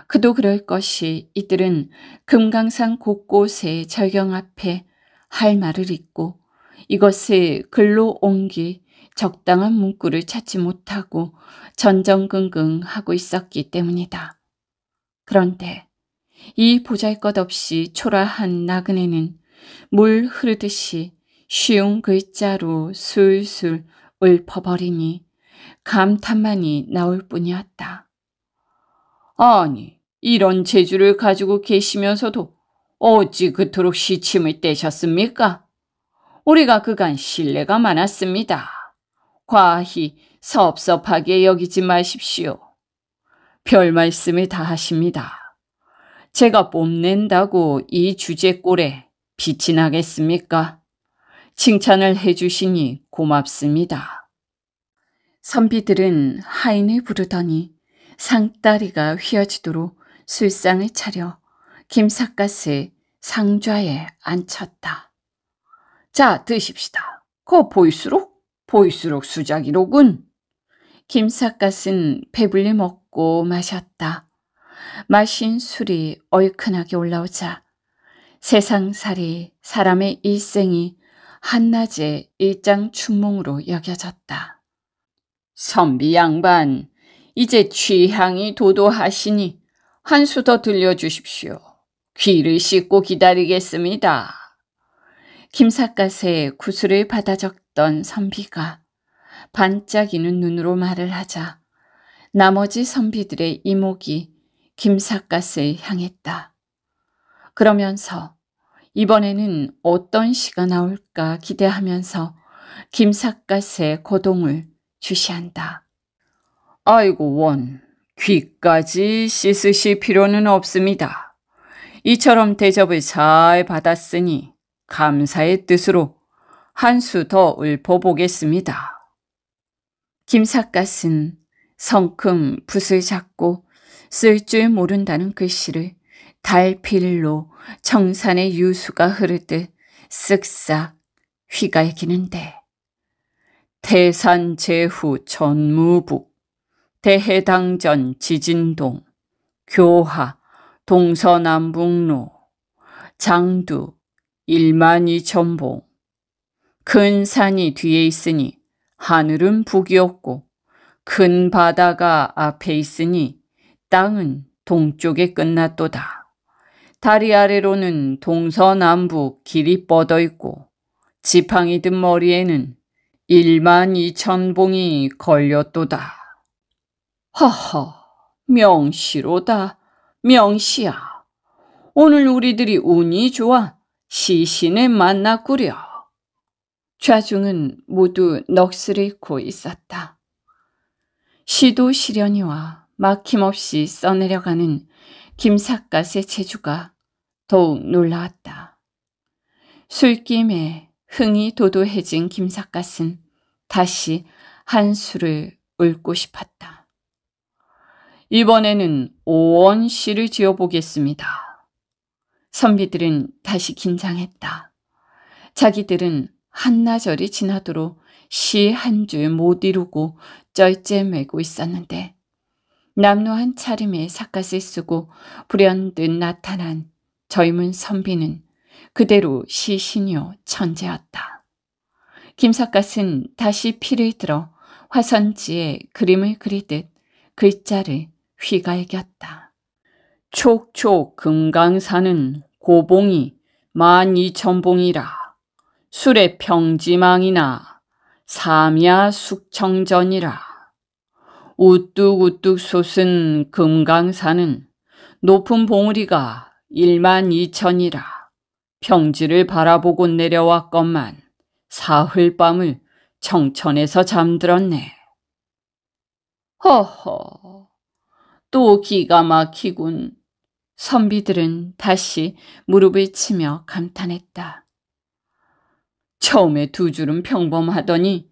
그도 그럴 것이 이들은 금강산 곳곳의 절경 앞에 할 말을 잇고 이것을 글로 옮기 적당한 문구를 찾지 못하고 전전긍긍 하고 있었기 때문이다. 그런데 이 보잘것없이 초라한 나그네는 물 흐르듯이 쉬운 글자로 술술 읊어버리니 감탄만이 나올 뿐이었다. 아니, 이런 재주를 가지고 계시면서도 어찌 그토록 시침을 떼셨습니까? 우리가 그간 신뢰가 많았습니다. 과히 섭섭하게 여기지 마십시오. 별말씀이다 하십니다. 제가 뽐낸다고 이 주제꼴에 빛이 나겠습니까? 칭찬을 해주시니 고맙습니다. 선비들은 하인을 부르더니 상다리가 휘어지도록 술상을 차려 김삿갓을 상좌에 앉혔다. 자, 드십시다. 거 보일수록 보일수록 수작이로군. 김삿갓은 배불리 먹고 마셨다. 마신 술이 얼큰하게 올라오자 세상살이 사람의 일생이 한낮의 일장춘몽으로 여겨졌다. 선비 양반, 이제 취향이 도도하시니 한 수 더 들려주십시오. 귀를 씻고 기다리겠습니다. 김삿갓의 구슬을 받아 적던 선비가 반짝이는 눈으로 말을 하자 나머지 선비들의 이목이 김삿갓을 향했다. 그러면서 이번에는 어떤 시가 나올까 기대하면서 김삿갓의 고동을 주시한다. 아이고 원, 귀까지 씻으실 필요는 없습니다. 이처럼 대접을 잘 받았으니 감사의 뜻으로 한 수 더 읊어보겠습니다. 김삿갓은 성큼 붓을 잡고 쓸 줄 모른다는 글씨를 달필로 정산의 유수가 흐르듯 쓱싹 휘갈기는데 태산 제후 전무북, 대해당전 지진동, 교하, 동서남북로, 장두, 1만 2천 봉. 큰 산이 뒤에 있으니 하늘은 북이었고 큰 바다가 앞에 있으니 땅은 동쪽에 끝났도다. 다리 아래로는 동서남북 길이 뻗어 있고 지팡이든 머리에는 1만 2천 봉이 걸렸도다. 허허, 명시로다, 명시야. 오늘 우리들이 운이 좋아 시신을 만나구려. 좌중은 모두 넋을 잃고 있었다. 시도 시련이와 막힘없이 써내려가는 김삿갓의 재주가 더욱 놀라웠다. 술김에 흥이 도도해진 김삿갓은 다시 한수를 읊고 싶었다. 이번에는 오원시를 지어보겠습니다. 선비들은 다시 긴장했다. 자기들은 한나절이 지나도록 시 한 줄 못 이루고 쩔째매고 있었는데 남루한 차림에 삿갓을 쓰고 불현듯 나타난 젊은 선비는 그대로 시신이요 천재였다. 김삿갓은 다시 피를 들어 화선지에 그림을 그리듯 글자를 휘갈겼다. 촉촉 금강산은 고봉이 만이천봉이라 술의 평지망이나 삼야 숙청전이라 우뚝우뚝 솟은 금강산은 높은 봉우리가 일만이천이라 평지를 바라보고 내려왔건만 사흘 밤을 청천에서 잠들었네. 허허, 또 기가 막히군. 선비들은 다시 무릎을 치며 감탄했다. 처음에 두 줄은 평범하더니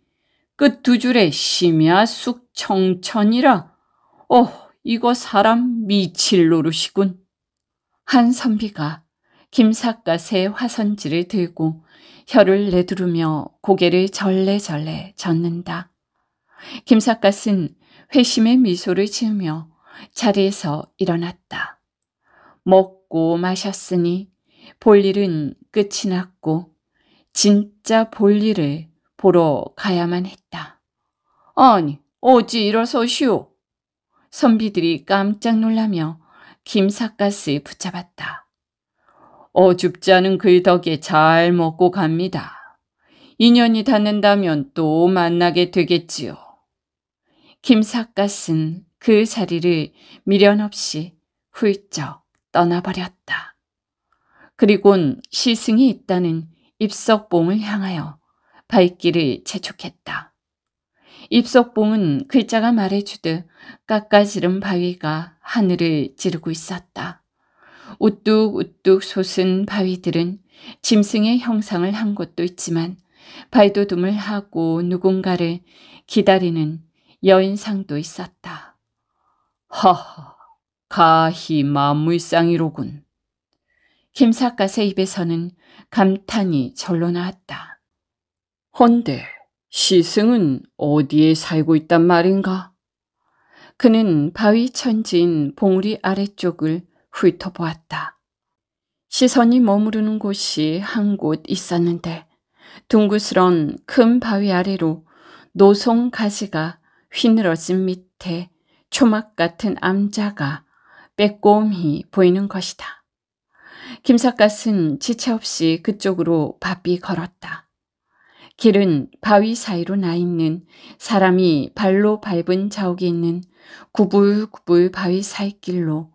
끝 두 줄에 심야 숙청천이라. 어, 이거 사람 미칠 노릇이군. 한 선비가 김삿갓의 화선지를 들고 혀를 내두르며 고개를 절레절레 젓는다. 김삿갓은 회심의 미소를 지으며 자리에서 일어났다. 먹고 마셨으니 볼일은 끝이 났고 진짜 볼일을 보러 가야만 했다. 아니 어찌 일어서시오. 선비들이 깜짝 놀라며 김삿갓을 붙잡았다. 어줍지 않은 그 덕에 잘 먹고 갑니다. 인연이 닿는다면 또 만나게 되겠지요. 김삿갓은 그 자리를 미련 없이 훌쩍 떠나버렸다. 그리곤 시승이 있다는 입석봉을 향하여 발길을 재촉했다. 입석봉은 글자가 말해주듯 깎아지른 바위가 하늘을 지르고 있었다. 우뚝우뚝 솟은 바위들은 짐승의 형상을 한 것도 있지만 발돋움을 하고 누군가를 기다리는 여인상도 있었다. 허허. 가히 마물상이로군. 김사갓의 입에서는 감탄이 절로 나왔다. 헌데 시승은 어디에 살고 있단 말인가? 그는 바위 천지인 봉우리 아래쪽을 훑어보았다. 시선이 머무르는 곳이 한 곳 있었는데 둥그스런 큰 바위 아래로 노송 가지가 휘늘어진 밑에 초막 같은 암자가 빼꼼히 보이는 것이다. 김삿갓은 지체 없이 그쪽으로 바삐 걸었다. 길은 바위 사이로 나 있는 사람이 발로 밟은 자욱이 있는 구불구불 바위 사이길로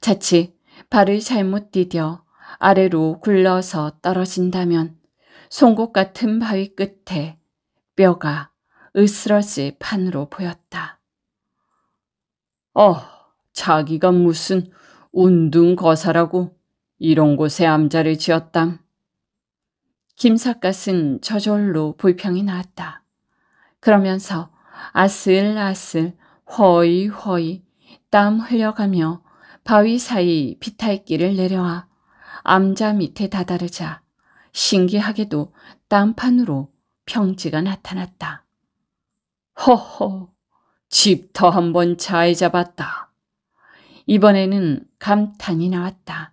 자칫 발을 잘못 디뎌 아래로 굴러서 떨어진다면 송곳 같은 바위 끝에 뼈가 으스러질 판으로 보였다. 어, 자기가 무슨 운둔거사라고 이런 곳에 암자를 지었담. 김삿갓은 저절로 불평이 나왔다. 그러면서 아슬아슬 허이허이 땀 흘려가며 바위 사이 비탈길을 내려와 암자 밑에 다다르자 신기하게도 땀판으로 평지가 나타났다. 허허, 집터 한번 잘 잡았다. 이번에는 감탄이 나왔다.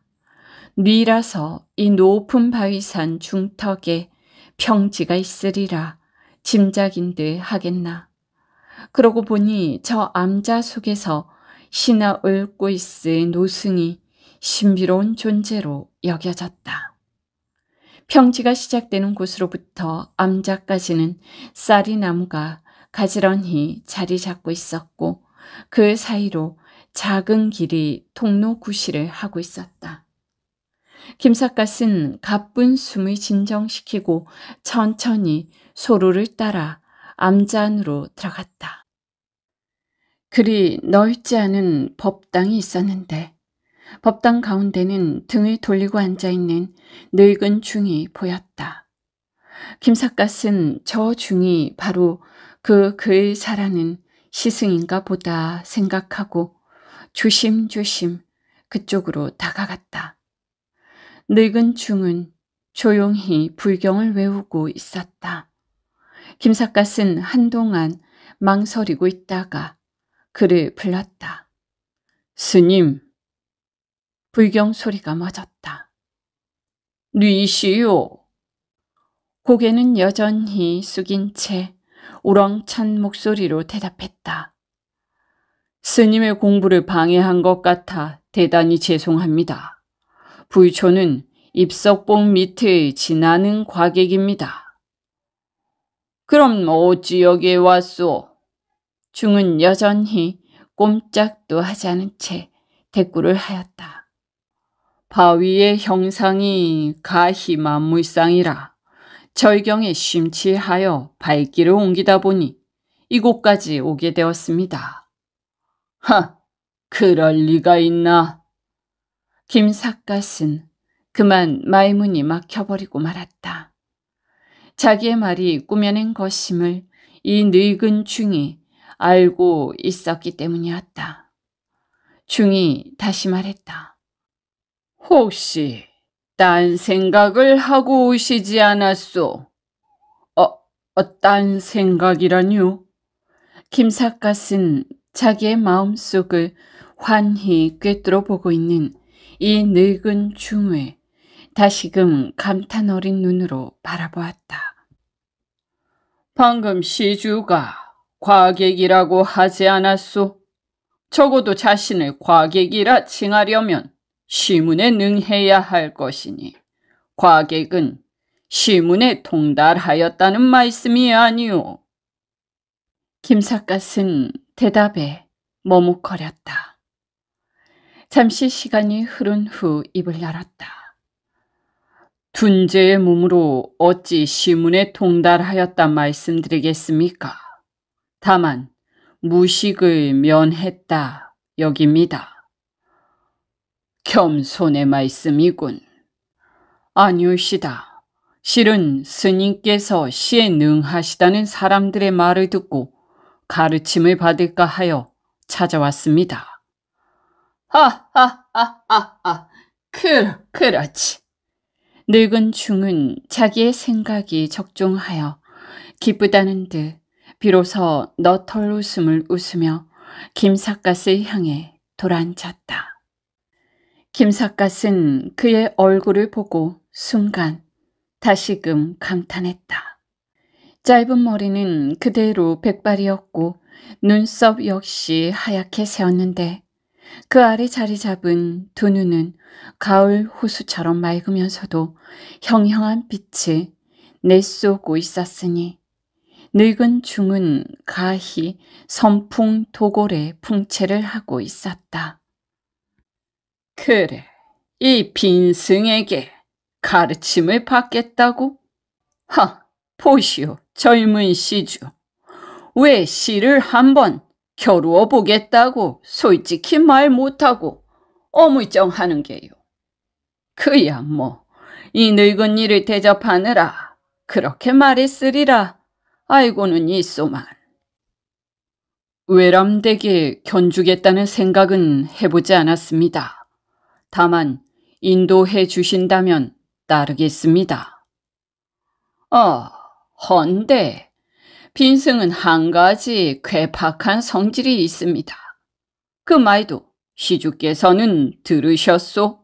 뉘라서 이 높은 바위산 중턱에 평지가 있으리라 짐작인데 하겠나. 그러고 보니 저 암자 속에서 신나 읊고 있을 노승이 신비로운 존재로 여겨졌다. 평지가 시작되는 곳으로부터 암자까지는 쌀이 나무가 가지런히 자리 잡고 있었고 그 사이로 작은 길이 통로 구실을 하고 있었다. 김삿갓은 가쁜 숨을 진정시키고 천천히 소로를 따라 암잔으로 들어갔다. 그리 넓지 않은 법당이 있었는데 법당 가운데는 등을 돌리고 앉아있는 늙은 중이 보였다. 김삿갓은 저 중이 바로 그글 사라는 시승인가 보다 생각하고 조심조심 그쪽으로 다가갔다. 늙은 중은 조용히 불경을 외우고 있었다. 김삿갓은 한동안 망설이고 있다가 그를 불렀다. 스님! 불경 소리가 멎었다. 뉘시오 고개는 여전히 숙인 채 우렁찬 목소리로 대답했다. 스님의 공부를 방해한 것 같아 대단히 죄송합니다. 부이초는 입석봉 밑의 지나는 과객입니다. 그럼 어찌 뭐 여기에 왔소? 중은 여전히 꼼짝도 하지 않은 채 대꾸를 하였다. 바위의 형상이 가히 만물상이라 절경에 심취하여 발길을 옮기다 보니 이곳까지 오게 되었습니다. 하, 그럴 리가 있나. 김삿갓은 그만 말문이 막혀버리고 말았다. 자기의 말이 꾸며낸 것임을 이 늙은 중이 알고 있었기 때문이었다. 중이 다시 말했다. 혹시 딴 생각을 하고 오시지 않았소? 어, 어딴 생각이라뇨? 김삿갓은 자기의 마음속을 환히 꿰뚫어 보고 있는 이 늙은 중후에 다시금 감탄 어린 눈으로 바라보았다. 방금 시주가 과객이라고 하지 않았소? 적어도 자신을 과객이라 칭하려면 시문에 능해야 할 것이니 과객은 시문에 통달하였다는 말씀이 아니오. 김사갓은 대답에 머뭇거렸다. 잠시 시간이 흐른 후 입을 열었다. 둔제의 몸으로 어찌 시문에 통달하였단 말씀드리겠습니까? 다만 무식을 면했다 여깁니다. 겸손의 말씀이군. 아니오시다. 실은 스님께서 시에 능하시다는 사람들의 말을 듣고 가르침을 받을까 하여 찾아왔습니다. 하하하하하. 아, 아, 아, 그렇지 늙은 중은 자기의 생각이 적중하여 기쁘다는 듯 비로소 너털 웃음을 웃으며 김삿갓을 향해 돌아앉았다. 김삿갓은 그의 얼굴을 보고 순간 다시금 감탄했다. 짧은 머리는 그대로 백발이었고 눈썹 역시 하얗게 세웠는데그 아래 자리 잡은 두 눈은 가을 호수처럼 맑으면서도 형형한 빛을 내쏘고 있었으니 늙은 중은 가히 선풍 도골의 풍채를 하고 있었다. 그래, 이 빈승에게 가르침을 받겠다고? 하, 보시오. 젊은 시주. 왜 시를 한번 겨루어 보겠다고 솔직히 말 못하고 어물쩡 하는 게요. 그야 뭐, 이 늙은 이를 대접하느라 그렇게 말했으리라 아이고는이소만 외람되게 견주겠다는 생각은 해보지 않았습니다. 다만 인도해 주신다면 따르겠습니다. 아, 헌데 빈승은 한 가지 괴팍한 성질이 있습니다. 그 말도 시주께서는 들으셨소?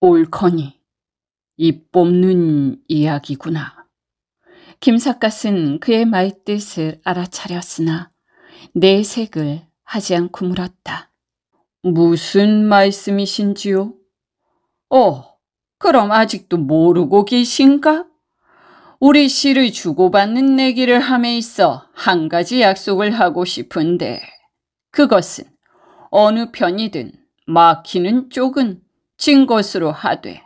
옳거니 입 뽑는 이야기구나. 김삿갓은 그의 말뜻을 알아차렸으나 내색을 하지 않고 물었다. 무슨 말씀이신지요? 어, 그럼 아직도 모르고 계신가? 우리 씨를 주고받는 내기를 함에 있어 한 가지 약속을 하고 싶은데 그것은 어느 편이든 막히는 쪽은 진 것으로 하되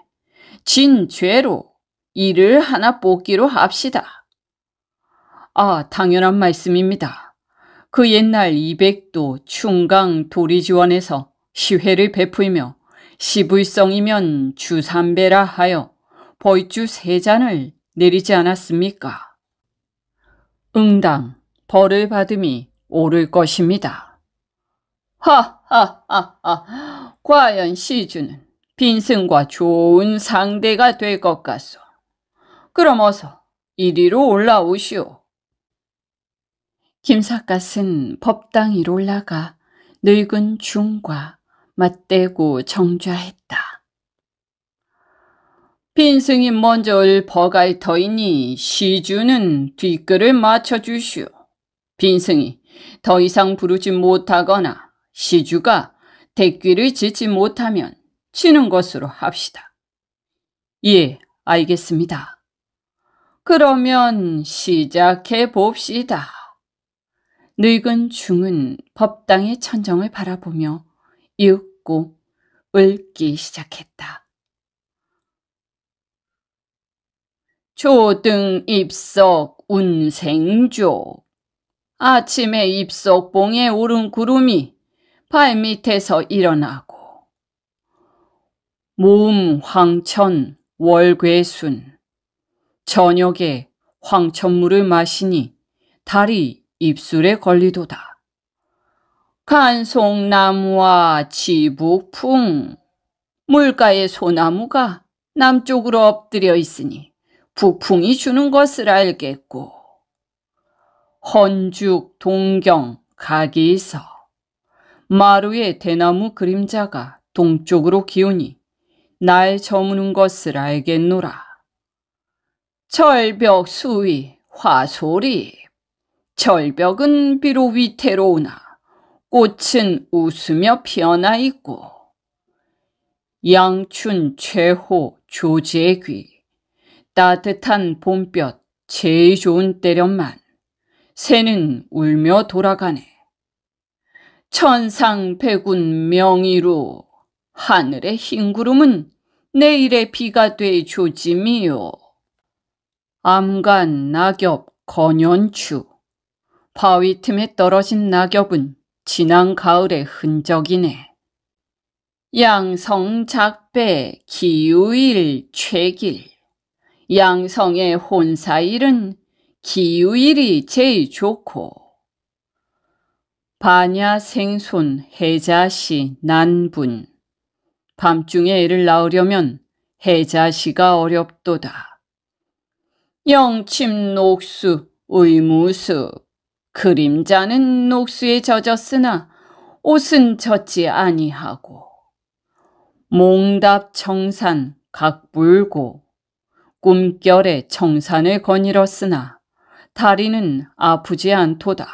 진 죄로 이를 하나 뽑기로 합시다. 아, 당연한 말씀입니다. 그 옛날 이백도 충강 도리지원에서 시회를 베풀며 시불성이면 주삼배라 하여 벌주 세 잔을 내리지 않았습니까? 응당 벌을 받음이 오를 것입니다. 하하하하 과연 시주는 빈승과 좋은 상대가 될 것 같소. 그럼 어서 이리로 올라오시오. 김삿갓은 법당 위로 올라가 늙은 중과 맞대고 정좌했다. 빈승이 먼저 올 버갈 터이니 시주는 뒷글을 맞춰주시오. 빈승이 더 이상 부르지 못하거나 시주가 대귀를 짓지 못하면 치는 것으로 합시다. 예, 알겠습니다. 그러면 시작해 봅시다. 늙은 중은 법당의 천정을 바라보며 읽고 읊기 시작했다. 초등 입석 운생조. 아침에 입석봉에 오른 구름이 발 밑에서 일어나고 모음 황천 월괴순 저녁에 황천물을 마시니 달이 입술에 걸리도다. 간송나무와 지북풍 물가의 소나무가 남쪽으로 엎드려 있으니 부풍이 주는 것을 알겠고 헌죽 동경 각이서 마루의 대나무 그림자가 동쪽으로 기우니 날 저무는 것을 알겠노라. 절벽 수위 화소리 절벽은 비로 위태로우나 꽃은 웃으며 피어나 있고 양춘 최호 조제귀 따뜻한 봄볕 제일 좋은 때련만 새는 울며 돌아가네. 천상백운 명의로 하늘의 흰 구름은 내일의 비가 돼 조짐이요. 암간 낙엽 건연추 바위 틈에 떨어진 낙엽은 지난 가을의 흔적이네. 양성작배 기우일 최길 양성의 혼사일은 기우일이 제일 좋고 반야 생손 해자시 난분 밤중에 애를 낳으려면 해자시가 어렵도다. 영침 녹수 의무수 그림자는 녹수에 젖었으나 옷은 젖지 아니하고 몽답 청산 각불고 꿈결에 청산을 거닐었으나 다리는 아프지 않도다.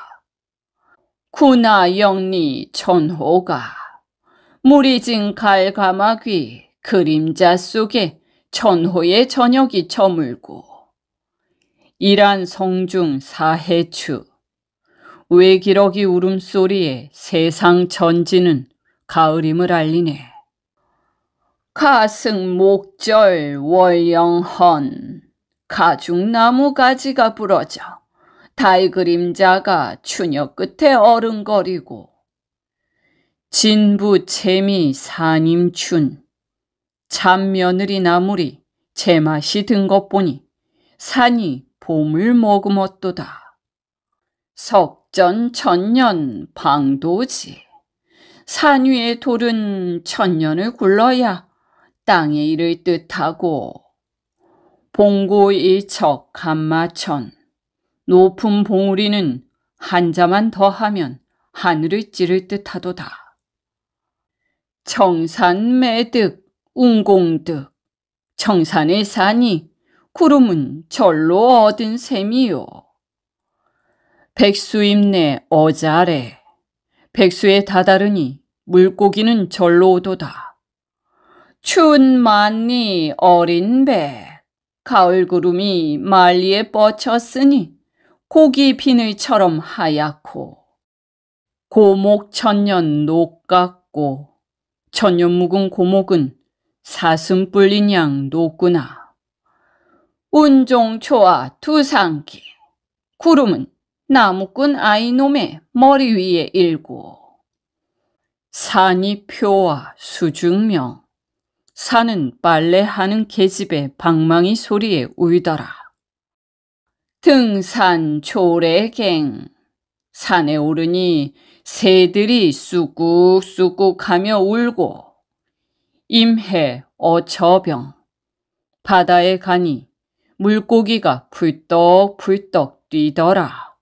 구나 영리 천호가 무리진 갈가마귀 그림자 속에 천호의 저녁이 저물고 이란 성중 사해추 외기러기 울음소리에 세상 전지는 가을임을 알리네. 가승 목절 월영헌 가죽나무 가지가 부러져 달 그림자가 추녀 끝에 어른거리고 진부 채미 산임춘 잔며느리 나물이 제맛이 든 것 보니 산이 봄을 머금었도다. 석전 천년 방도지 산 위에 돌은 천년을 굴러야 땅에 이를 뜻하고 봉고의 척 감마천 높은 봉우리는 한자만 더하면 하늘을 찌를 듯하도다. 청산 매득 운공득 청산의 산이 구름은 절로 얻은 셈이요. 백수임내 어자래 백수에 다다르니 물고기는 절로 오도다. 추운 만니 어린 배 가을 구름이 말리에 뻗쳤으니 고기 비늘처럼 하얗고 고목 천년 녹같고 천년 묵은 고목은 사슴 뿔린 양 녹구나. 운종초와 두상기 구름은 나무꾼 아이놈의 머리 위에 일고 산이 표와 수중명 산은 빨래하는 계집의 방망이 소리에 울더라. 등산 초래갱 산에 오르니 새들이 쑥국쑥국하며 울고 임해 어처병 바다에 가니 물고기가 불떡불떡 뛰더라.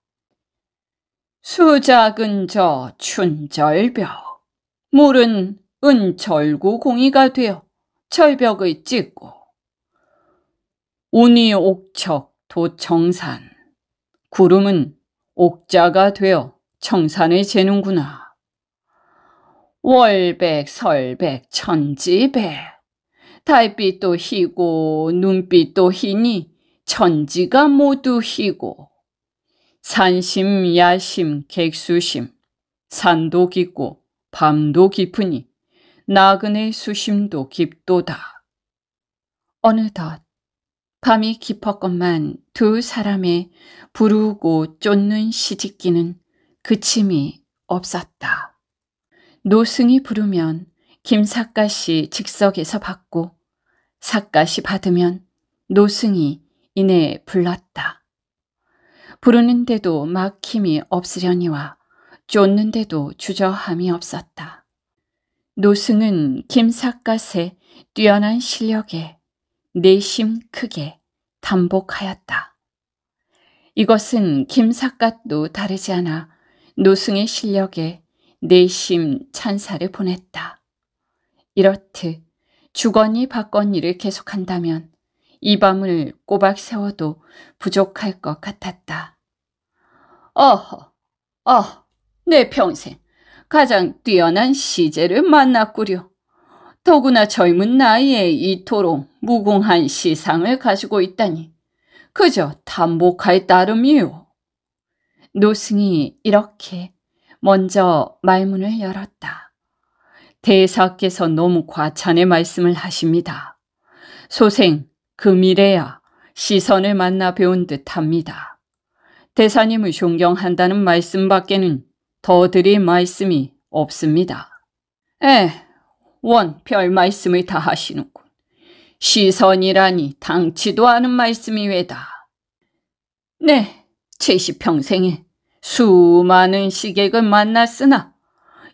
수작은 저 춘절벽 물은 은절구 공이가 되어 철벽을 찢고 운이 옥척 도청산 구름은 옥자가 되어 청산을 재는구나. 월백, 설백, 천지백. 달빛도 희고 눈빛도 희니 천지가 모두 희고 산심, 야심, 객수심 산도 깊고 밤도 깊으니 나그네 수심도 깊도다. 어느덧 밤이 깊었건만 두 사람의 부르고 쫓는 시집기는 그침이 없었다. 노승이 부르면 김삿갓이 즉석에서 받고 삿갓이 받으면 노승이 이내 불렀다. 부르는데도 막힘이 없으려니와 쫓는데도 주저함이 없었다. 노승은 김삿갓의 뛰어난 실력에 내심 크게 담복하였다. 이것은 김삿갓도 다르지 않아 노승의 실력에 내심 찬사를 보냈다. 이렇듯 주거니 받거니를 계속한다면 이 밤을 꼬박 세워도 부족할 것 같았다. 어허, 어, 내 평생 가장 뛰어난 시제를 만났구려. 더구나 젊은 나이에 이토록 무궁한 시상을 가지고 있다니 그저 탐복할 따름이요. 노승이 이렇게 먼저 말문을 열었다. 대사께서 너무 과찬의 말씀을 하십니다. 소생, 금일에야 시선을 만나 배운 듯합니다. 대사님을 존경한다는 말씀밖에는 더 드릴 말씀이 없습니다. 에, 예, 원별 말씀을 다 하시는군. 시선이라니 당치도 않은 말씀이 왜다. 네, 제시 평생에 수많은 시객을 만났으나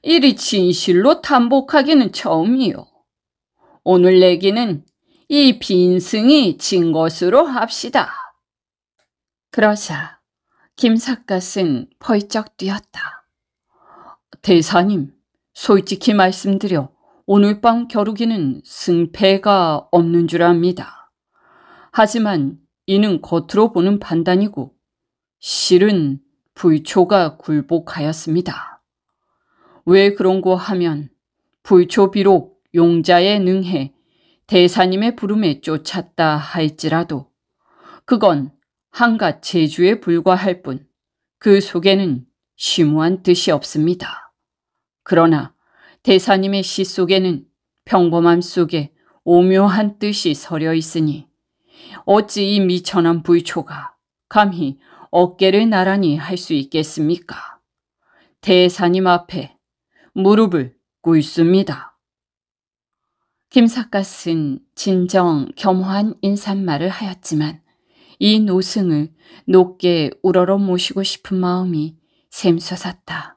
이리 진실로 탐복하기는 처음이요. 오늘 내기는 이 빈승이 진 것으로 합시다. 그러자 김삿갓은 벌쩍 뛰었다. 대사님, 솔직히 말씀드려 오늘 밤 겨루기는 승패가 없는 줄 압니다. 하지만 이는 겉으로 보는 판단이고 실은 불초가 굴복하였습니다. 왜 그런고 하면 불초 비록 용자에 능해 대사님의 부름에 쫓았다 할지라도 그건 한갓 제주에 불과할 뿐 그 속에는 심오한 뜻이 없습니다. 그러나 대사님의 시 속에는 평범함 속에 오묘한 뜻이 서려 있으니 어찌 이 미천한 부이초가 감히 어깨를 나란히 할 수 있겠습니까? 대사님 앞에 무릎을 꿇습니다. 김삿갓은 진정 겸허한 인사말을 하였지만 이 노승을 높게 우러러 모시고 싶은 마음이 샘솟았다.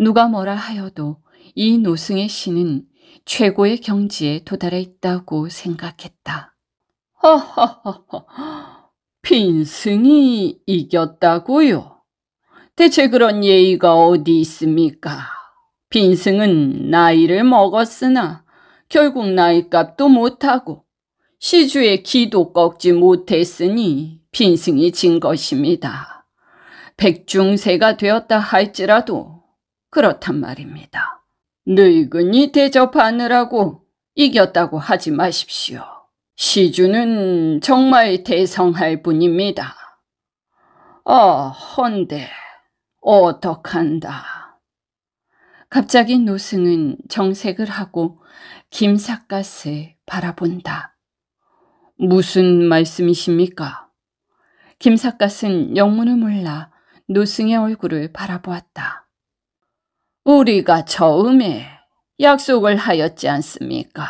누가 뭐라 하여도 이 노승의 시는 최고의 경지에 도달해 있다고 생각했다. 허허허허, 빈승이 이겼다고요? 대체 그런 예의가 어디 있습니까? 빈승은 나이를 먹었으나 결국 나이값도 못하고 시주의 기도 꺾지 못했으니 빈승이 진 것입니다. 백중세가 되었다 할지라도 그렇단 말입니다. 늙은이 대접하느라고 이겼다고 하지 마십시오. 시주는 정말 대성할 분입니다. 어, 아, 헌데, 어떡한다. 갑자기 노승은 정색을 하고 김삿갓을 바라본다. 무슨 말씀이십니까? 김삿갓은 영문을 몰라 노승의 얼굴을 바라보았다. 우리가 처음에 약속을 하였지 않습니까?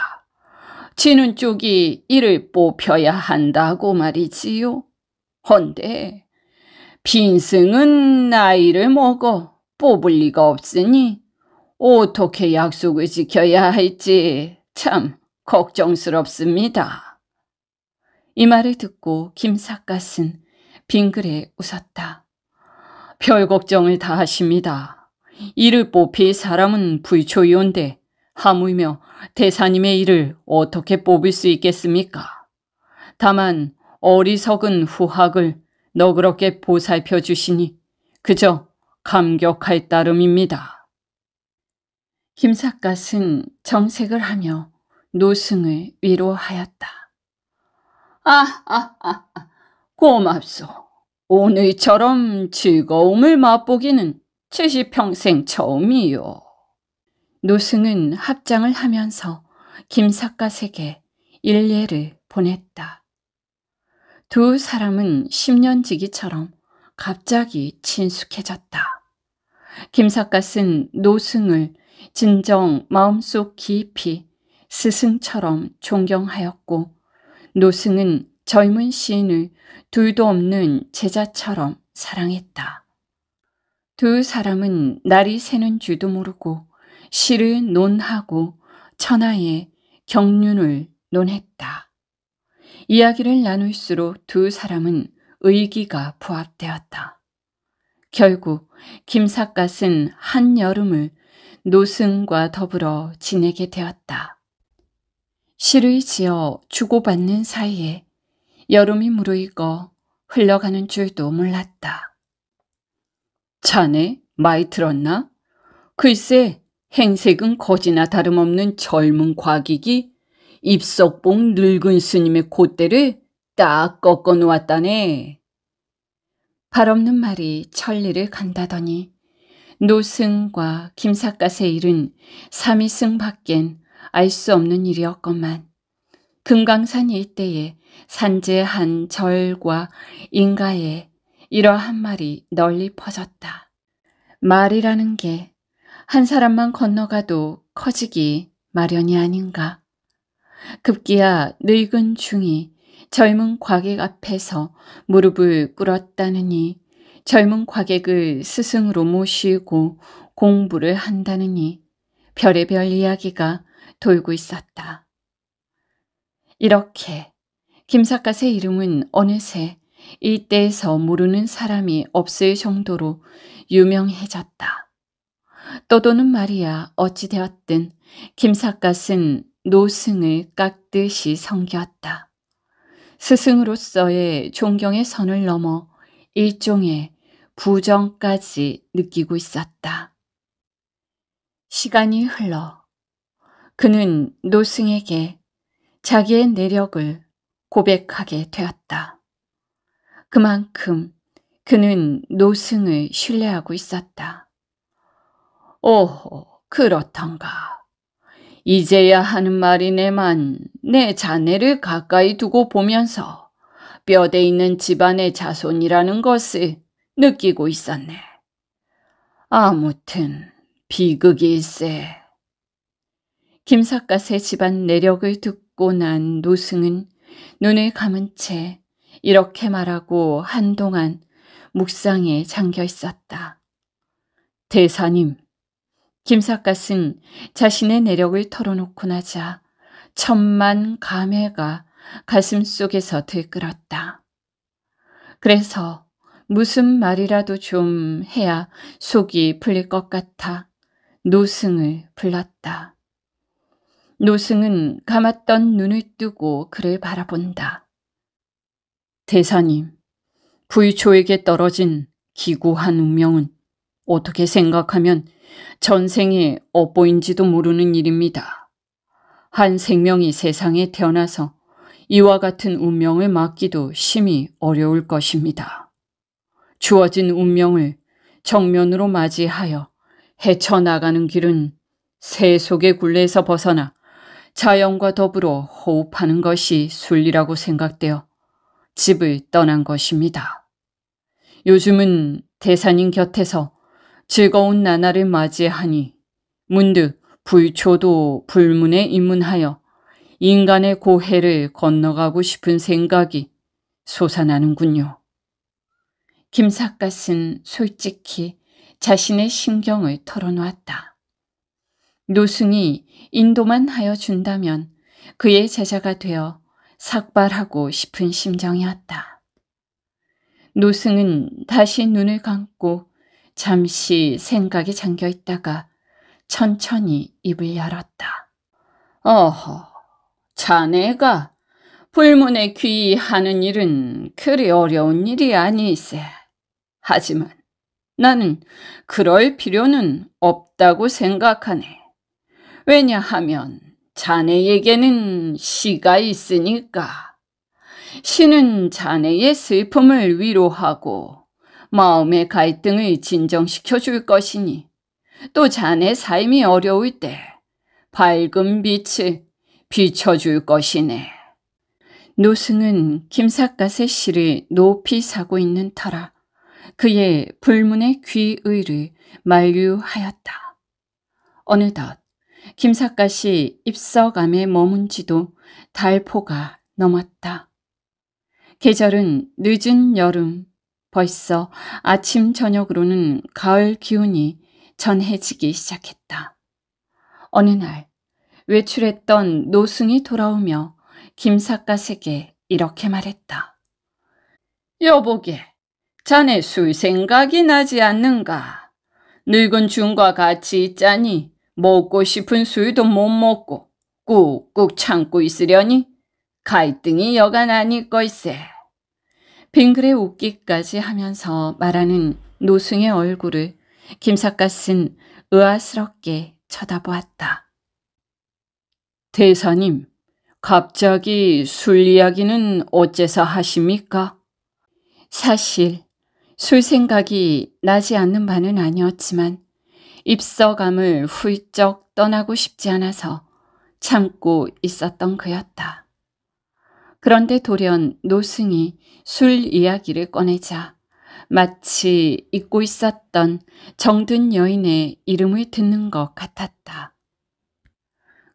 지는 쪽이 이를 뽑혀야 한다고 말이지요. 헌데 빈승은 나이를 먹어 뽑을 리가 없으니 어떻게 약속을 지켜야 할지 참 걱정스럽습니다. 이 말을 듣고 김삿갓은 빙그레 웃었다. 별 걱정을 다 하십니다. 이를 뽑힐 사람은 불초이온데 하물며 대사님의 이를 어떻게 뽑을 수 있겠습니까? 다만 어리석은 후학을 너그럽게 보살펴 주시니 그저 감격할 따름입니다. 김삿갓은 정색을 하며 노승을 위로하였다. 아, 아, 아, 아 고맙소. 오늘처럼 즐거움을 맛보기는 70 평생 처음이요. 노승은 합장을 하면서 김삿갓에게 일례를 보냈다. 두 사람은 10년 지기처럼 갑자기 친숙해졌다. 김삿갓은 노승을 진정 마음속 깊이 스승처럼 존경하였고 노승은 젊은 시인을 둘도 없는 제자처럼 사랑했다. 두 사람은 날이 새는 줄도 모르고 시를 논하고 천하의 경륜을 논했다. 이야기를 나눌수록 두 사람은 의기가 부합되었다. 결국 김삿갓은 한여름을 노승과 더불어 지내게 되었다. 시를 지어 주고받는 사이에 여름이 무르익어 흘러가는 줄도 몰랐다. 자네 많이 들었나? 글쎄 행색은 거지나 다름없는 젊은 과기기 입석봉 늙은 스님의 콧대를 딱 꺾어 놓았다네. 발없는 말이 천리를 간다더니 노승과 김삿갓의 일은 삼위승 밖엔 알 수 없는 일이었건만 금강산 일대에 산재한 절과 인가에 이러한 말이 널리 퍼졌다. 말이라는 게 한 사람만 건너가도 커지기 마련이 아닌가. 급기야 늙은 중이 젊은 과객 앞에서 무릎을 꿇었다느니 젊은 과객을 스승으로 모시고 공부를 한다느니 별의별 이야기가 돌고 있었다. 이렇게 김사갓의 이름은 어느새 일대에서 모르는 사람이 없을 정도로 유명해졌다. 떠도는 말이야 어찌되었든 김삿갓은 노승을 깍듯이 섬겼다. 스승으로서의 존경의 선을 넘어 일종의 부정까지 느끼고 있었다. 시간이 흘러 그는 노승에게 자기의 내력을 고백하게 되었다. 그만큼 그는 노승을 신뢰하고 있었다. 오호, 그렇던가. 이제야 하는 말이네만 내 자네를 가까이 두고 보면서 뼈대 있는 집안의 자손이라는 것을 느끼고 있었네. 아무튼 비극일세. 김삿갓의 집안 내력을 듣고 난 노승은 눈을 감은 채 이렇게 말하고 한동안 묵상에 잠겨 있었다. 대사님, 김삿갓은 자신의 내력을 털어놓고 나자 천만 감회가 가슴 속에서 들끓었다. 그래서 무슨 말이라도 좀 해야 속이 풀릴 것 같아 노승을 불렀다. 노승은 감았던 눈을 뜨고 그를 바라본다. 대사님, 부유초에게 떨어진 기구한 운명은 어떻게 생각하면 전생에 업보인지도 모르는 일입니다. 한 생명이 세상에 태어나서 이와 같은 운명을 막기도 심히 어려울 것입니다. 주어진 운명을 정면으로 맞이하여 헤쳐나가는 길은 새 속의 굴레에서 벗어나 자연과 더불어 호흡하는 것이 순리라고 생각되어 집을 떠난 것입니다. 요즘은 대사님 곁에서 즐거운 나날을 맞이하니 문득 불초도 불문에 입문하여 인간의 고해를 건너가고 싶은 생각이 솟아나는군요. 김삿갓은 솔직히 자신의 신경을 털어놓았다. 노승이 인도만 하여 준다면 그의 제자가 되어 삭발하고 싶은 심정이었다. 노승은 다시 눈을 감고 잠시 생각에 잠겨 있다가 천천히 입을 열었다. 어허, 자네가 불문에 귀하는 일은 그리 어려운 일이 아니세. 하지만 나는 그럴 필요는 없다고 생각하네. 왜냐하면 자네에게는 시가 있으니까 시는 자네의 슬픔을 위로하고 마음의 갈등을 진정시켜 줄 것이니 또 자네 삶이 어려울 때 밝은 빛을 비춰줄 것이네. 노승은 김삿갓의 시를 높이 사고 있는 터라 그의 불문의 귀의를 만류하였다. 어느덧 김삿갓이 입석암에 머문 지도 달포가 넘었다. 계절은 늦은 여름, 벌써 아침 저녁으로는 가을 기운이 전해지기 시작했다. 어느 날 외출했던 노승이 돌아오며 김삿갓에게 이렇게 말했다. 여보게, 자네 술 생각이 나지 않는가? 늙은 중과 같이 있자니 먹고 싶은 술도 못 먹고 꾹꾹 참고 있으려니 갈등이 여간 아닐 걸세. 빙그레 웃기까지 하면서 말하는 노승의 얼굴을 김삿갓은 의아스럽게 쳐다보았다. 대사님, 갑자기 술 이야기는 어째서 하십니까? 사실 술 생각이 나지 않는 바는 아니었지만 입서감을 훌쩍 떠나고 싶지 않아서 참고 있었던 그였다. 그런데 돌연 노승이 술 이야기를 꺼내자 마치 잊고 있었던 정든 여인의 이름을 듣는 것 같았다.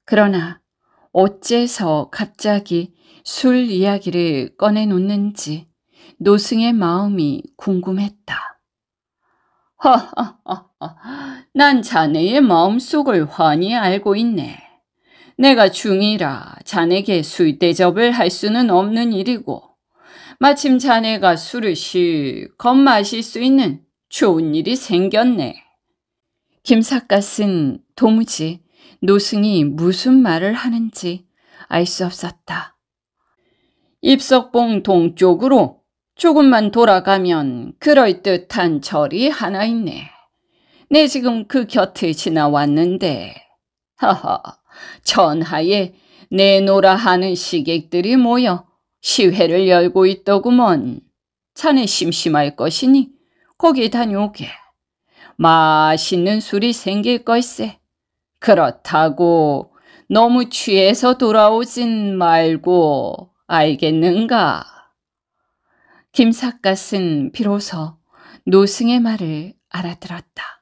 그러나 어째서 갑자기 술 이야기를 꺼내놓는지 노승의 마음이 궁금했다. 허허허허. 난 자네의 마음속을 환히 알고 있네. 내가 중이라 자네에게 술 대접을 할 수는 없는 일이고 마침 자네가 술을 실컷 마실 수 있는 좋은 일이 생겼네. 김삿갓은 도무지 노승이 무슨 말을 하는지 알 수 없었다. 입석봉 동쪽으로 조금만 돌아가면 그럴듯한 절이 하나 있네. 내 지금 그 곁을 지나왔는데 하하 전하에 내노라 하는 시객들이 모여 시회를 열고 있더구먼. 자네 심심할 것이니 거기 다녀오게. 맛있는 술이 생길 걸세. 그렇다고 너무 취해서 돌아오진 말고 알겠는가? 김삿갓은 비로소 노승의 말을 알아들었다.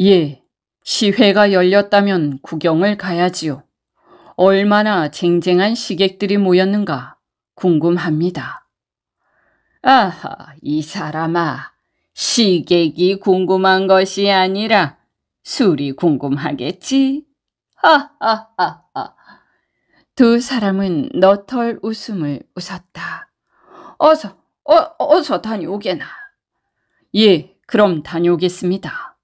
예, 시회가 열렸다면 구경을 가야지요. 얼마나 쟁쟁한 시객들이 모였는가 궁금합니다. 아하, 이 사람아. 시객이 궁금한 것이 아니라 술이 궁금하겠지? 하하하하. 두 사람은 너털 웃음을 웃었다. 어서, 어, 어서 다녀오게나. 예, 그럼 다녀오겠습니다.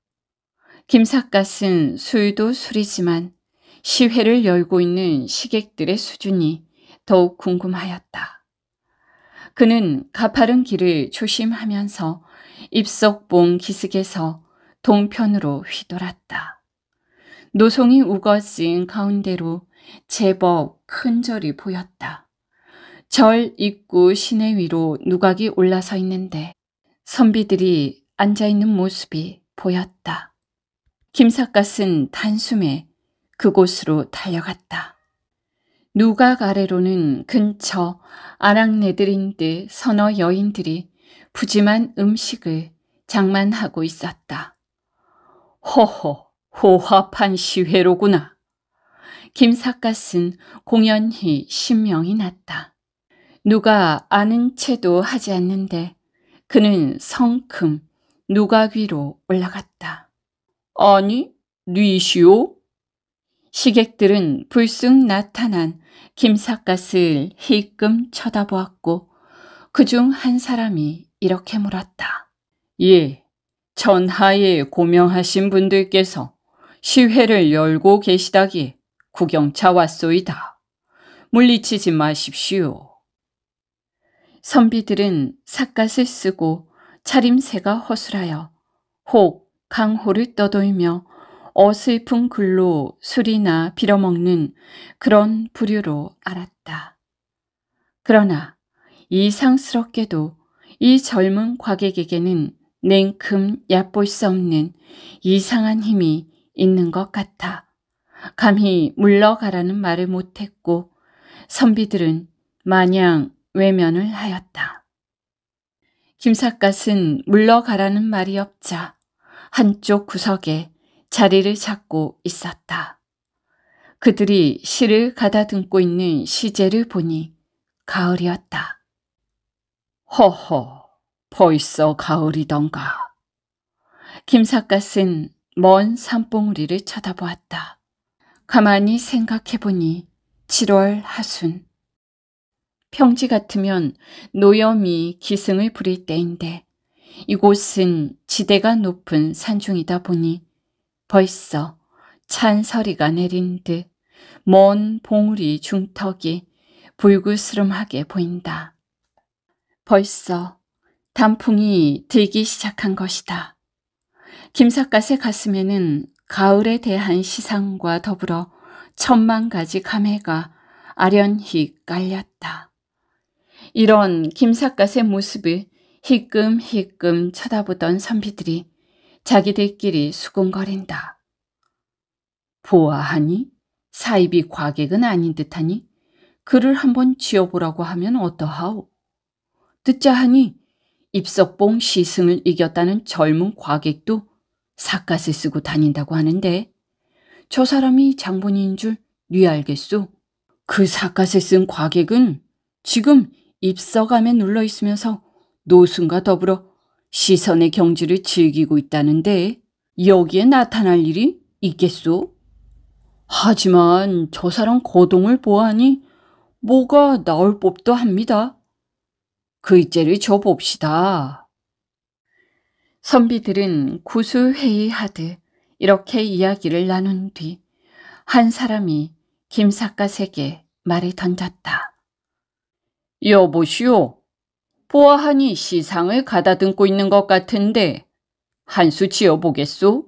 김삿갓은 술도 술이지만 시회를 열고 있는 시객들의 수준이 더욱 궁금하였다. 그는 가파른 길을 조심하면서 입석봉 기슭에서 동편으로 휘돌았다. 노송이 우거진 가운데로 제법 큰 절이 보였다. 절 입구 시내 위로 누각이 올라서 있는데 선비들이 앉아있는 모습이 보였다. 김삿갓은 단숨에 그곳으로 달려갔다. 누각 아래로는 근처 아랑네들인데 선어 여인들이 푸짐한 음식을 장만하고 있었다. 허허, 호화판 시회로구나. 김삿갓은 공연히 신명이 났다. 누가 아는 채도 하지 않는데 그는 성큼 누가 귀로 올라갔다. 아니, 뉘시오? 시객들은 불쑥 나타난 김삿갓을 희끔 쳐다보았고 그중 한 사람이 이렇게 물었다. 예, 전하에 고명하신 분들께서 시회를 열고 계시다기에 구경차 왔소이다. 물리치지 마십시오. 선비들은 삿갓을 쓰고 차림새가 허술하여 혹 강호를 떠돌며 어슬픈 글로 술이나 빌어먹는 그런 부류로 알았다. 그러나 이상스럽게도 이 젊은 과객에게는 냉큼 얕볼 수 없는 이상한 힘이 있는 것 같아. 감히 물러가라는 말을 못했고 선비들은 마냥 외면을 하였다. 김삿갓은 물러가라는 말이 없자 한쪽 구석에 자리를 잡고 있었다. 그들이 실을 가다듬고 있는 시제를 보니 가을이었다. 허허, 벌써 가을이던가. 김삿갓은 먼 산봉우리를 쳐다보았다. 가만히 생각해보니 7월 하순 평지 같으면 노염이 기승을 부릴 때인데 이곳은 지대가 높은 산중이다 보니 벌써 찬 서리가 내린 듯 먼 봉우리 중턱이 불구스름하게 보인다. 벌써 단풍이 들기 시작한 것이다. 김삿갓의 가슴에는 가을에 대한 시상과 더불어 천만 가지 감회가 아련히 깔렸다. 이런 김삿갓의 모습을 희끔희끔 쳐다보던 선비들이 자기들끼리 수군거린다. 보아하니 사입이 과객은 아닌 듯하니 그를 한번 지어보라고 하면 어떠하오? 듣자 하니 입석봉 시승을 이겼다는 젊은 과객도 삿갓을 쓰고 다닌다고 하는데 저 사람이 장본인 줄뉘 알겠소? 그 삿갓을 쓴 과객은 지금 입서감에 눌러 있으면서 노승과 더불어 시선의 경지를 즐기고 있다는데 여기에 나타날 일이 있겠소? 하지만 저 사람 거동을 보아하니 뭐가 나올 법도 합니다. 글자를 그 줘 봅시다. 선비들은 구수회의하듯 이렇게 이야기를 나눈 뒤 한 사람이 김삿갓에게 말을 던졌다. 여보시오. 보아하니 시상을 가다듬고 있는 것 같은데 한 수 지어보겠소?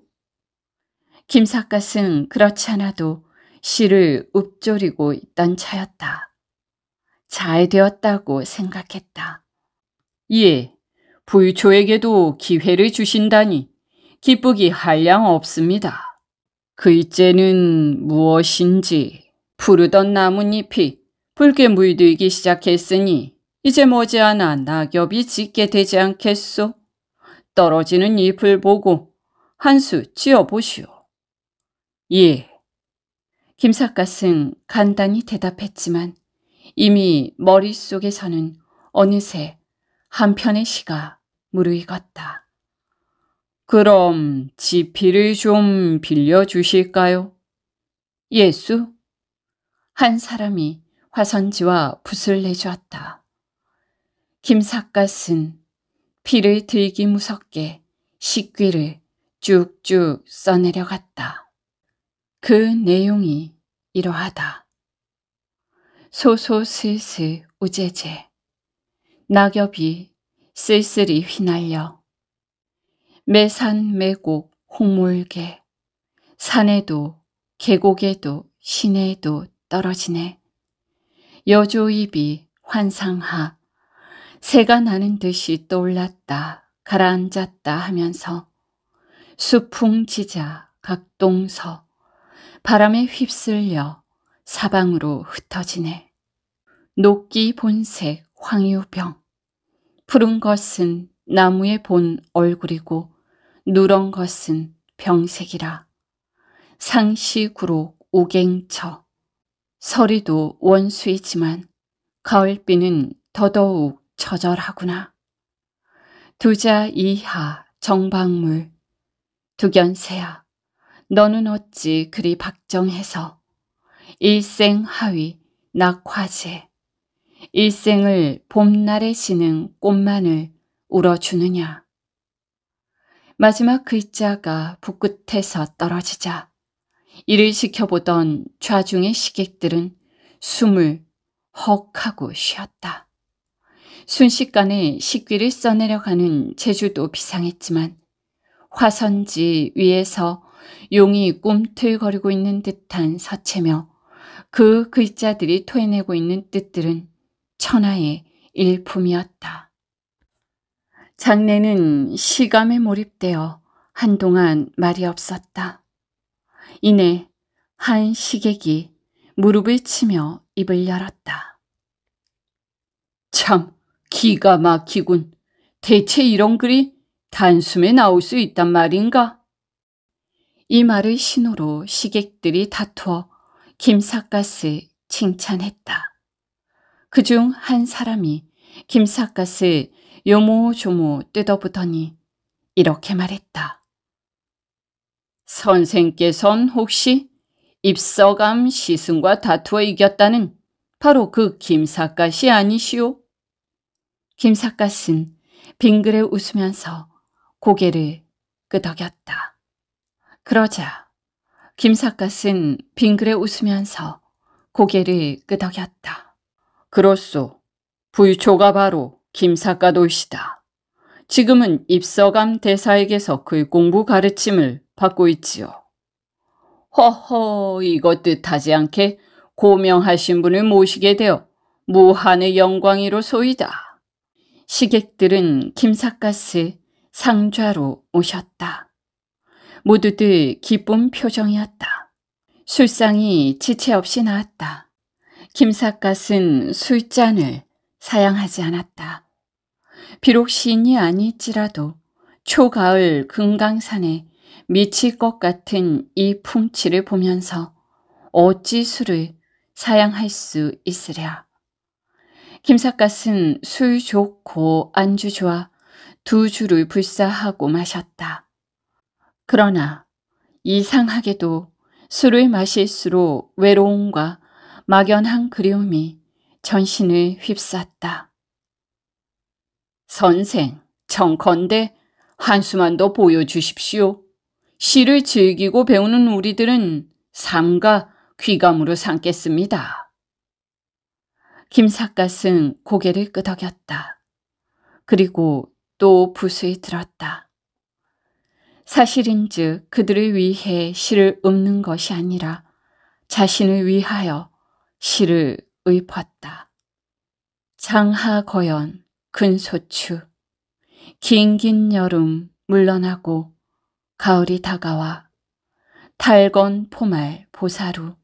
김삿갓은 그렇지 않아도 시를 읊조리고 있던 차였다. 잘 되었다고 생각했다. 예, 부유초에게도 기회를 주신다니 기쁘기 한량 없습니다. 글재는 그 무엇인지 푸르던 나뭇잎이 붉게 물들기 시작했으니 이제 머지않아 낙엽이 짙게 되지 않겠소. 떨어지는 잎을 보고 한수 쥐어보시오. 예. 김삿갓은 간단히 대답했지만 이미 머릿속에서는 어느새 한편의 시가 무르익었다. 그럼 지피를 좀 빌려주실까요? 예수? 한 사람이 화선지와 붓을 내주었다. 김삿갓은 피를 들기 무섭게 식귀를 쭉쭉 써내려갔다. 그 내용이 이러하다. 소소슬슬 우제제 낙엽이 쓸쓸히 휘날려 매산 매곡 홍물개 산에도 계곡에도 시내에도 떨어지네. 여조입이 환상하 새가 나는 듯이 떠올랐다 가라앉았다 하면서 수풍지자 각동서 바람에 휩쓸려 사방으로 흩어지네 녹기 본색 황유병 푸른 것은 나무의 본 얼굴이고 누런 것은 병색이라 상시구로 오갱처 서리도 원수이지만 가을비는 더더욱 처절하구나. 두자 이하 정박물 두견새야 너는 어찌 그리 박정해서 일생 하위 낙화제 일생을 봄날에 지는 꽃만을 울어주느냐. 마지막 글자가 붓끝에서 떨어지자 이를 지켜보던 좌중의 식객들은 숨을 헉 하고 쉬었다. 순식간에 식귀를 써내려가는 제주도 비상했지만 화선지 위에서 용이 꿈틀거리고 있는 듯한 서체며 그 글자들이 토해내고 있는 뜻들은 천하의 일품이었다. 장례는 시감에 몰입되어 한동안 말이 없었다. 이내 한 시객이 무릎을 치며 입을 열었다. 참 기가 막히군. 대체 이런 글이 단숨에 나올 수 있단 말인가? 이 말을 신호로 시객들이 다투어 김삿갓을 칭찬했다. 그중 한 사람이 김삿갓을 요모조모 뜯어보더니 이렇게 말했다. 선생께선 혹시 입서감 시승과 다투어 이겼다는 바로 그 김삿갓이 아니시오? 김삿갓은 빙그레 웃으면서 고개를 끄덕였다. 그러자 김삿갓은 빙그레 웃으면서 고개를 끄덕였다. 그렇소. 부유초가 바로 김삿갓옷이다. 지금은 입서감 대사에게서 그의 공부 가르침을 받고 있지요. 허허 이것 뜻하지 않게 고명하신 분을 모시게 되어 무한의 영광이로 소이다. 시객들은 김삿가스 상좌로 오셨다. 모두들 기쁜 표정이었다. 술상이 지체 없이 나왔다. 김삿갓은 술잔을 사양하지 않았다. 비록 시인이 아닐지라도 초가을 금강산에 미칠 것 같은 이 풍치를 보면서 어찌 술을 사양할 수 있으랴. 김삿갓은 술 좋고 안주 좋아 두 줄을 불사하고 마셨다. 그러나 이상하게도 술을 마실수록 외로움과 막연한 그리움이 전신을 휩쌌다. 선생, 청컨대 한수만 더 보여주십시오. 시를 즐기고 배우는 우리들은 삶과 귀감으로 삼겠습니다. 김삿갓은 고개를 끄덕였다. 그리고 또부수에 들었다. 사실인즉 그들을 위해 시를 읊는 것이 아니라 자신을 위하여 시를 읊었다. 장하거연 큰 소추, 긴긴 여름 물러나고 가을이 다가와 달건 포말 보사루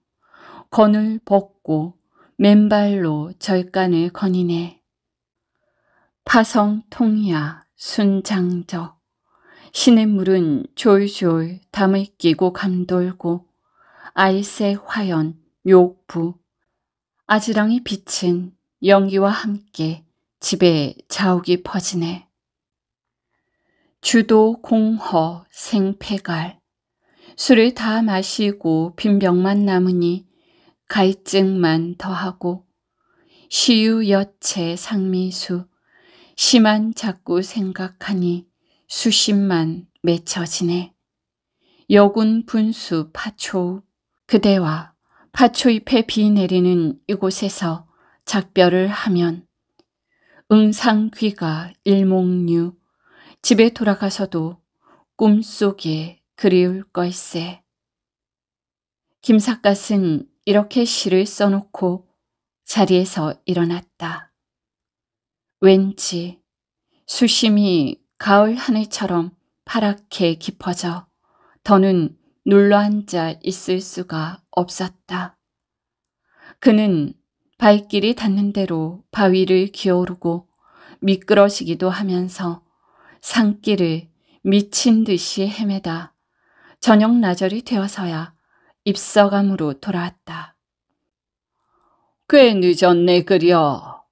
건을 벗고 맨발로 절간을 거니네. 파성 통야 순장적 신의 물은 졸졸 담을 끼고 감돌고 알새 화연 욕부 아지랑이 비친 연기와 함께 집에 자욱이 퍼지네. 주도 공허 생패갈 술을 다 마시고 빈병만 남으니 갈증만 더하고 시유 여체 상미수 심한 자꾸 생각하니 수심만 맺혀지네. 여군 분수 파초 그대와 파초잎에 비 내리는 이곳에서 작별을 하면 응상귀가 일목류 집에 돌아가서도 꿈속에 그리울 걸세. 김삿갓은 이렇게 시를 써놓고 자리에서 일어났다. 왠지 수심이 가을 하늘처럼 파랗게 깊어져 더는 눌러앉아 있을 수가 없었다. 그는 발길이 닿는 대로 바위를 기어오르고 미끄러지기도 하면서 산길을 미친 듯이 헤매다 저녁 나절이 되어서야 입서감으로 돌아왔다. 꽤 늦었네 그려.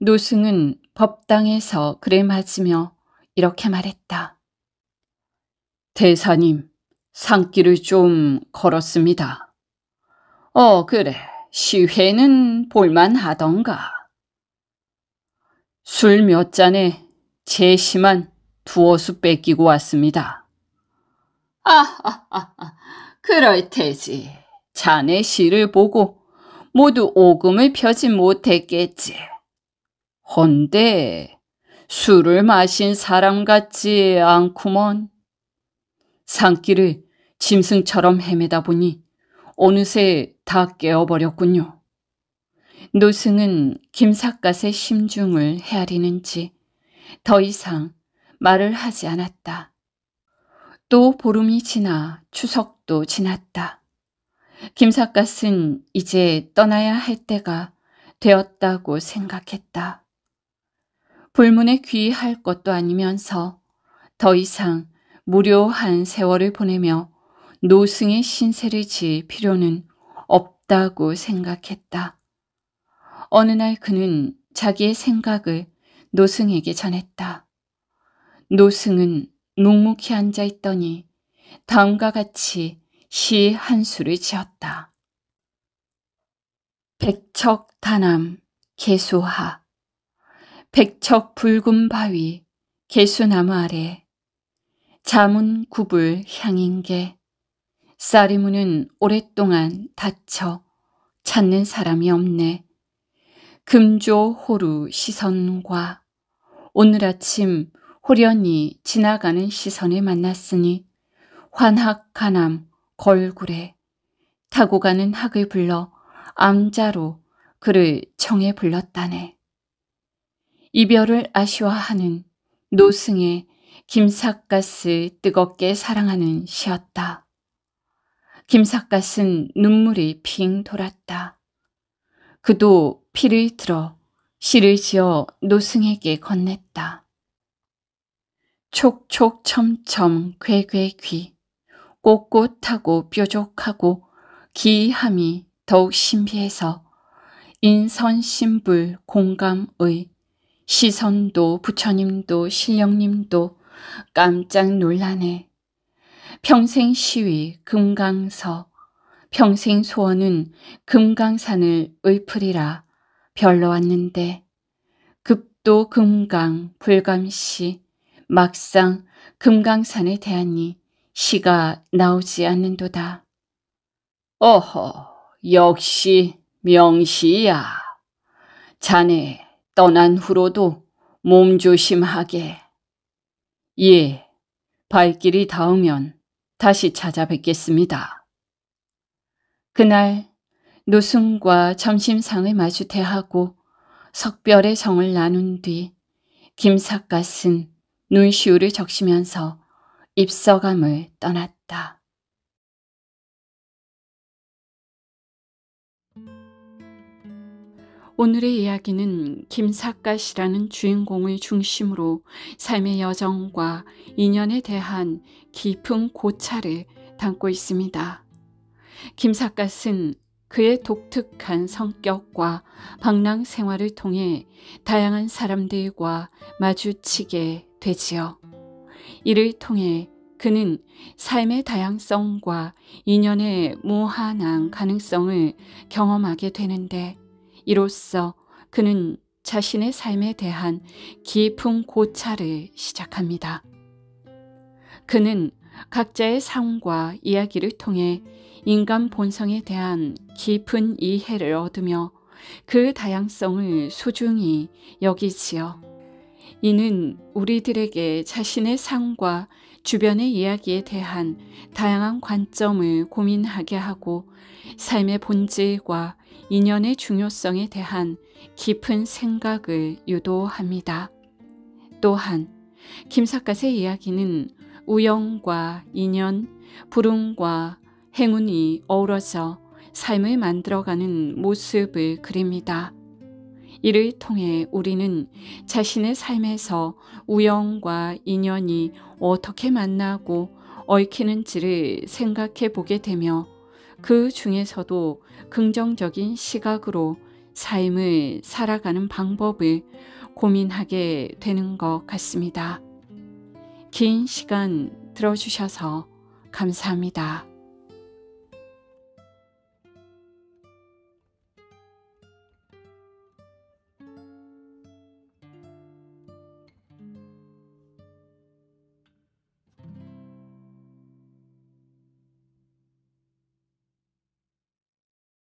노승은 법당에서 그를 맞으며 이렇게 말했다. 대사님, 산길을 좀 걸었습니다. 어, 그래. 시회는 볼만하던가. 술 몇 잔에 제 심한 두어수 뺏기고 왔습니다. 아하하하, 아, 아, 아, 그럴 테지. 자네 시를 보고 모두 오금을 펴지 못했겠지. 헌데 술을 마신 사람 같지 않구먼. 산길을 짐승처럼 헤매다 보니 어느새 다 깨어버렸군요. 노승은 김삿갓의 심중을 헤아리는지 더 이상 말을 하지 않았다. 또 보름이 지나 추석도 지났다. 김삿갓은 이제 떠나야 할 때가 되었다고 생각했다. 불문에 귀할 것도 아니면서 더 이상 무료한 세월을 보내며 노승의 신세를 지을 필요는 없다고 생각했다. 어느 날 그는 자기의 생각을 노승에게 전했다. 노승은 묵묵히 앉아 있더니 다음과 같이 시 한 수를 지었다. 백척 단암 개수하 백척 붉은 바위 개수나무 아래 자문 구불 향인계 쌀리무는 오랫동안 다쳐 찾는 사람이 없네. 금조 호루 시선과 오늘 아침 호련히 지나가는 시선에 만났으니 환학가남 걸굴에 타고 가는 학을 불러 암자로 그를 청해 불렀다네. 이별을 아쉬워하는 노승의 김삿갓을 뜨겁게 사랑하는 시였다. 김삿갓은 눈물이 핑 돌았다. 그도 피를 들어 실을 지어 노승에게 건넸다. 촉촉첨첨 괴괴귀 꼿꼿하고 뾰족하고 기함이 더욱 신비해서 인선신불 공감의 시선도 부처님도 신령님도 깜짝 놀라네. 평생 시위 금강서, 평생 소원은 금강산을 읊으리라 별로 왔는데 급도 금강 불감시 막상 금강산에 대하니 시가 나오지 않는도다. 어허 역시 명시야. 자네 떠난 후로도 몸조심하게. 예, 발길이 닿으면 다시 찾아뵙겠습니다. 그날 노승과 점심상을 마주대하고 석별의 정을 나눈 뒤 김삿갓은 눈시울을 적시면서 입서감을 떠났다. 오늘의 이야기는 김삿갓이라는 주인공을 중심으로 삶의 여정과 인연에 대한 깊은 고찰을 담고 있습니다. 김삿갓은 그의 독특한 성격과 방랑 생활을 통해 다양한 사람들과 마주치게 되지요. 이를 통해 그는 삶의 다양성과 인연의 무한한 가능성을 경험하게 되는데 이로써 그는 자신의 삶에 대한 깊은 고찰을 시작합니다. 그는 각자의 삶과 이야기를 통해 인간 본성에 대한 깊은 이해를 얻으며 그 다양성을 소중히 여기지요. 이는 우리들에게 자신의 삶과 주변의 이야기에 대한 다양한 관점을 고민하게 하고 삶의 본질과 인연의 중요성에 대한 깊은 생각을 유도합니다. 또한 김삿갓의 이야기는 우연과 인연, 불운과 행운이 어우러져 삶을 만들어가는 모습을 그립니다. 이를 통해 우리는 자신의 삶에서 우연과 인연이 어떻게 만나고 얽히는지를 생각해 보게 되며 그 중에서도 긍정적인 시각으로 삶을 살아가는 방법을 고민하게 되는 것 같습니다. 긴 시간 들어주셔서 감사합니다.